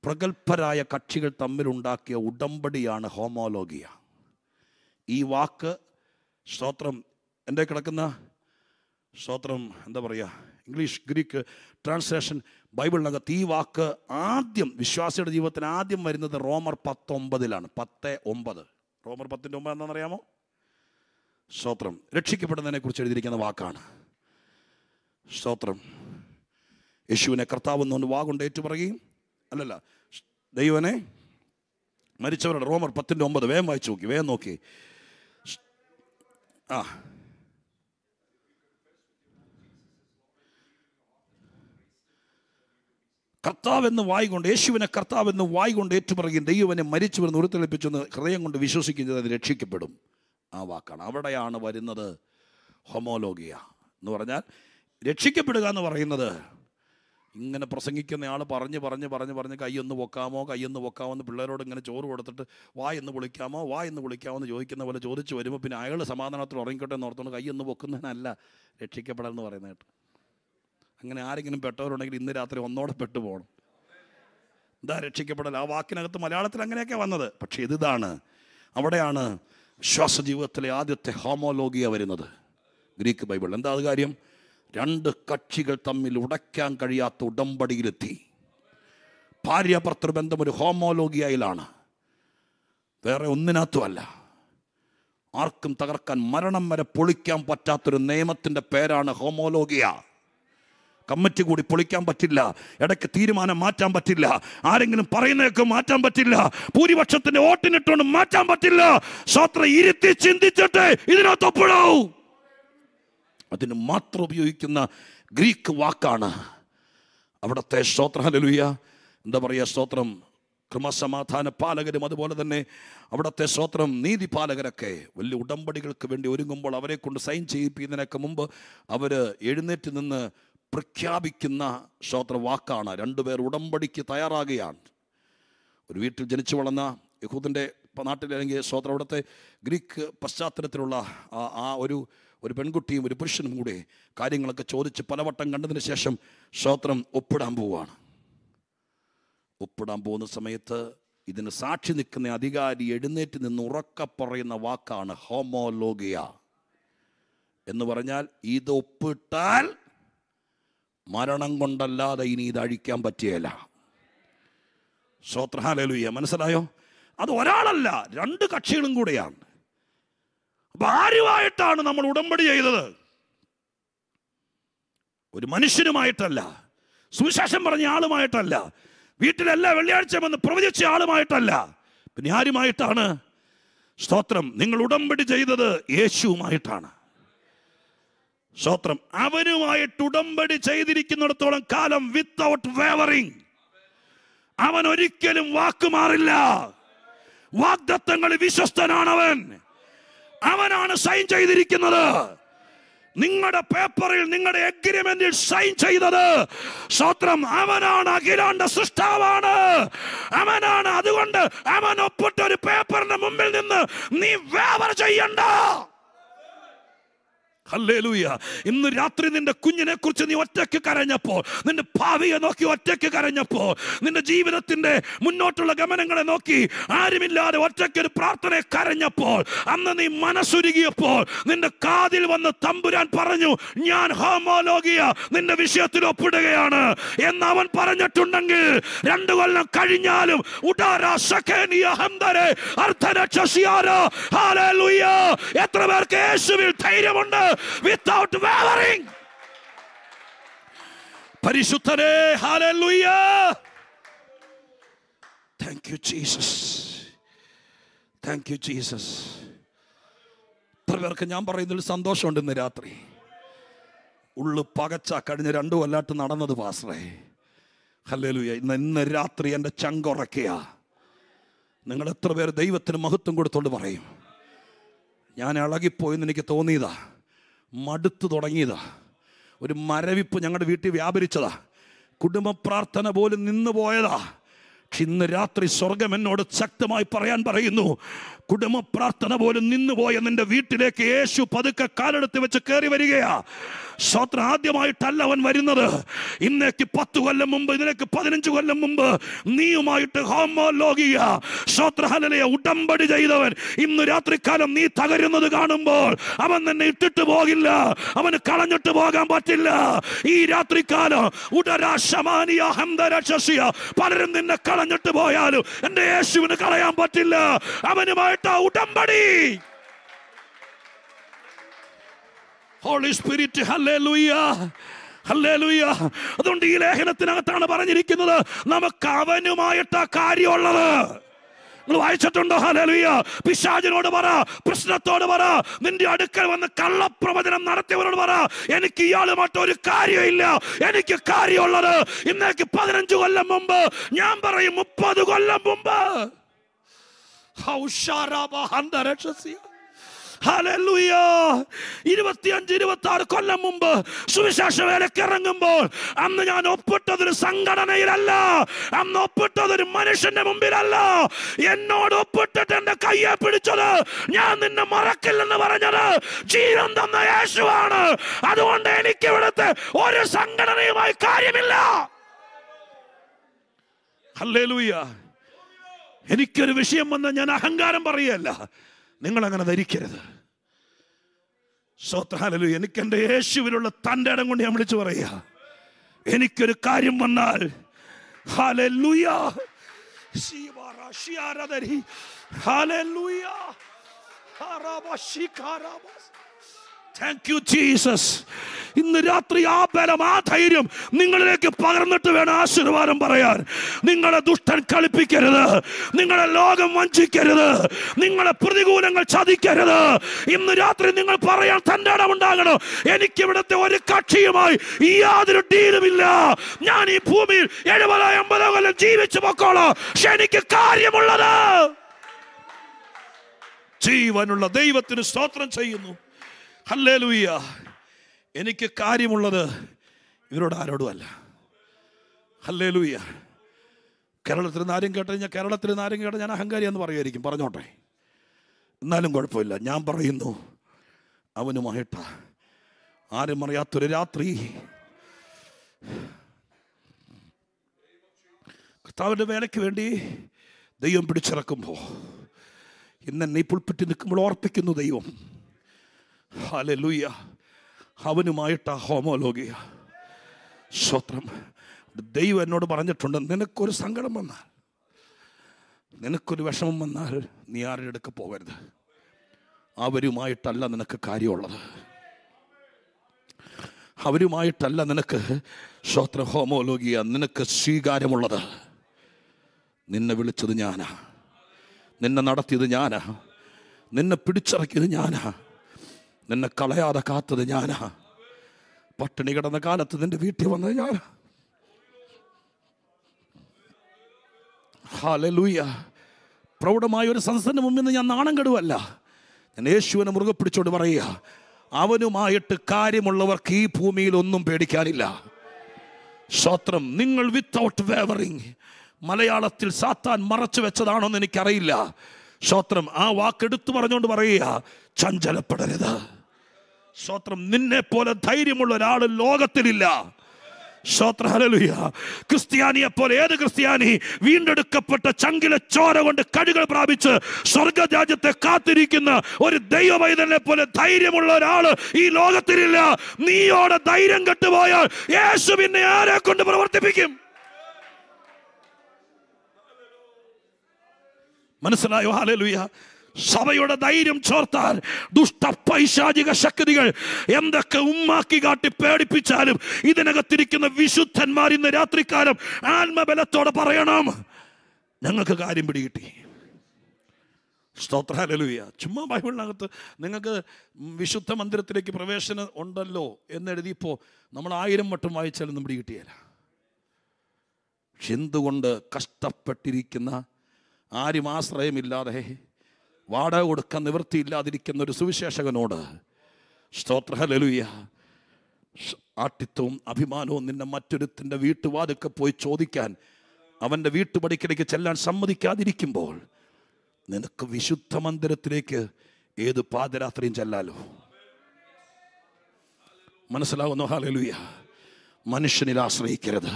പ്രഗത്ഭരായ കക്ഷികൾ തമ്മിലുണ്ടാക്കിയ ഉടമ്പടിയാണ് ഹോമോലോഗിയ ഈ വാക്ക് സ്തോത്രം എൻ്റെ കിടക്കുന്ന സ്തോത്രം എന്താ പറയുക ഇംഗ്ലീഷ് ഗ്രീക്ക് ട്രാൻസ്ലേഷൻ ബൈബിളിനകത്ത് ഈ വാക്ക് ആദ്യം വിശ്വാസിയുടെ ജീവിതത്തിൽ ആദ്യം വരുന്നത് റോമർ പത്തൊമ്പതിലാണ് പത്ത് ഒമ്പത് റോമർ പത്തിൻ്റെ ഒമ്പത് എന്താണെന്നറിയാമോ സ്തോത്രം രക്ഷിക്കപ്പെടുന്നതിനെ കുറിച്ച് എഴുതിയിരിക്കുന്ന വാക്കാണ് സ്തോത്രം യേശുവിനെ കർത്താവ് എന്നുകൊണ്ട് വാഗുണ്ട് പറയുകയും അല്ലല്ല ദൈവനെ മരിച്ചവരുടെ റോമർ പത്തിൻ്റെ ഒമ്പത് വേഗം വായിച്ചു നോക്കി വേഗം നോക്കി ആ എന്ന് വായിക്കൊണ്ട് യേശുവിനെ എന്ന് വായിക്കൊണ്ട് ഏറ്റുപറയും ദൈവനെ മരിച്ചവരെന്ന് ഉരുത്തളിപ്പിച്ചെന്ന് ഹൃദയം കൊണ്ട് വിശ്വസിക്കുന്നത് അത് രക്ഷിക്കപ്പെടും ആ വാക്കാണ് അവിടെയാണ് വരുന്നത് ഹൊമോലോഗിയ എന്ന് പറഞ്ഞാൽ രക്ഷിക്കപ്പെടുക എന്ന് പറയുന്നത് ഇങ്ങനെ പ്രസംഗിക്കുന്ന ആൾ പറഞ്ഞ് പറഞ്ഞ് പറഞ്ഞ് പറഞ്ഞ് കൈയൊന്ന് പൊക്കാമോ കയ്യൊന്ന് പൊക്കാമോ എന്ന് പിള്ളേരോട് ഇങ്ങനെ ചോറ് കൊടുത്തിട്ട് വാ എന്ന് വിളിക്കാമോ വാ എന്ന് വിളിക്കാമോ എന്ന് ചോദിക്കുന്ന പോലെ ചോദിച്ചു വരുമ്പോൾ പിന്നെ അയാൾ സമാധാനത്തിൽ ഉറങ്ങിക്കോട്ടെ എന്ന് ഓർത്തുകൊണ്ട് കൈയൊന്ന് പൊക്കുന്നതിനല്ല രക്ഷിക്കപ്പെടൽ എന്ന് പറയുന്നത് അങ്ങനെ ആരെങ്കിലും പെട്ടവരുണ്ടെങ്കിൽ ഇന്ന് രാത്രി ഒന്നോടെ പെട്ടു പോകണം രക്ഷിക്കപ്പെടൽ ആ വാക്കിനകത്ത് മലയാളത്തിൽ അങ്ങനെയൊക്കെ വന്നത് പക്ഷേ ഇതാണ് അവിടെയാണ് വിശ്വാസ ജീവിതത്തിലെ ആദ്യത്തെ ഹോമോലോഗിയ വരുന്നത് ഗ്രീക്ക് ബൈബിൾ എന്താ കാര്യം രണ്ട് കക്ഷികൾ തമ്മിൽ ഉടയ്ക്കാൻ കഴിയാത്ത ഉടമ്പടിയിലെത്തി ഭാര്യാഭർത്തൃ ഒരു ഹോമോലോഗിയയിലാണ് വേറെ ഒന്നിനകത്തുമല്ല ആർക്കും തകർക്കാൻ മരണം വരെ പൊളിക്കാൻ പറ്റാത്തൊരു നിയമത്തിൻ്റെ പേരാണ് ഹോമോലോഗിയ കമ്മിറ്റി കൂടി പൊളിക്കാൻ പറ്റില്ല ഇടയ്ക്ക് തീരുമാനം മാറ്റാൻ പറ്റില്ല ആരെങ്കിലും പറയുന്നതൊക്കെ മാറ്റാൻ പറ്റില്ല ഭൂരിപക്ഷത്തിന്റെ വോട്ടിനിട്ടുകൊണ്ട് മാറ്റാൻ പറ്റില്ല സ്വാത്ര ഇരുത്തി ചിന്തിച്ചിട്ട് ഇതിനകത്ത് ഒപ്പിടാവും അതിന് മാത്രം ഉപയോഗിക്കുന്ന ഗ്രീക്ക് വാക്കാണ് അവിടുത്തെ സ്തോത്രം ഹലലുയ്യ എന്താ പറയുക സ്തോത്രം ക്രമസമാധാന പാലകരും അതുപോലെ തന്നെ അവിടുത്തെ സ്വോത്രം പാലകരൊക്കെ വലിയ ഉടമ്പടികൾക്ക് വേണ്ടി ഒരുങ്ങുമ്പോൾ അവരെ കൊണ്ട് സൈൻ ചെയ്യിപ്പിക്കുന്നതിനൊക്കെ മുമ്പ് അവർ എഴുന്നേറ്റ് നിന്ന് പ്രഖ്യാപിക്കുന്ന വാക്കാണ് രണ്ടുപേർ ഉടമ്പടിക്ക് തയ്യാറാകുകയാണ് ഒരു വീട്ടിൽ ജനിച്ചു വളർന്ന യഹൂദിൻ്റെ നാട്ടിൽ അല്ലെങ്കിൽ ശ്രോത്ര അവിടുത്തെ ഗ്രീക്ക് പശ്ചാത്തലത്തിലുള്ള ആ ഒരു ഒരു പെൺകുട്ടിയും ഒരു പുരുഷനും കൂടെ കാര്യങ്ങളൊക്കെ ചോദിച്ച് പലവട്ടം കണ്ടതിന് ശേഷം ശ്രോത്രം ഒപ്പിടാൻ പോവുകയാണ് ഒപ്പിടാൻ പോകുന്ന സമയത്ത് ഇതിന് സാക്ഷി നിൽക്കുന്ന അധികാരി എഴുന്നേറ്റ് നിന്ന് ഉറക്ക പറയുന്ന വാക്കാണ് ഹോമോലോഗിയ എന്ന് പറഞ്ഞാൽ ഇത് ഒപ്പിട്ടാൽ മരണം കൊണ്ടല്ലാതെ ഇനി ഇത് അഴിക്കാൻ പറ്റിയല്ല സ്വത്രഹാലൂയ മനസ്സിലായോ അത് ഒരാളല്ല രണ്ട് കക്ഷികളും കൂടെയാണ് അപ്പൊ ആരുമായിട്ടാണ് നമ്മൾ ഉടമ്പടി ചെയ്തത് ഒരു മനുഷ്യനുമായിട്ടല്ല സുവിശേഷം പറഞ്ഞ ആളുമായിട്ടല്ല വീട്ടിലെല്ലാ വെള്ളിയാഴ്ച വന്ന് പ്രവചിച്ച ആളുമായിട്ടല്ല പിന്നെ ആരുമായിട്ടാണ് സ്തോത്രം നിങ്ങൾ ഉടമ്പടി ചെയ്തത് യേശുവുമായിട്ടാണ് സ്വത്രം അവനുമായിട്ട് ഉടമ്പടി ചെയ്തിരിക്കുന്നിടത്തോളം കാലം വിത്തൗട്ട് വേവറിങ് അവൻ ഒരിക്കലും വാക്കുമാറില്ല വാഗ്ദത്തങ്ങൾ വിശ്വസ്തനാണ് അവൻ അവനാണ് സൈൻ ചെയ്തിരിക്കുന്നത് നിങ്ങളുടെ പേപ്പറിൽ നിങ്ങളുടെ എഗ്രിമെന്റിൽ സൈൻ ചെയ്തത് സ്വത്രം അവനാണ് അഖിലാണ്ട സൃഷ്ടാവാണ് അവനാണ് അതുകൊണ്ട് അവൻ ഒപ്പിട്ട ഒരു പേപ്പറിന്റെ മുമ്പിൽ നിന്ന് നീ വേവർ ചെയ്യണ്ട ഹല്ലേലൂയ ഇന്ന് രാത്രി നിന്റെ കുഞ്ഞിനെ കുറിച്ച് നീ ഒറ്റയ്ക്ക് കരഞ്ഞപ്പോൾ നിന്റെ ഭാവിയെ നോക്കി ഒറ്റയ്ക്ക് കരഞ്ഞപ്പോൾ നിന്റെ ജീവിതത്തിന്റെ മുന്നോട്ടുള്ള ഗമനങ്ങളെ നോക്കി ആരുമില്ലാതെ ഒറ്റയ്ക്ക് ഒരു പ്രാർത്ഥനയെ കരഞ്ഞപ്പോൾ അന്ന് നീ മനസ്സുരുകിയപ്പോൾ നിന്റെ കാതിൽ വന്ന് തമ്പുരാൻ പറഞ്ഞു ഞാൻ ഹോമോലോഗിയ നിന്റെ വിഷയത്തിൽ ഒപ്പിടുകയാണ് എന്ന് അവൻ പറഞ്ഞിട്ടുണ്ടെങ്കിൽ രണ്ടു കൊല്ലം കഴിഞ്ഞാലും എത്ര പേർക്ക് യേശുവിൽ ധൈര്യമുണ്ട് വിത്തൗട്ട് വേവറിംഗ് പരിശുദ്ധനെ hallelujah thank you Jesus thank you Jesus ഇത്ര പേർക്ക് ഞാൻ പറയുന്നതിൽ സന്തോഷമുണ്ട് ഇന്ന് രാത്രി ഉള്ളു പകച്ച കഴിഞ്ഞ രണ്ടു കൊല്ലാട്ട് നടന്നത് പാസ്റ്ററേ ഹല്ലേലൂയ ഇന്ന് ഇന്ന് രാത്രി എൻ്റെ ചങ്കുറക്കുക നിങ്ങൾ എത്ര പേര് ദൈവത്തിന് മഹത്വം കൊടുത്തോണ്ട് പറയും ഞാൻ ഇളകിപ്പോയെന്ന് എനിക്ക് തോന്നിയതാണ് മടുത്തു തുടങ്ങിയതാ ഒരു മരവിപ്പ് ഞങ്ങളുടെ വീട്ടിൽ വ്യാപരിച്ചതാ കുടുംബ പ്രാർത്ഥന പോലും നിന്നു പോയതാ പക്ഷെ ഇന്ന് രാത്രി സ്വർഗം എന്നോട് ശക്തമായി പറയാൻ പറയുന്നു കുടുംബ പ്രാർത്ഥന പോലും നിന്നുപോയ നിന്റെ വീട്ടിലേക്ക് യേശു പതുക്കെ കാലെടുത്ത് വെച്ച് കയറി വരികയാ സ്തോത്രം ആദ്യമായിട്ടല്ല അവൻ വരുന്നത് ഇന്നേക്ക് പത്ത് കൊല്ലം മുമ്പ് ഇതിലേക്ക് പതിനഞ്ച് കൊല്ലം മുമ്പ് നീയുമായിട്ട് ഹോമോലോകിയ സ്തോത്രഹലയെ ഉടമ്പടി ചെയ്തവൻ ഇന്ന് രാത്രിക്കാലം നീ തകരുന്നത് കാണുമ്പോൾ അവൻ നിന്നെ ഇട്ടിട്ട് പോകില്ല അവന് കളഞ്ഞിട്ട് പോകാൻ പറ്റില്ല ഈ രാത്രിക്കാലം ഉടരാശമാനിയ ഹന്തരക്ഷസിയ പലരും നിന്നെ കളഞ്ഞിട്ട് പോയാലും എൻ്റെ യേശുവിന് കളയാൻ പറ്റില്ല അവനുമായിട്ട് ഉടമ്പടി ഹോളി സ്പിരിറ്റ് ഹല്ലേലൂയ ഹല്ലേലൂയ അതുകൊണ്ട് ഈ ലേഖനത്തിനകത്താണ് പറഞ്ഞിരിക്കുന്നത് നമുക്ക് അവനുമായിട്ട് കാര്യമുള്ളത് നിങ്ങൾ വായിച്ചിട്ടുണ്ടോ ഹലലുയ പിശാചിനോട് പറ പ്രശ്നത്തോട് പറ നിന്റെ അടുക്കൽ വന്ന് കള്ളപ്രവചനം നടത്തിയവരോട് പറ എനിക്ക് ഇയാളുമായിട്ട് ഒരു കാര്യമില്ല എനിക്ക് കാര്യമുള്ളത് ഇന്നേക്ക് പതിനഞ്ച് കൊല്ലം മുമ്പ് ഞാൻ പറയും മുപ്പത് കൊല്ലം മുമ്പ് ഹൗഷാരാബ ഹന്ത രക്ഷസിയ ഇരുപത്തിയഞ്ച് ഇരുപത്തി ആറ് കൊല്ലം മുമ്പ് സുവിശേഷ വേലയ്ക്ക് ഇറങ്ങുമ്പോൾ അന്ന് ഞാൻ ഒരു സംഘടനയിലല്ല അന്ന് ഒരു മനുഷ്യന്റെ മുമ്പിലല്ല എന്നോട് ഒപ്പിട്ടിട്ട് എന്റെ കയ്യെ പിടിച്ചത് ഞാൻ നിന്നെ മറക്കില്ലെന്ന് പറഞ്ഞത് ജീവൻ തന്ന യേശുവാണ് അതുകൊണ്ട് എനിക്ക് ഇവിടുത്തെ ഒരു സംഘടനയുമായി കാര്യമില്ല എനിക്കൊരു വിഷയം വന്ന ഞാൻ അഹങ്കാരം പറയല്ല നിങ്ങൾ അങ്ങനെ ധരിക്കരുത് സ്വത്രാലു എനിക്ക് എൻ്റെ യേശുവിലുള്ള തൻ്റെ ഇടം കൊണ്ട് ഞാൻ വിളിച്ചു പറയുക എനിക്കൊരു കാര്യം വന്നാൽ ഹാലുയാ ഹാലൂയ താങ്ക് യു ജീസസ് ഇന്ന് രാത്രി ആ ബലം ആ ധൈര്യം നിങ്ങളിലേക്ക് പകർന്നിട്ട് വേണം ആശീർവാദം പറയാൻ നിങ്ങളെ ദുഷ്ടൻ കളിപ്പിക്കരുത് നിങ്ങളെ ലോകം വഞ്ചിക്കരുത് നിങ്ങളെ പ്രതികൂലങ്ങൾ ചതിക്കരുത് ഇന്ന് രാത്രി നിങ്ങൾ പറയാൻ തൻ്റെ ഇടമുണ്ടാകണം എനിക്കിവിടുത്തെ ഒരു കക്ഷിയുമായി യാതൊരു ഡീലുമില്ല ഞാൻ ഈ ഭൂമിയിൽ എഴുപതോ എൺപതോ കൊല്ലം ജീവിച്ചു പൊക്കോളോ പക്ഷെ എനിക്ക് കാര്യമുള്ളത് ജീവനുള്ള ദൈവത്തിന് സ്തോത്രം ചെയ്യുന്നു ഹല്ലേ ലൂയ്യ എനിക്ക് കാര്യമുള്ളത് ഇവരോട് ആരോടും അല്ല ഹല്ലേ ലൂയ്യ കേരളത്തിൽ നിന്ന് ആരും കേട്ട ഞാൻ കേരളത്തിൽ നിന്ന് ആരും കേട്ടത് ഞാൻ അഹങ്കാരി എന്ന് പറയുമായിരിക്കും പറഞ്ഞോട്ടെ എന്നാലും കുഴപ്പമില്ല ഞാൻ പറയുന്നു അവനുമായിട്ട ആരും അറിയാത്തൊരു രാത്രി കർത്താവിൻ്റെ വേലയ്ക്ക് വേണ്ടി ദൈവം പിടിച്ചിറക്കുമ്പോൾ ഇന്ന് എന്നെ ഈ പുൽപ്പറ്റി നിൽക്കുമ്പോൾ ഓർപ്പിക്കുന്നു ദൈവം ഹാലലൂയ അവനുമായിട്ട് ആ ഹോമോലോഗിയ സ്വത്രം ദൈവം എന്നോട് പറഞ്ഞിട്ടുണ്ട് നിനക്കൊരു സങ്കടം വന്നാൽ നിനക്കൊരു വിഷമം വന്നാൽ നീ ആരുടെ അടുക്ക് പോകരുത് അവരുമായിട്ടല്ല നിനക്ക് കാര്യമുള്ളത് അവരുമായിട്ടല്ല നിനക്ക് ശ്രോത്ര ഹോമോലോഗിയ നിനക്ക് സ്വീകാരമുള്ളത് നിന്നെ വിളിച്ചത് ഞാനാ നിന്നെ നടത്തിയത് ഞാനാ നിന്നെ പിടിച്ചിറക്കിയത് ഞാനാ നിന്നെ കളയാതെ കാത്തത് ഞാനാ പട്ടിണി കിടന്ന കാലത്ത് നിന്റെ വീട്ടിൽ വന്നത് ഞാനാ ഹാലലൂയ പ്രൗഢമായ ഒരു സംസന് മുമ്പിൽ നിന്ന് ഞാൻ നാണം കെടുവല്ല ഞാൻ യേശുവിനെ മുറുകെ പിടിച്ചോണ്ട് പറയുക അവനുമായിട്ട് കാര്യമുള്ളവർക്ക് ഈ ഭൂമിയിൽ ഒന്നും പേടിക്കാനില്ല ശോത്രം നിങ്ങൾ വിത്തൗട്ട് വേവറിങ് മലയാളത്തിൽ സാത്താൻ മറച്ചു എന്ന് എനിക്കറിയില്ല സ്വോത്രം ആ വാക്കെടുത്തു പറഞ്ഞുകൊണ്ട് പറയുക ചഞ്ചലപ്പെടരുത് സ്വോത്രം നിന്നെ പോലെ ധൈര്യമുള്ള ഒരാൾ ലോകത്തിലില്ല സ്തോത്ര ഹലലുയ ക്രിസ്ത്യാനിയെ പോലെ ഏത് ക്രിസ്ത്യാനി വീണ്ടെടുക്കപ്പെട്ട ചങ്കിലെ ചോര കൊണ്ട് കഴുകൾ പ്രാപിച്ച് സ്വർഗരാജ്യത്തെ കാത്തിരിക്കുന്ന ഒരു ദൈവവൈതനെ പോലെ ധൈര്യമുള്ള ഒരാൾ ഈ ലോകത്തിലില്ല നീയോടെ ധൈര്യം കെട്ടുപോയാൽ യേശു പിന്നെ ആരെ കൊണ്ട് പ്രവർത്തിപ്പിക്കും മനസ്സിലായോ ഹാലലുയ്യ സഭയുടെ ധൈര്യം ചോർത്താൽ ദുഷ്ട പൈശാചിക ശക്തികൾ എന്തൊക്കെ ഉമ്മാക്കി കാട്ടി പേടിപ്പിച്ചാലും ഇതിനകത്തിരിക്കുന്ന വിശുദ്ധന്മാർ ഇന്ന് രാത്രിക്കാലം ആത്മബലത്തോടെ പറയണം ഞങ്ങൾക്ക് കാര്യം പിടികിട്ടി സ്തോത്രാലലുയ്യ ചുമ്മാ ബൈബിളിനകത്ത് നിങ്ങൾക്ക് വിശുദ്ധ മന്ദിരത്തിലേക്ക് പ്രവേശനം ഉണ്ടല്ലോ എന്നെഴുതിയപ്പോൾ നമ്മൾ ആയിരം വട്ടം വായിച്ചാലും പിടികിട്ടിയല്ല എന്തുകൊണ്ട് കഷ്ടപ്പെട്ടിരിക്കുന്ന ആരും ആശ്രയമില്ലാതെ വാടക കൊടുക്കാൻ നിവൃത്തിയില്ലാതിരിക്കുന്ന ഒരു സുവിശേഷകനോട് സ്തോത്ര സ്തോത്രഹലലുയ്യ ആട്ടിത്വവും അഭിമാനവും നിന്നെ മറ്റൊരുത്തിൻ്റെ വീട്ടുവാതൊക്കെ പോയി ചോദിക്കാൻ അവൻ്റെ വീട്ടുപടിക്കലേക്ക് ചെല്ലാൻ സമ്മതിക്കാതിരിക്കുമ്പോൾ നിനക്ക് വിശുദ്ധ മന്ദിരത്തിലേക്ക് ഏത് പാതിരാത്രിയും ചെല്ലാലോ മനസ്സിലാവുന്നു ഹാലലുയ്യ മനുഷ്യനിൽ ആശ്രയിക്കരുത്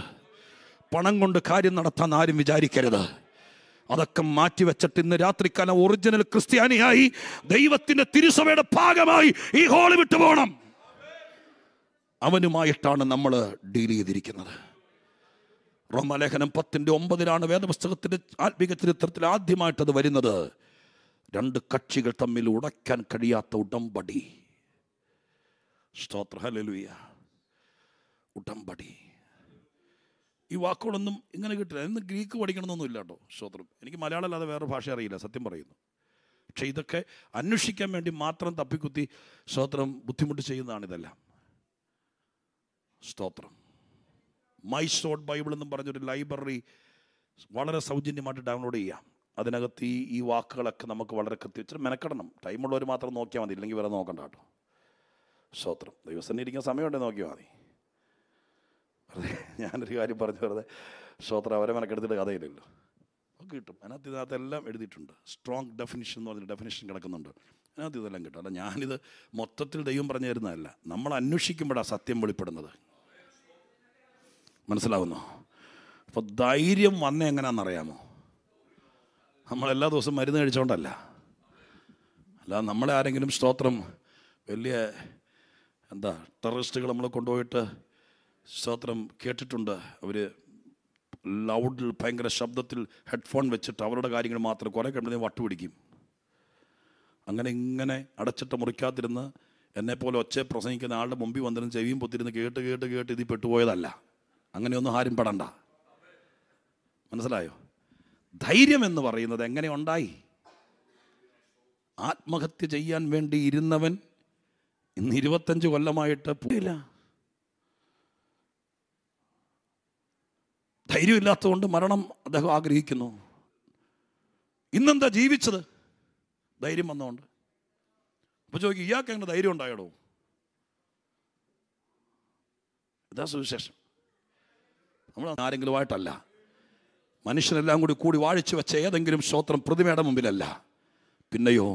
പണം കൊണ്ട് കാര്യം നടത്താൻ ആരും വിചാരിക്കരുത് അതൊക്കെ മാറ്റിവെച്ചിട്ട് ഇന്ന് രാത്രിക്കാലം ഒറിജിനൽ ക്രിസ്ത്യാനിയായി ദൈവത്തിൻ്റെ തിരുസഭയുടെ ഭാഗമായി ഈ ഹോള് വിട്ടു പോകണം അവനുമായിട്ടാണ് നമ്മൾ ഡീൽ ചെയ്തിരിക്കുന്നത് റോമലേഖനം പത്തിൻ്റെ ഒമ്പതിലാണ് വേദപുസ്തകത്തിൻ്റെ ആത്മീക ചരിത്രത്തിൽ ആദ്യമായിട്ടത് വരുന്നത് രണ്ട് കക്ഷികൾ തമ്മിൽ ഉടയ്ക്കാൻ കഴിയാത്ത ഉടമ്പടി സ്തോത്ര ഉടമ്പടി ഈ വാക്കുകളൊന്നും ഇങ്ങനെ കിട്ടില്ല ഇന്ന് ഗ്രീക്ക് പഠിക്കണമെന്നൊന്നും ഇല്ല കേട്ടോ എനിക്ക് മലയാളം അല്ലാതെ വേറെ ഭാഷ അറിയില്ല സത്യം പറയുന്നു പക്ഷേ ഇതൊക്കെ അന്വേഷിക്കാൻ വേണ്ടി മാത്രം തപ്പിക്കുത്തി സ്തോത്രം ബുദ്ധിമുട്ട് ചെയ്യുന്നതാണ് ഇതെല്ലാം സ്തോത്രം മൈ ഷോട്ട് ബൈബിൾ എന്നും പറഞ്ഞൊരു ലൈബ്രറി വളരെ സൗജന്യമായിട്ട് ഡൗൺലോഡ് ചെയ്യാം അതിനകത്ത് ഈ ഈ വാക്കുകളൊക്കെ നമുക്ക് വളരെ കൃത്യം ഇച്ചിരി മെനക്കെടണം ടൈമുള്ളവർ മാത്രം നോക്കിയാൽ മതി ഇല്ലെങ്കിൽ വേറെ നോക്കണ്ട കേട്ടോ സ്തോത്രം ദിവസം ഇരിക്കാൻ സമയമുണ്ടെങ്കിൽ നോക്കിയാൽ മതി വെറുതെ ഞാനൊരു കാര്യം പറഞ്ഞു വെറുതെ ശ്രോത്ര അവരെ മനക്കെടുത്തിട്ട് കഥയില്ലല്ലോ ഒക്കെ കിട്ടും അതിനകത്ത് ഇതിനകത്ത് എല്ലാം എഴുതിയിട്ടുണ്ട് സ്ട്രോങ് ഡെഫിനിഷൻ എന്ന് പറഞ്ഞ ഡെഫിനിഷൻ കിടക്കുന്നുണ്ട് അതിനകത്ത് ഇതെല്ലാം കിട്ടും അല്ല ഞാനിത് മൊത്തത്തിൽ ദൈവം പറഞ്ഞു തരുന്നതല്ല നമ്മൾ അന്വേഷിക്കുമ്പോഴാണ് സത്യം വെളിപ്പെടുന്നത് മനസ്സിലാവുന്നോ അപ്പോൾ ധൈര്യം വന്ന എങ്ങനെയാണെന്നറിയാമോ അറിയാമോ എല്ലാ ദിവസവും മരുന്ന് കഴിച്ചുകൊണ്ടല്ല അല്ല നമ്മളെ ആരെങ്കിലും സ്തോത്രം വലിയ എന്താ ടെററിസ്റ്റുകൾ നമ്മൾ കൊണ്ടുപോയിട്ട് സ്തോത്രം കേട്ടിട്ടുണ്ട് അവർ ലൗഡിൽ ഭയങ്കര ശബ്ദത്തിൽ ഹെഡ്ഫോൺ വെച്ചിട്ട് അവരുടെ കാര്യങ്ങൾ മാത്രം കുറേ കഴിയുമ്പോൾ വട്ടുപിടിക്കും അങ്ങനെ ഇങ്ങനെ അടച്ചിട്ട് മുറിക്കാതിരുന്ന് എന്നെപ്പോലെ ഒച്ച പ്രസംഗിക്കുന്ന ആളുടെ മുമ്പിൽ വന്നിരുന്ന് ചെവിയും പൊത്തിരുന്ന് കേട്ട് കേട്ട് കേട്ട് ഇതിൽ പെട്ടുപോയതല്ല അങ്ങനെയൊന്നും ആരും പെടണ്ട മനസ്സിലായോ ധൈര്യം എന്ന് പറയുന്നത് എങ്ങനെ ഉണ്ടായി ആത്മഹത്യ ചെയ്യാൻ വേണ്ടി ഇരുന്നവൻ ഇന്ന് ഇരുപത്തഞ്ച് കൊല്ലമായിട്ട് പോയില്ല ധൈര്യമില്ലാത്തതുകൊണ്ട് മരണം അദ്ദേഹം ആഗ്രഹിക്കുന്നു ഇന്നെന്താ ജീവിച്ചത് ധൈര്യം വന്നതുകൊണ്ട് അപ്പോൾ ചോദിക്കും ഇയാൾക്ക് എങ്ങനെ ധൈര്യം ഉണ്ടായടോ അതാ സുവിശേഷം നമ്മൾ ആരെങ്കിലുമായിട്ടല്ല മനുഷ്യരെല്ലാം കൂടി കൂടി വാഴിച്ചു വെച്ച ഏതെങ്കിലും ശ്രോത്രം പ്രതിമയുടെ മുമ്പിലല്ല പിന്നെയോ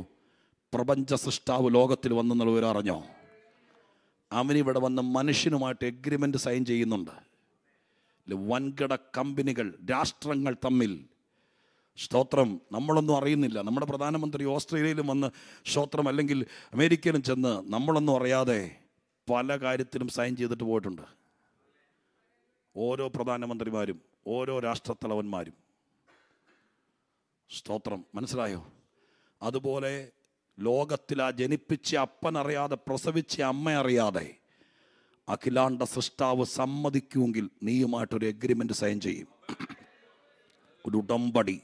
പ്രപഞ്ച സൃഷ്ടാവ് ലോകത്തിൽ വന്നെന്നുള്ള വിവരം അറിഞ്ഞോ അവനിവിടെ വന്ന മനുഷ്യനുമായിട്ട് എഗ്രിമെൻ്റ് സൈൻ ചെയ്യുന്നുണ്ട് വൻകിട കമ്പനികൾ രാഷ്ട്രങ്ങൾ തമ്മിൽ സ്തോത്രം നമ്മളൊന്നും അറിയുന്നില്ല നമ്മുടെ പ്രധാനമന്ത്രി ഓസ്ട്രേലിയയിലും വന്ന് സ്തോത്രം അല്ലെങ്കിൽ അമേരിക്കയിലും ചെന്ന് നമ്മളൊന്നും അറിയാതെ പല കാര്യത്തിലും സൈൻ ചെയ്തിട്ട് പോയിട്ടുണ്ട് ഓരോ പ്രധാനമന്ത്രിമാരും ഓരോ രാഷ്ട്രത്തലവന്മാരും സ്തോത്രം മനസ്സിലായോ അതുപോലെ ലോകത്തിൽ ആ ജനിപ്പിച്ച അപ്പനറിയാതെ പ്രസവിച്ച അമ്മ അറിയാതെ അഖിലാണ്ട സൃഷ്ടാവ് സമ്മതിക്കുമെങ്കിൽ നീയുമായിട്ടൊരു എഗ്രിമെൻ്റ് സൈൻ ചെയ്യും ഒരു ഉടമ്പടി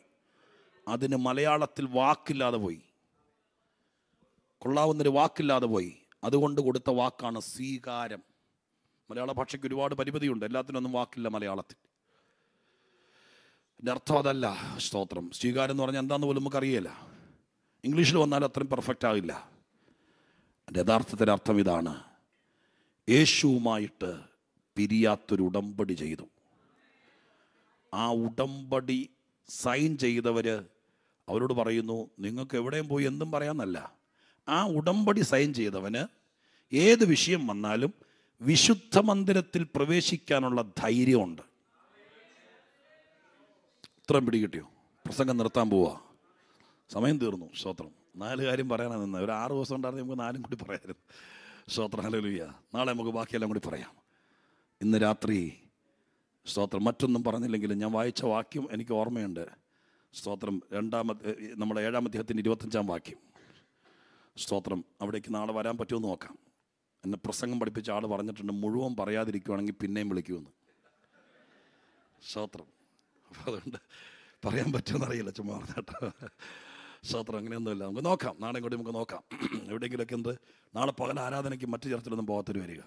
അതിന് മലയാളത്തിൽ വാക്കില്ലാതെ പോയി കൊള്ളാവുന്നൊരു വാക്കില്ലാതെ പോയി അതുകൊണ്ട് കൊടുത്ത വാക്കാണ് സ്വീകാരം മലയാള ഭാഷയ്ക്ക് ഒരുപാട് പരിമിതിയുണ്ട് എല്ലാത്തിനൊന്നും വാക്കില്ല മലയാളത്തിൽ എൻ്റെ അർത്ഥം അതല്ല സ്തോത്രം സ്വീകാരം എന്ന് പറഞ്ഞാൽ എന്താണെന്ന് പോലും നമുക്കറിയില്ല ഇംഗ്ലീഷിൽ വന്നാൽ അത്രയും പെർഫെക്റ്റ് ആകില്ല എൻ്റെ യഥാർത്ഥത്തിൻ്റെ അർത്ഥം ഇതാണ് യേശുവുമായിട്ട് പിരിയാത്തൊരു ഉടമ്പടി ചെയ്തു ആ ഉടമ്പടി സൈൻ ചെയ്തവർ അവരോട് പറയുന്നു നിങ്ങൾക്ക് എവിടെയും പോയി എന്തും പറയാമെന്നല്ല ആ ഉടമ്പടി സൈൻ ചെയ്തവന് ഏത് വിഷയം വന്നാലും വിശുദ്ധ മന്ദിരത്തിൽ പ്രവേശിക്കാനുള്ള ധൈര്യമുണ്ട് ഇത്രയും പിടികിട്ടിയോ പ്രസംഗം നിർത്താൻ പോവാ സമയം തീർന്നു സ്തോത്രം നാല് കാര്യം പറയാനാണ് നിന്ന് ഒരു ആറ് ദിവസം ഉണ്ടായിരുന്നു നമുക്ക് നാലും കൂടി പറയാമായിരുന്നു സ്തോത്രം ഹലലുയ്യ നാളെ നമുക്ക് ബാക്കിയെല്ലാം കൂടി പറയാം ഇന്ന് രാത്രി സ്തോത്രം മറ്റൊന്നും പറഞ്ഞില്ലെങ്കിലും ഞാൻ വായിച്ച വാക്യം എനിക്ക് ഓർമ്മയുണ്ട് സ്തോത്രം രണ്ടാമത്തെ നമ്മുടെ ഏഴാം അദ്ദേഹത്തിൻ്റെ ഇരുപത്തഞ്ചാം വാക്യം സ്തോത്രം അവിടേക്ക് നാളെ വരാൻ പറ്റുമോ എന്ന് നോക്കാം എന്നെ പ്രസംഗം പഠിപ്പിച്ച ആൾ പറഞ്ഞിട്ടുണ്ട് മുഴുവൻ പറയാതിരിക്കുവാണെങ്കിൽ പിന്നെയും വിളിക്കുമെന്ന് സ്തോത്രം അപ്പോൾ അതുകൊണ്ട് പറയാൻ പറ്റുമെന്നറിയില്ല ചുമ്മാ പറഞ്ഞേട്ടോ സ്തോത്രം അങ്ങനെയൊന്നുമില്ല നമുക്ക് നോക്കാം നാളെ കൂടി നമുക്ക് നോക്കാം എവിടെയെങ്കിലുമൊക്കെ എന്ത് നാളെ പകൽ ആരാധനയ്ക്ക് മറ്റു ചർച്ചയിലൊന്നും പോകാത്തൊരു വരിക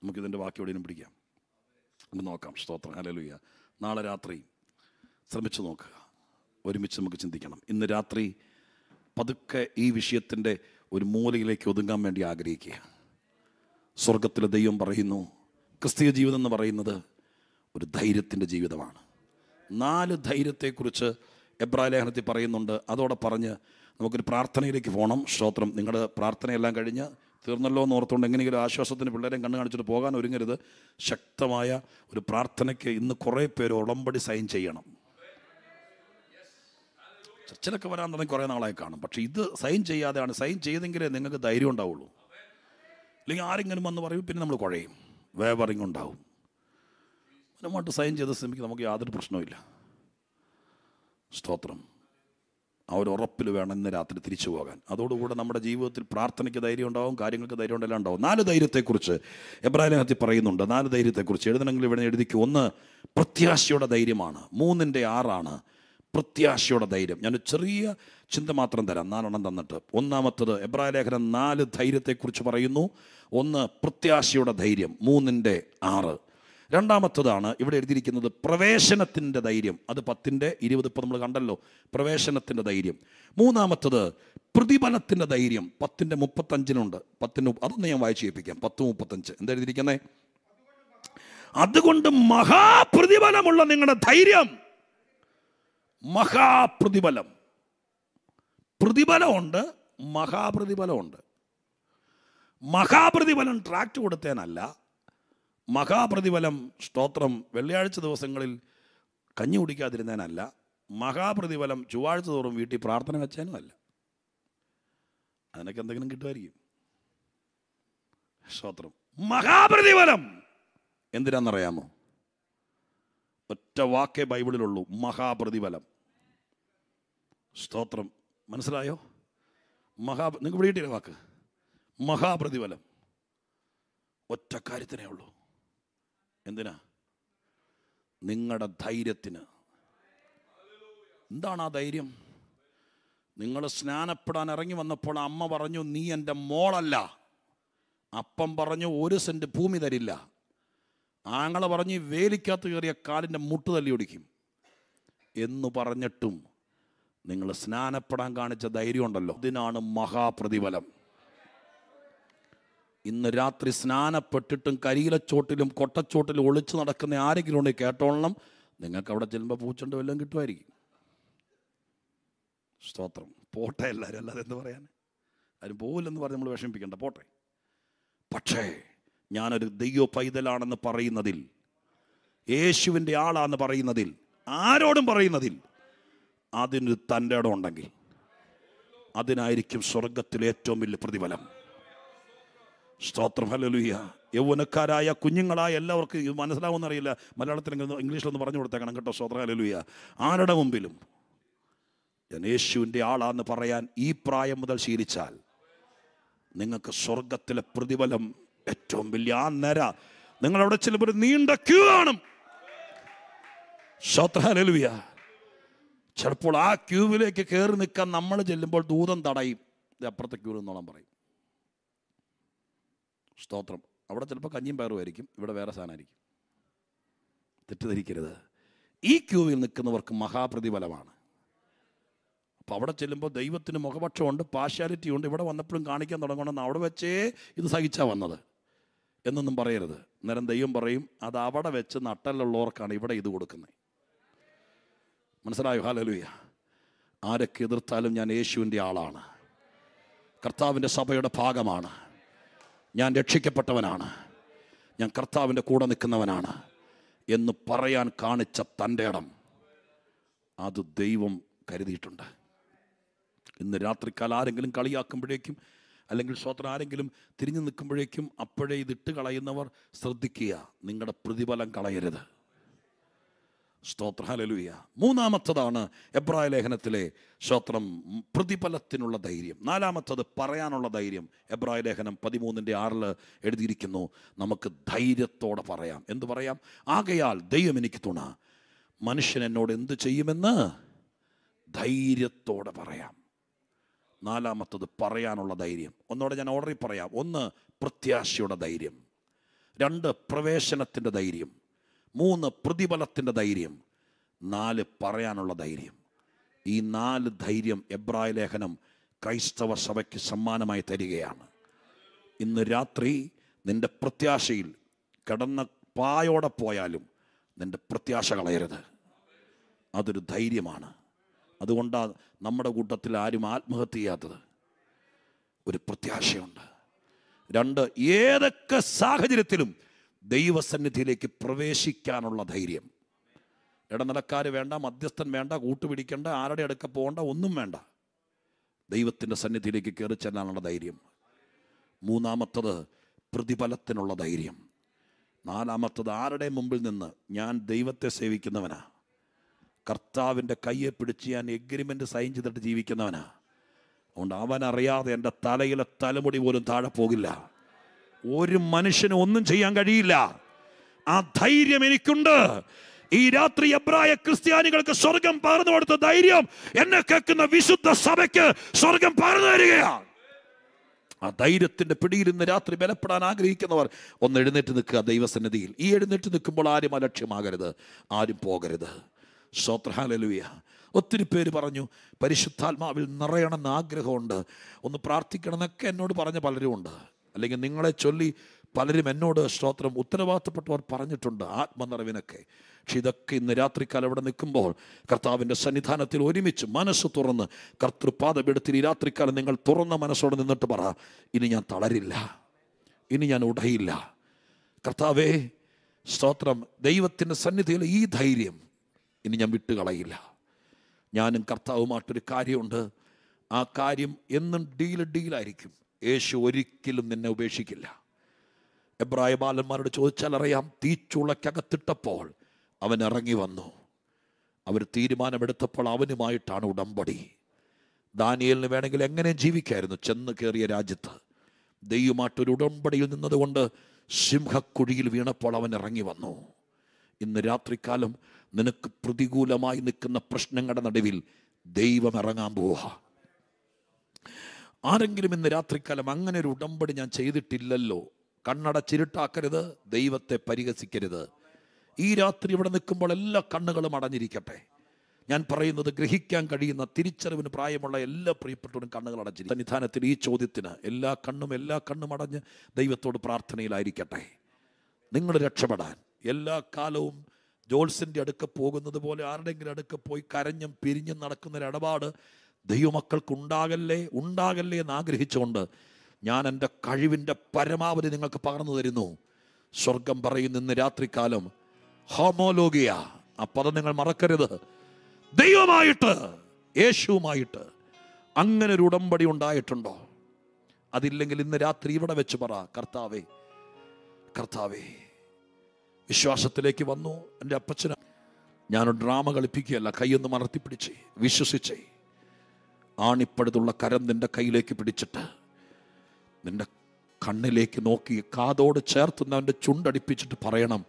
നമുക്കിതിൻ്റെ ബാക്കി എവിടെയും പിടിക്കാം നമുക്ക് നോക്കാം സ്തോത്രം ഹലലുയ്യ നാളെ രാത്രി ശ്രമിച്ചു നോക്കുക ഒരുമിച്ച് നമുക്ക് ചിന്തിക്കണം ഇന്ന് രാത്രി പതുക്കെ ഈ വിഷയത്തിൻ്റെ ഒരു മൂലയിലേക്ക് ഒതുങ്ങാൻ വേണ്ടി ആഗ്രഹിക്കുക സ്വർഗത്തിലെ ദൈവം പറയുന്നു ക്രിസ്തീയ ജീവിതം എന്ന് പറയുന്നത് ഒരു ധൈര്യത്തിൻ്റെ ജീവിതമാണ് നാല് ധൈര്യത്തെക്കുറിച്ച് എബ്രായ ലേഖനത്തിൽ പറയുന്നുണ്ട് അതോടെ പറഞ്ഞ് നമുക്കൊരു പ്രാർത്ഥനയിലേക്ക് പോകണം ശ്രോത്രം നിങ്ങളുടെ പ്രാർത്ഥനയെല്ലാം കഴിഞ്ഞ് തീർന്നല്ലോ എന്ന് ഓർത്തുകൊണ്ട് എങ്ങനെയെങ്കിലും ആശ്വാസത്തിന് പിള്ളേരെ കണ്ണു കാണിച്ചിട്ട് പോകാൻ ഒരുങ്ങരുത് ശക്തമായ ഒരു പ്രാർത്ഥനയ്ക്ക് ഇന്ന് കുറേ പേര് ഉടമ്പടി സൈൻ ചെയ്യണം ചർച്ചിലൊക്കെ വരാൻ തുടങ്ങി കുറേ നാളായി കാണും പക്ഷേ ഇത് സൈൻ ചെയ്യാതെയാണ് സൈൻ ചെയ്തെങ്കിലേ നിങ്ങൾക്ക് ധൈര്യം ഉണ്ടാവുള്ളൂ അല്ലെങ്കിൽ ആരെങ്കിലും വന്ന് പറയും പിന്നെ നമ്മൾ കുഴയും വേവറിങ് ഉണ്ടാവും മനമായിട്ട് സൈൻ ചെയ്ത ശ്രമിക്കുക നമുക്ക് യാതൊരു പ്രശ്നവും സ്തോത്രം ആ ഒരു ഉറപ്പിൽ വേണം ഇന്ന് രാത്രി തിരിച്ചു പോകാൻ അതോടുകൂടെ നമ്മുടെ ജീവിതത്തിൽ പ്രാർത്ഥനയ്ക്ക് ധൈര്യം ഉണ്ടാവും കാര്യങ്ങൾക്ക് ധൈര്യം ഉണ്ടെല്ലാം ഉണ്ടാവും നാല് ധൈര്യത്തെക്കുറിച്ച് ഹത്തി പറയുന്നുണ്ട് നാല് ധൈര്യത്തെക്കുറിച്ച് എഴുതണമെങ്കിൽ ഇവിടെ എഴുതിക്കും ഒന്ന് പ്രത്യാശയുടെ ധൈര്യമാണ് മൂന്നിൻ്റെ ആറാണ് പ്രത്യാശയുടെ ധൈര്യം ഞാൻ ചെറിയ ചിന്ത മാത്രം തരാം നാലെണ്ണം തന്നിട്ട് ഒന്നാമത്തത് എബ്രാഹിം ലേഖനം നാല് ധൈര്യത്തെക്കുറിച്ച് പറയുന്നു ഒന്ന് പ്രത്യാശയുടെ ധൈര്യം മൂന്നിൻ്റെ ആറ് രണ്ടാമത്തതാണ് ഇവിടെ എഴുതിയിരിക്കുന്നത് പ്രവേശനത്തിൻ്റെ ധൈര്യം അത് പത്തിൻ്റെ ഇരുപത് ഇപ്പം നമ്മൾ കണ്ടല്ലോ പ്രവേശനത്തിൻ്റെ ധൈര്യം മൂന്നാമത്തത് പ്രതിഫലത്തിൻ്റെ ധൈര്യം പത്തിൻ്റെ മുപ്പത്തഞ്ചിനുണ്ട് പത്തിന് അതൊന്ന് ഞാൻ വായിച്ചു കേൾപ്പിക്കാം പത്ത് മുപ്പത്തഞ്ച് എന്താ എഴുതിയിരിക്കുന്നേ അതുകൊണ്ട് മഹാപ്രതിഫലമുള്ള നിങ്ങളുടെ ധൈര്യം മഹാപ്രതിഫലം പ്രതിഫലമുണ്ട് മഹാപ്രതിഫലമുണ്ട് മഹാപ്രതിഫലം ട്രാക്ട് കൊടുത്തേനല്ല മഹാപ്രതിഫലം സ്തോത്രം വെള്ളിയാഴ്ച ദിവസങ്ങളിൽ കഞ്ഞി കുടിക്കാതിരുന്നതിനല്ല മഹാപ്രതിഫലം ചൊവ്വാഴ്ച തോറും വീട്ടിൽ പ്രാർത്ഥന വെച്ചാലും അല്ല അതിനൊക്കെ എന്തെങ്കിലും കിട്ടുമായിരിക്കും സ്തോത്രം മഹാപ്രതിഫലം എന്തിനാണെന്നറിയാമോ ഒറ്റ വാക്കേ ബൈബിളിലുള്ളൂ മഹാപ്രതിഫലം സ്തോത്രം മനസ്സിലായോ മഹാ നിങ്ങൾക്ക് വിളിയിട്ടില്ല വാക്ക് മഹാപ്രതിഫലം ഒറ്റ കാര്യത്തിനേ ഉള്ളൂ എന്തിനാ നിങ്ങളുടെ ധൈര്യത്തിന് എന്താണ് ആ ധൈര്യം നിങ്ങൾ സ്നാനപ്പെടാൻ ഇറങ്ങി വന്നപ്പോൾ അമ്മ പറഞ്ഞു നീ എൻ്റെ മോളല്ല അപ്പം പറഞ്ഞു ഒരു സെൻറ്റ് ഭൂമി തരില്ല ആങ്ങളെ പറഞ്ഞ് വേലിക്കാത്ത കയറിയ കാലിൻ്റെ മുട്ട് തല്ലി ഒടിക്കും എന്ന് പറഞ്ഞിട്ടും നിങ്ങൾ സ്നാനപ്പെടാൻ കാണിച്ച ധൈര്യമുണ്ടല്ലോ ഇതിനാണ് മഹാപ്രതിഫലം ഇന്ന് രാത്രി സ്നാനപ്പെട്ടിട്ടും കരിയിലച്ചോട്ടിലും കൊട്ടച്ചോട്ടിലും ഒളിച്ചു നടക്കുന്ന ആരെങ്കിലും ഉണ്ടെങ്കിൽ കേട്ടോളണം നിങ്ങൾക്ക് അവിടെ ചെല്ലുമ്പോൾ പൂച്ചണ്ട് വല്ലതും കിട്ടുമായിരിക്കും സ്തോത്രം പോട്ടെ എല്ലാവരും അല്ലാതെ എന്ത് പറയാൻ അതിന് പോകില്ലെന്ന് പറഞ്ഞ് നമ്മൾ വിഷമിപ്പിക്കണ്ട പോട്ടെ പക്ഷേ ഞാനൊരു ദൈവ പൈതലാണെന്ന് പറയുന്നതിൽ യേശുവിൻ്റെ ആളാണെന്ന് പറയുന്നതിൽ ആരോടും പറയുന്നതിൽ അതിന് തൻ്റെ ഇടം ഉണ്ടെങ്കിൽ അതിനായിരിക്കും സ്വർഗത്തിലെ ഏറ്റവും വലിയ പ്രതിഫലം സ്തോത്രം ഹലലുഹ്യ യൗവനക്കാരായ കുഞ്ഞുങ്ങളായ എല്ലാവർക്കും ഇത് മനസ്സിലാവുമെന്നറിയില്ല മലയാളത്തിൽ ഇംഗ്ലീഷിലൊന്ന് പറഞ്ഞു കൊടുത്തേക്കണം കേട്ടോ സ്തോത്രം ഹലലുഹ്യ ആരുടെ മുമ്പിലും ഞാൻ യേശുവിൻ്റെ ആളാന്ന് പറയാൻ ഈ പ്രായം മുതൽ ശീലിച്ചാൽ നിങ്ങൾക്ക് സ്വർഗത്തിലെ പ്രതിഫലം ഏറ്റവും വലിയ ആ നിര നിങ്ങളവിടെ ചിലപ്പോൾ നീണ്ട ക്യൂ കാണും ശോത്രഹലലുയ ചിലപ്പോൾ ആ ക്യൂവിലേക്ക് കയറി നിൽക്കാൻ നമ്മൾ ചെല്ലുമ്പോൾ ദൂതം തടയും അപ്പുറത്തെ ക്യൂ എന്നോളം പറയും സ്തോത്രം അവിടെ ചിലപ്പോൾ കഞ്ഞിയും പയറുമായിരിക്കും ഇവിടെ വേറെ സാധനമായിരിക്കും തെറ്റിദ്ധരിക്കരുത് ഈ ക്യൂവിൽ നിൽക്കുന്നവർക്ക് മഹാപ്രതിഫലമാണ് അപ്പോൾ അവിടെ ചെല്ലുമ്പോൾ ദൈവത്തിന് മുഖപക്ഷമുണ്ട് പാർഷ്യാലിറ്റി ഉണ്ട് ഇവിടെ വന്നപ്പോഴും കാണിക്കാൻ തുടങ്ങണമെന്ന് അവിടെ വെച്ചേ ഇത് സഹിച്ചാൽ വന്നത് എന്നൊന്നും പറയരുത് അന്നേരം ദൈവം പറയും അത് അവിടെ വെച്ച് നട്ടലുള്ളവർക്കാണ് ഇവിടെ ഇത് കൊടുക്കുന്നത് മനസ്സിലായോ ഹാലലൂയ ആരൊക്കെ എതിർത്താലും ഞാൻ യേശുവിൻ്റെ ആളാണ് കർത്താവിൻ്റെ സഭയുടെ ഭാഗമാണ് ഞാൻ രക്ഷിക്കപ്പെട്ടവനാണ് ഞാൻ കർത്താവിൻ്റെ കൂടെ നിൽക്കുന്നവനാണ് എന്ന് പറയാൻ കാണിച്ച തൻ്റെ ഇടം അത് ദൈവം കരുതിയിട്ടുണ്ട് ഇന്ന് രാത്രിക്കാലം ആരെങ്കിലും കളിയാക്കുമ്പോഴേക്കും അല്ലെങ്കിൽ സ്വത്ര ആരെങ്കിലും തിരിഞ്ഞു നിൽക്കുമ്പോഴേക്കും അപ്പോഴേ ഇതിട്ട് കളയുന്നവർ ശ്രദ്ധിക്കുക നിങ്ങളുടെ പ്രതിഫലം കളയരുത് സ്തോത്ര ഹലലുയ മൂന്നാമത്തതാണ് എബ്രായ ലേഖനത്തിലെ സ്തോത്രം പ്രതിഫലത്തിനുള്ള ധൈര്യം നാലാമത്തത് പറയാനുള്ള ധൈര്യം എബ്രായ ലേഖനം പതിമൂന്നിൻ്റെ ആറിൽ എഴുതിയിരിക്കുന്നു നമുക്ക് ധൈര്യത്തോടെ പറയാം എന്ത് പറയാം ആകയാൽ ദൈവം എനിക്ക് തുണ മനുഷ്യൻ എന്നോട് എന്ത് ചെയ്യുമെന്ന് ധൈര്യത്തോടെ പറയാം നാലാമത്തത് പറയാനുള്ള ധൈര്യം ഒന്നോടെ ഞാൻ ഓർഡറിൽ പറയാം ഒന്ന് പ്രത്യാശയുടെ ധൈര്യം രണ്ട് പ്രവേശനത്തിൻ്റെ ധൈര്യം മൂന്ന് പ്രതിഫലത്തിൻ്റെ ധൈര്യം നാല് പറയാനുള്ള ധൈര്യം ഈ നാല് ധൈര്യം എബ്രായ ലേഖനം ക്രൈസ്തവ സഭയ്ക്ക് സമ്മാനമായി തരികയാണ് ഇന്ന് രാത്രി നിൻ്റെ പ്രത്യാശയിൽ കിടന്ന പായോടെ പോയാലും നിൻ്റെ പ്രത്യാശ കളയരുത് അതൊരു ധൈര്യമാണ് അതുകൊണ്ടാണ് നമ്മുടെ കൂട്ടത്തിൽ ആരും ആത്മഹത്യ ചെയ്യാത്തത് ഒരു പ്രത്യാശയുണ്ട് രണ്ട് ഏതൊക്കെ സാഹചര്യത്തിലും ദൈവസന്നിധിയിലേക്ക് പ്രവേശിക്കാനുള്ള ധൈര്യം ഇടനിലക്കാർ വേണ്ട മധ്യസ്ഥൻ വേണ്ട കൂട്ടുപിടിക്കേണ്ട ആരുടെ അടുക്ക പോകേണ്ട ഒന്നും വേണ്ട ദൈവത്തിൻ്റെ സന്നിധിയിലേക്ക് കയറി ചെല്ലാനുള്ള ധൈര്യം മൂന്നാമത്തത് പ്രതിഫലത്തിനുള്ള ധൈര്യം നാലാമത്തത് ആരുടെ മുമ്പിൽ നിന്ന് ഞാൻ ദൈവത്തെ സേവിക്കുന്നവനാ കർത്താവിൻ്റെ കയ്യെ പിടിച്ച് ഞാൻ എഗ്രിമെൻ്റ് സൈൻ ചെയ്തിട്ട് ജീവിക്കുന്നവനാ അതുകൊണ്ട് അവനറിയാതെ എൻ്റെ തലയിലെ തലമുടി പോലും താഴെ പോകില്ല ഒരു മനുഷ്യന് ഒന്നും ചെയ്യാൻ കഴിയില്ല ആ ധൈര്യം എനിക്കുണ്ട് ഈ രാത്രി എബ്രായ ക്രിസ്ത്യാനികൾക്ക് സ്വർഗം പകർന്നു കൊടുത്ത ധൈര്യം എന്നെ കേൾക്കുന്ന വിശുദ്ധ സഭയ്ക്ക് സ്വർഗം പകർന്നു തരികയാണ് ആ ധൈര്യത്തിന്റെ പിടിയിൽ ഇന്ന് രാത്രി ബലപ്പെടാൻ ആഗ്രഹിക്കുന്നവർ ഒന്ന് എഴുന്നേറ്റ് നിൽക്കുക ദൈവസന്നിധിയിൽ ഈ എഴുന്നേറ്റ് നിൽക്കുമ്പോൾ ആരും അലക്ഷ്യമാകരുത് ആരും പോകരുത് സ്വത്രഹാലലുവിയ ഒത്തിരി പേര് പറഞ്ഞു പരിശുദ്ധാത്മാവിൽ നിറയണമെന്ന് ആഗ്രഹമുണ്ട് ഒന്ന് പ്രാർത്ഥിക്കണമെന്നൊക്കെ എന്നോട് പറഞ്ഞ പലരും ഉണ്ട് അല്ലെങ്കിൽ നിങ്ങളെ ചൊല്ലി പലരും എന്നോട് സ്തോത്രം ഉത്തരവാദിത്തപ്പെട്ടവർ പറഞ്ഞിട്ടുണ്ട് ആത്മനിറവിനൊക്കെ പക്ഷെ ഇതൊക്കെ ഇന്ന് രാത്രിക്കാലം ഇവിടെ നിൽക്കുമ്പോൾ കർത്താവിൻ്റെ സന്നിധാനത്തിൽ ഒരുമിച്ച് മനസ്സ് തുറന്ന് കർത്തൃപാദപീഠത്തിൽ ഈ രാത്രിക്കാലം നിങ്ങൾ തുറന്ന മനസ്സോടെ നിന്നിട്ട് പറ ഇനി ഞാൻ തളരില്ല ഇനി ഞാൻ ഉടയില്ല കർത്താവേ സ്തോത്രം ദൈവത്തിൻ്റെ സന്നിധിയിൽ ഈ ധൈര്യം ഇനി ഞാൻ വിട്ടുകളയില്ല ഞാനും കർത്താവുമായിട്ടൊരു കാര്യമുണ്ട് ആ കാര്യം എന്നും ഡീല് ഡീലായിരിക്കും യേശു ഒരിക്കലും നിന്നെ ഉപേക്ഷിക്കില്ല എബ്രായ ബാലന്മാരോട് ചോദിച്ചാൽ അറിയാം തീച്ചുളക്കകത്തിട്ടപ്പോൾ അവൻ ഇറങ്ങി വന്നു അവർ തീരുമാനമെടുത്തപ്പോൾ അവനുമായിട്ടാണ് ഉടമ്പടി ദാനിയലിന് വേണമെങ്കിൽ എങ്ങനെ ജീവിക്കായിരുന്നു ചെന്ന് കയറിയ രാജ്യത്ത് ദൈവമായിട്ടൊരു ഉടമ്പടിയിൽ നിന്നതുകൊണ്ട് സിംഹക്കുഴിയിൽ വീണപ്പോൾ അവൻ ഇറങ്ങി വന്നു ഇന്ന് രാത്രികാലം നിനക്ക് പ്രതികൂലമായി നിൽക്കുന്ന പ്രശ്നങ്ങളുടെ നടുവിൽ ദൈവം ഇറങ്ങാൻ പോവുക ആരെങ്കിലും ഇന്ന് രാത്രിക്കാലം അങ്ങനെ ഒരു ഉടമ്പടി ഞാൻ ചെയ്തിട്ടില്ലല്ലോ കണ്ണടച്ചിരുട്ടാക്കരുത് ദൈവത്തെ പരിഹസിക്കരുത് ഈ രാത്രി ഇവിടെ നിൽക്കുമ്പോൾ എല്ലാ കണ്ണുകളും അടഞ്ഞിരിക്കട്ടെ ഞാൻ പറയുന്നത് ഗ്രഹിക്കാൻ കഴിയുന്ന തിരിച്ചറിവിന് പ്രായമുള്ള എല്ലാ പ്രിയപ്പെട്ടവരും കണ്ണുകൾ അടഞ്ഞിരിക്കും സന്നിധാനത്തിൽ ഈ ചോദ്യത്തിന് എല്ലാ കണ്ണും എല്ലാ കണ്ണും അടഞ്ഞ് ദൈവത്തോട് പ്രാർത്ഥനയിലായിരിക്കട്ടെ നിങ്ങൾ രക്ഷപ്പെടാൻ എല്ലാ കാലവും ജോൾസിൻ്റെ അടുക്ക പോകുന്നത് പോലെ ആരുടെങ്കിലും അടുക്ക പോയി കരഞ്ഞും പിരിഞ്ഞും നടക്കുന്ന ഒരു ഇടപാട് ദൈവമക്കൾക്കുണ്ടാകല്ലേ ഉണ്ടാകല്ലേ എന്ന് ആഗ്രഹിച്ചുകൊണ്ട് ഞാൻ എൻ്റെ കഴിവിൻ്റെ പരമാവധി നിങ്ങൾക്ക് പകർന്നു തരുന്നു സ്വർഗം പറയുന്ന ഇന്ന് രാത്രികാലം ഹോമോലോഗിയ ആ പദം നിങ്ങൾ മറക്കരുത് ദൈവമായിട്ട് യേശുവുമായിട്ട് അങ്ങനെ ഒരു ഉടമ്പടി ഉണ്ടായിട്ടുണ്ടോ അതില്ലെങ്കിൽ ഇന്ന് രാത്രി ഇവിടെ വെച്ച് പറ കർത്താവേ കർത്താവേ വിശ്വാസത്തിലേക്ക് വന്നു എൻ്റെ അപ്പച്ചന ഞാൻ ഡ്രാമ കളിപ്പിക്കുകയല്ല കൈയൊന്ന് മറത്തിപ്പിടിച്ച് വിശ്വസിച്ചേ ആണിപ്പഴുതുള്ള കരം നിൻ്റെ കയ്യിലേക്ക് പിടിച്ചിട്ട് നിൻ്റെ കണ്ണിലേക്ക് നോക്കി കാതോട് ചേർത്ത് അവൻ്റെ ചുണ്ടടിപ്പിച്ചിട്ട് പറയണം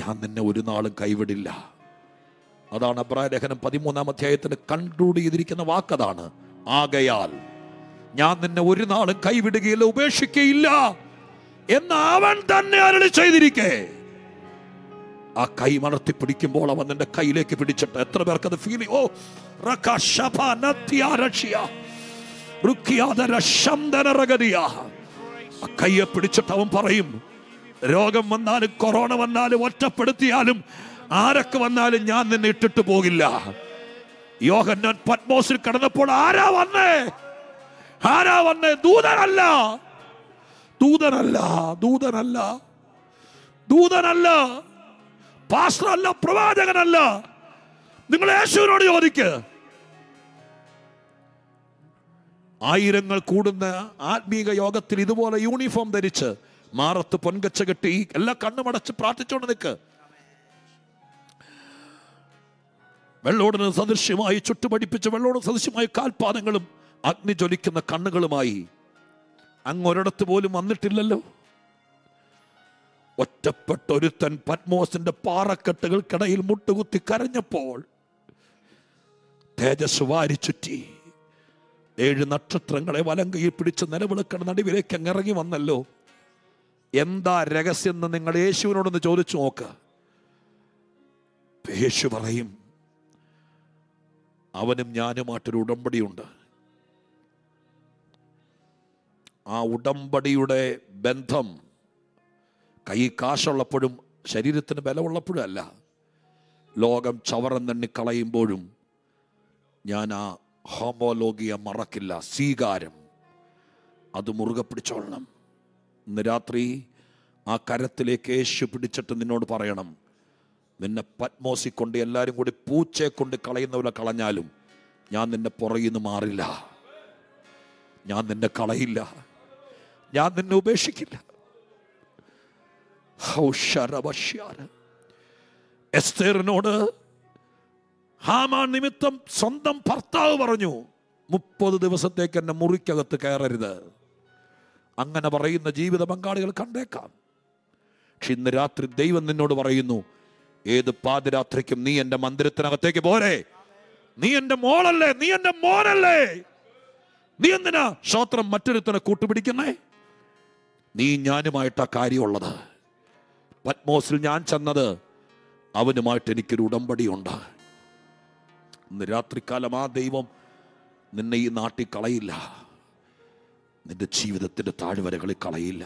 ഞാൻ നിന്നെ ഒരു നാളും കൈവിടില്ല അതാണ് അബ്രായ ലേഖനം പതിമൂന്നാം അധ്യായത്തിന് കൺക്ലൂഡ് ചെയ്തിരിക്കുന്ന വാക്കതാണ് ആകയാൽ ഞാൻ നിന്നെ ഒരു നാളും കൈവിടുകയില്ല ഉപേക്ഷിക്കുകയില്ല എന്ന് അവൻ തന്നെ അരളി ചെയ്തിരിക്കേ ആ കൈ മണർത്തി പിടിക്കുമ്പോൾ അവൻ നിന്റെ കയ്യിലേക്ക് പിടിച്ചിട്ട് എത്ര പേർക്കത് ഫീൽ ഓ കയ്യെ പിടിച്ചിട്ട് അവൻ പറയും രോഗം വന്നാലും കൊറോണ വന്നാലും ഒറ്റപ്പെടുത്തിയാലും ആരൊക്കെ വന്നാലും ഞാൻ നിന്നെ ഇട്ടിട്ട് പോകില്ല യോഹന്നാൻ പത്മോസിൽ കടന്നപ്പോൾ ആരാ വന്നേ ആരാ വന്നേ ദൂതനല്ല ദൂതനല്ല ദൂതനല്ല ദൂതനല്ല പാസ്റ്റർ അല്ല പ്രവാചകനല്ല നിങ്ങൾ യേശുവിനോട് ചോദിക്ക് ആയിരങ്ങൾ കൂടുന്ന ആത്മീക യോഗത്തിൽ ഇതുപോലെ യൂണിഫോം ധരിച്ച് മാറത്ത് പൊൻകച്ച കെട്ടി എല്ലാ കണ്ണുമടച്ച് പ്രാർത്ഥിച്ചുകൊണ്ട് നിൽക്ക് വെള്ളോടിന് സദൃശ്യമായി ചുട്ടുപഠിപ്പിച്ച് വെള്ളോട് സദൃശ്യമായ കാൽപാദങ്ങളും അഗ്നി ജ്വലിക്കുന്ന കണ്ണുകളുമായി അങ്ങൊരിടത്ത് പോലും വന്നിട്ടില്ലല്ലോ ഒരുത്തൻ പത്മോസിന്റെ പാറക്കെട്ടുകൾക്കിടയിൽ മുട്ടുകുത്തി കരഞ്ഞപ്പോൾ തേജസ് വാരി ചുറ്റി ഏഴ് നക്ഷത്രങ്ങളെ വലങ്കയിൽ പിടിച്ച് നിലവിളക്കണ നടുവിലേക്ക് അങ്ങ് ഇറങ്ങി വന്നല്ലോ എന്താ രഹസ്യം എന്ന് നിങ്ങൾ യേശുവിനോടൊന്ന് ചോദിച്ചു നോക്ക് യേശു പറയും അവനും ഞാനുമായിട്ടൊരു ഉടമ്പടിയുണ്ട് ആ ഉടമ്പടിയുടെ ബന്ധം കൈ കാശുള്ളപ്പോഴും ശരീരത്തിന് ബലമുള്ളപ്പോഴും അല്ല ലോകം ചവറന്നെണ്ണിക്കളയുമ്പോഴും ഞാൻ ആ ഹോമോലോഗിയ മറക്കില്ല സ്വീകാരം അത് മുറുകെ പിടിച്ചോളണം ഇന്ന് രാത്രി ആ കരത്തിലേക്ക് യേശു പിടിച്ചിട്ട് നിന്നോട് പറയണം നിന്നെ പത്മോസി കൊണ്ട് എല്ലാവരും കൂടി പൂച്ചയെ കൊണ്ട് കളയുന്ന പോലെ കളഞ്ഞാലും ഞാൻ നിന്നെ പുറകിൽ നിന്ന് മാറില്ല ഞാൻ നിന്നെ കളയില്ല ഞാൻ നിന്നെ ഉപേക്ഷിക്കില്ല എസ്തേറിനോട് ഹാമാൻ നിമിത്തം സ്വന്തം ഭർത്താവ് പറഞ്ഞു മുപ്പത് ദിവസത്തേക്ക് എന്നെ മുറിക്കകത്ത് കയറരുത് അങ്ങനെ പറയുന്ന ജീവിത പങ്കാളികൾ കണ്ടേക്കാം പക്ഷെ ഇന്ന് രാത്രി ദൈവം നിന്നോട് പറയുന്നു ഏത് പാതിരാത്രിക്കും നീ എൻ്റെ മന്ദിരത്തിനകത്തേക്ക് പോരെ നീ എൻ്റെ മോളല്ലേ നീ എൻ്റെ മോനല്ലേ നീ എന്തിനാ ശ്രോത്രം മറ്റൊരുത്തനെ കൂട്ടുപിടിക്കുന്നേ നീ ഞാനുമായിട്ടാ കാര്യമുള്ളത് പത്മോസിൽ ഞാൻ ചെന്നത് അവനുമായിട്ട് എനിക്കൊരു ഉടമ്പടിയുണ്ട് ഇന്ന് രാത്രിക്കാലം ആ ദൈവം നിന്നെ ഈ നാട്ടിൽ കളയില്ല നിന്റെ ജീവിതത്തിൻ്റെ താഴ്വരകളിൽ കളയില്ല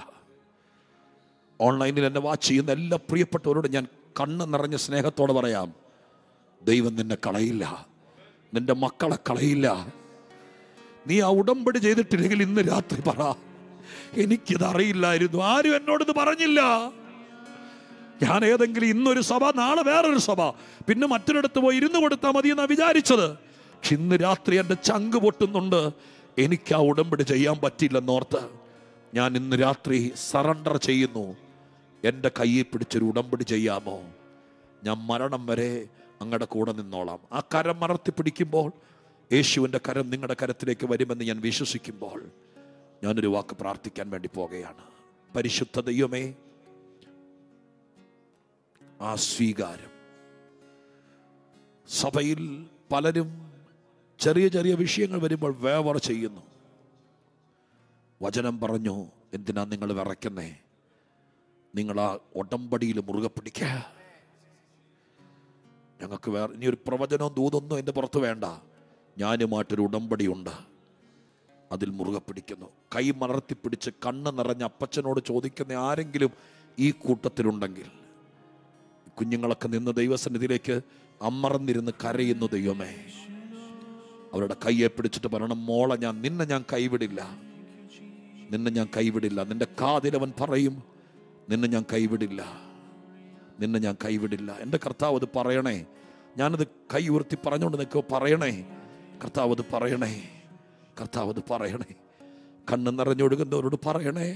ഓൺലൈനിൽ എന്നെ വാച്ച് ചെയ്യുന്ന എല്ലാ പ്രിയപ്പെട്ടവരോട് ഞാൻ കണ്ണ് നിറഞ്ഞ സ്നേഹത്തോടെ പറയാം ദൈവം നിന്നെ കളയില്ല നിന്റെ മക്കളെ കളയില്ല നീ ആ ഉടമ്പടി ചെയ്തിട്ടില്ലെങ്കിൽ ഇന്ന് രാത്രി പറ എനിക്കിതറിയില്ലായിരുന്നു ആരും എന്നോട് പറഞ്ഞില്ല ഞാൻ ഏതെങ്കിലും ഇന്നൊരു സഭ നാളെ വേറൊരു സഭ പിന്നെ മറ്റൊരിടത്ത് പോയി ഇരുന്ന് കൊടുത്താൽ മതി എന്നാണ് വിചാരിച്ചത് പക്ഷെ ഇന്ന് രാത്രി എൻ്റെ ചങ്ക് പൊട്ടുന്നുണ്ട് എനിക്ക് ആ ഉടമ്പടി ചെയ്യാൻ പറ്റില്ലെന്നോർത്ത് ഞാൻ ഇന്ന് രാത്രി സറണ്ടർ ചെയ്യുന്നു എൻ്റെ കയ്യിൽ പിടിച്ചൊരു ഉടമ്പടി ചെയ്യാമോ ഞാൻ മരണം വരെ അങ്ങടെ കൂടെ നിന്നോളാം ആ കരം മറത്തി പിടിക്കുമ്പോൾ യേശുവിൻ്റെ കരം നിങ്ങളുടെ കരത്തിലേക്ക് വരുമെന്ന് ഞാൻ വിശ്വസിക്കുമ്പോൾ ഞാനൊരു വാക്ക് പ്രാർത്ഥിക്കാൻ വേണ്ടി പോകുകയാണ് പരിശുദ്ധ ദൈവമേ ആ സ്വീകാരം സഭയിൽ പലരും ചെറിയ ചെറിയ വിഷയങ്ങൾ വരുമ്പോൾ വേവർ ചെയ്യുന്നു വചനം പറഞ്ഞു എന്തിനാ നിങ്ങൾ വിറയ്ക്കുന്നേ നിങ്ങൾ ആ ഒടമ്പടിയിൽ മുറുകെ പിടിക്കുക ഞങ്ങൾക്ക് വേറെ ഇനി ഒരു പ്രവചനവും ദൂതൊന്നും എൻ്റെ പുറത്ത് വേണ്ട ഞാനുമായിട്ടൊരു ഉടമ്പടിയുണ്ട് അതിൽ മുറുകെ പിടിക്കുന്നു കൈ മലർത്തി പിടിച്ച് കണ്ണ് നിറഞ്ഞ അപ്പച്ചനോട് ചോദിക്കുന്ന ആരെങ്കിലും ഈ കൂട്ടത്തിലുണ്ടെങ്കിൽ കുഞ്ഞുങ്ങളൊക്കെ നിന്ന് ദൈവസന്നിധിയിലേക്ക് അമർന്നിരുന്ന് കരയുന്നു ദൈവമേ അവരുടെ കയ്യെ പിടിച്ചിട്ട് പറയണം മോളെ ഞാൻ നിന്നെ ഞാൻ കൈവിടില്ല നിന്നെ ഞാൻ കൈവിടില്ല നിന്റെ കാതിലവൻ പറയും നിന്നെ ഞാൻ കൈവിടില്ല നിന്നെ ഞാൻ കൈവിടില്ല എൻ്റെ കർത്താവ് അത് പറയണേ ഞാനത് കൈ ഉയർത്തി പറഞ്ഞുകൊണ്ട് നിൽക്കുക പറയണേ കർത്താവ് അത് പറയണേ കർത്താവ് അത് പറയണേ കണ്ണ് നിറഞ്ഞൊഴുകുന്നവരോട് പറയണേ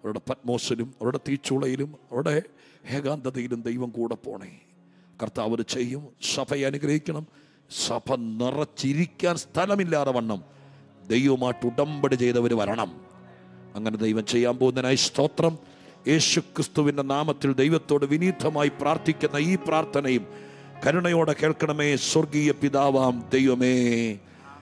അവരുടെ പത്മോസിലും അവരുടെ തീച്ചുളയിലും അവരുടെ ഏകാന്തതയിലും ദൈവം കൂടെ പോണേ കർത്താവ് ചെയ്യും സഭയെ അനുഗ്രഹിക്കണം സഭ നിറച്ചിരിക്കാൻ സ്ഥലമില്ലാതെ വണ്ണം ദൈവമായിട്ട് ഉടമ്പടി ചെയ്തവർ വരണം അങ്ങനെ ദൈവം ചെയ്യാൻ പോകുന്നതിനായി സ്തോത്രം യേശു ക്രിസ്തുവിൻ്റെ നാമത്തിൽ ദൈവത്തോട് വിനീതമായി പ്രാർത്ഥിക്കുന്ന ഈ പ്രാർത്ഥനയും കരുണയോടെ കേൾക്കണമേ സ്വർഗീയ പിതാവാം ദൈവമേ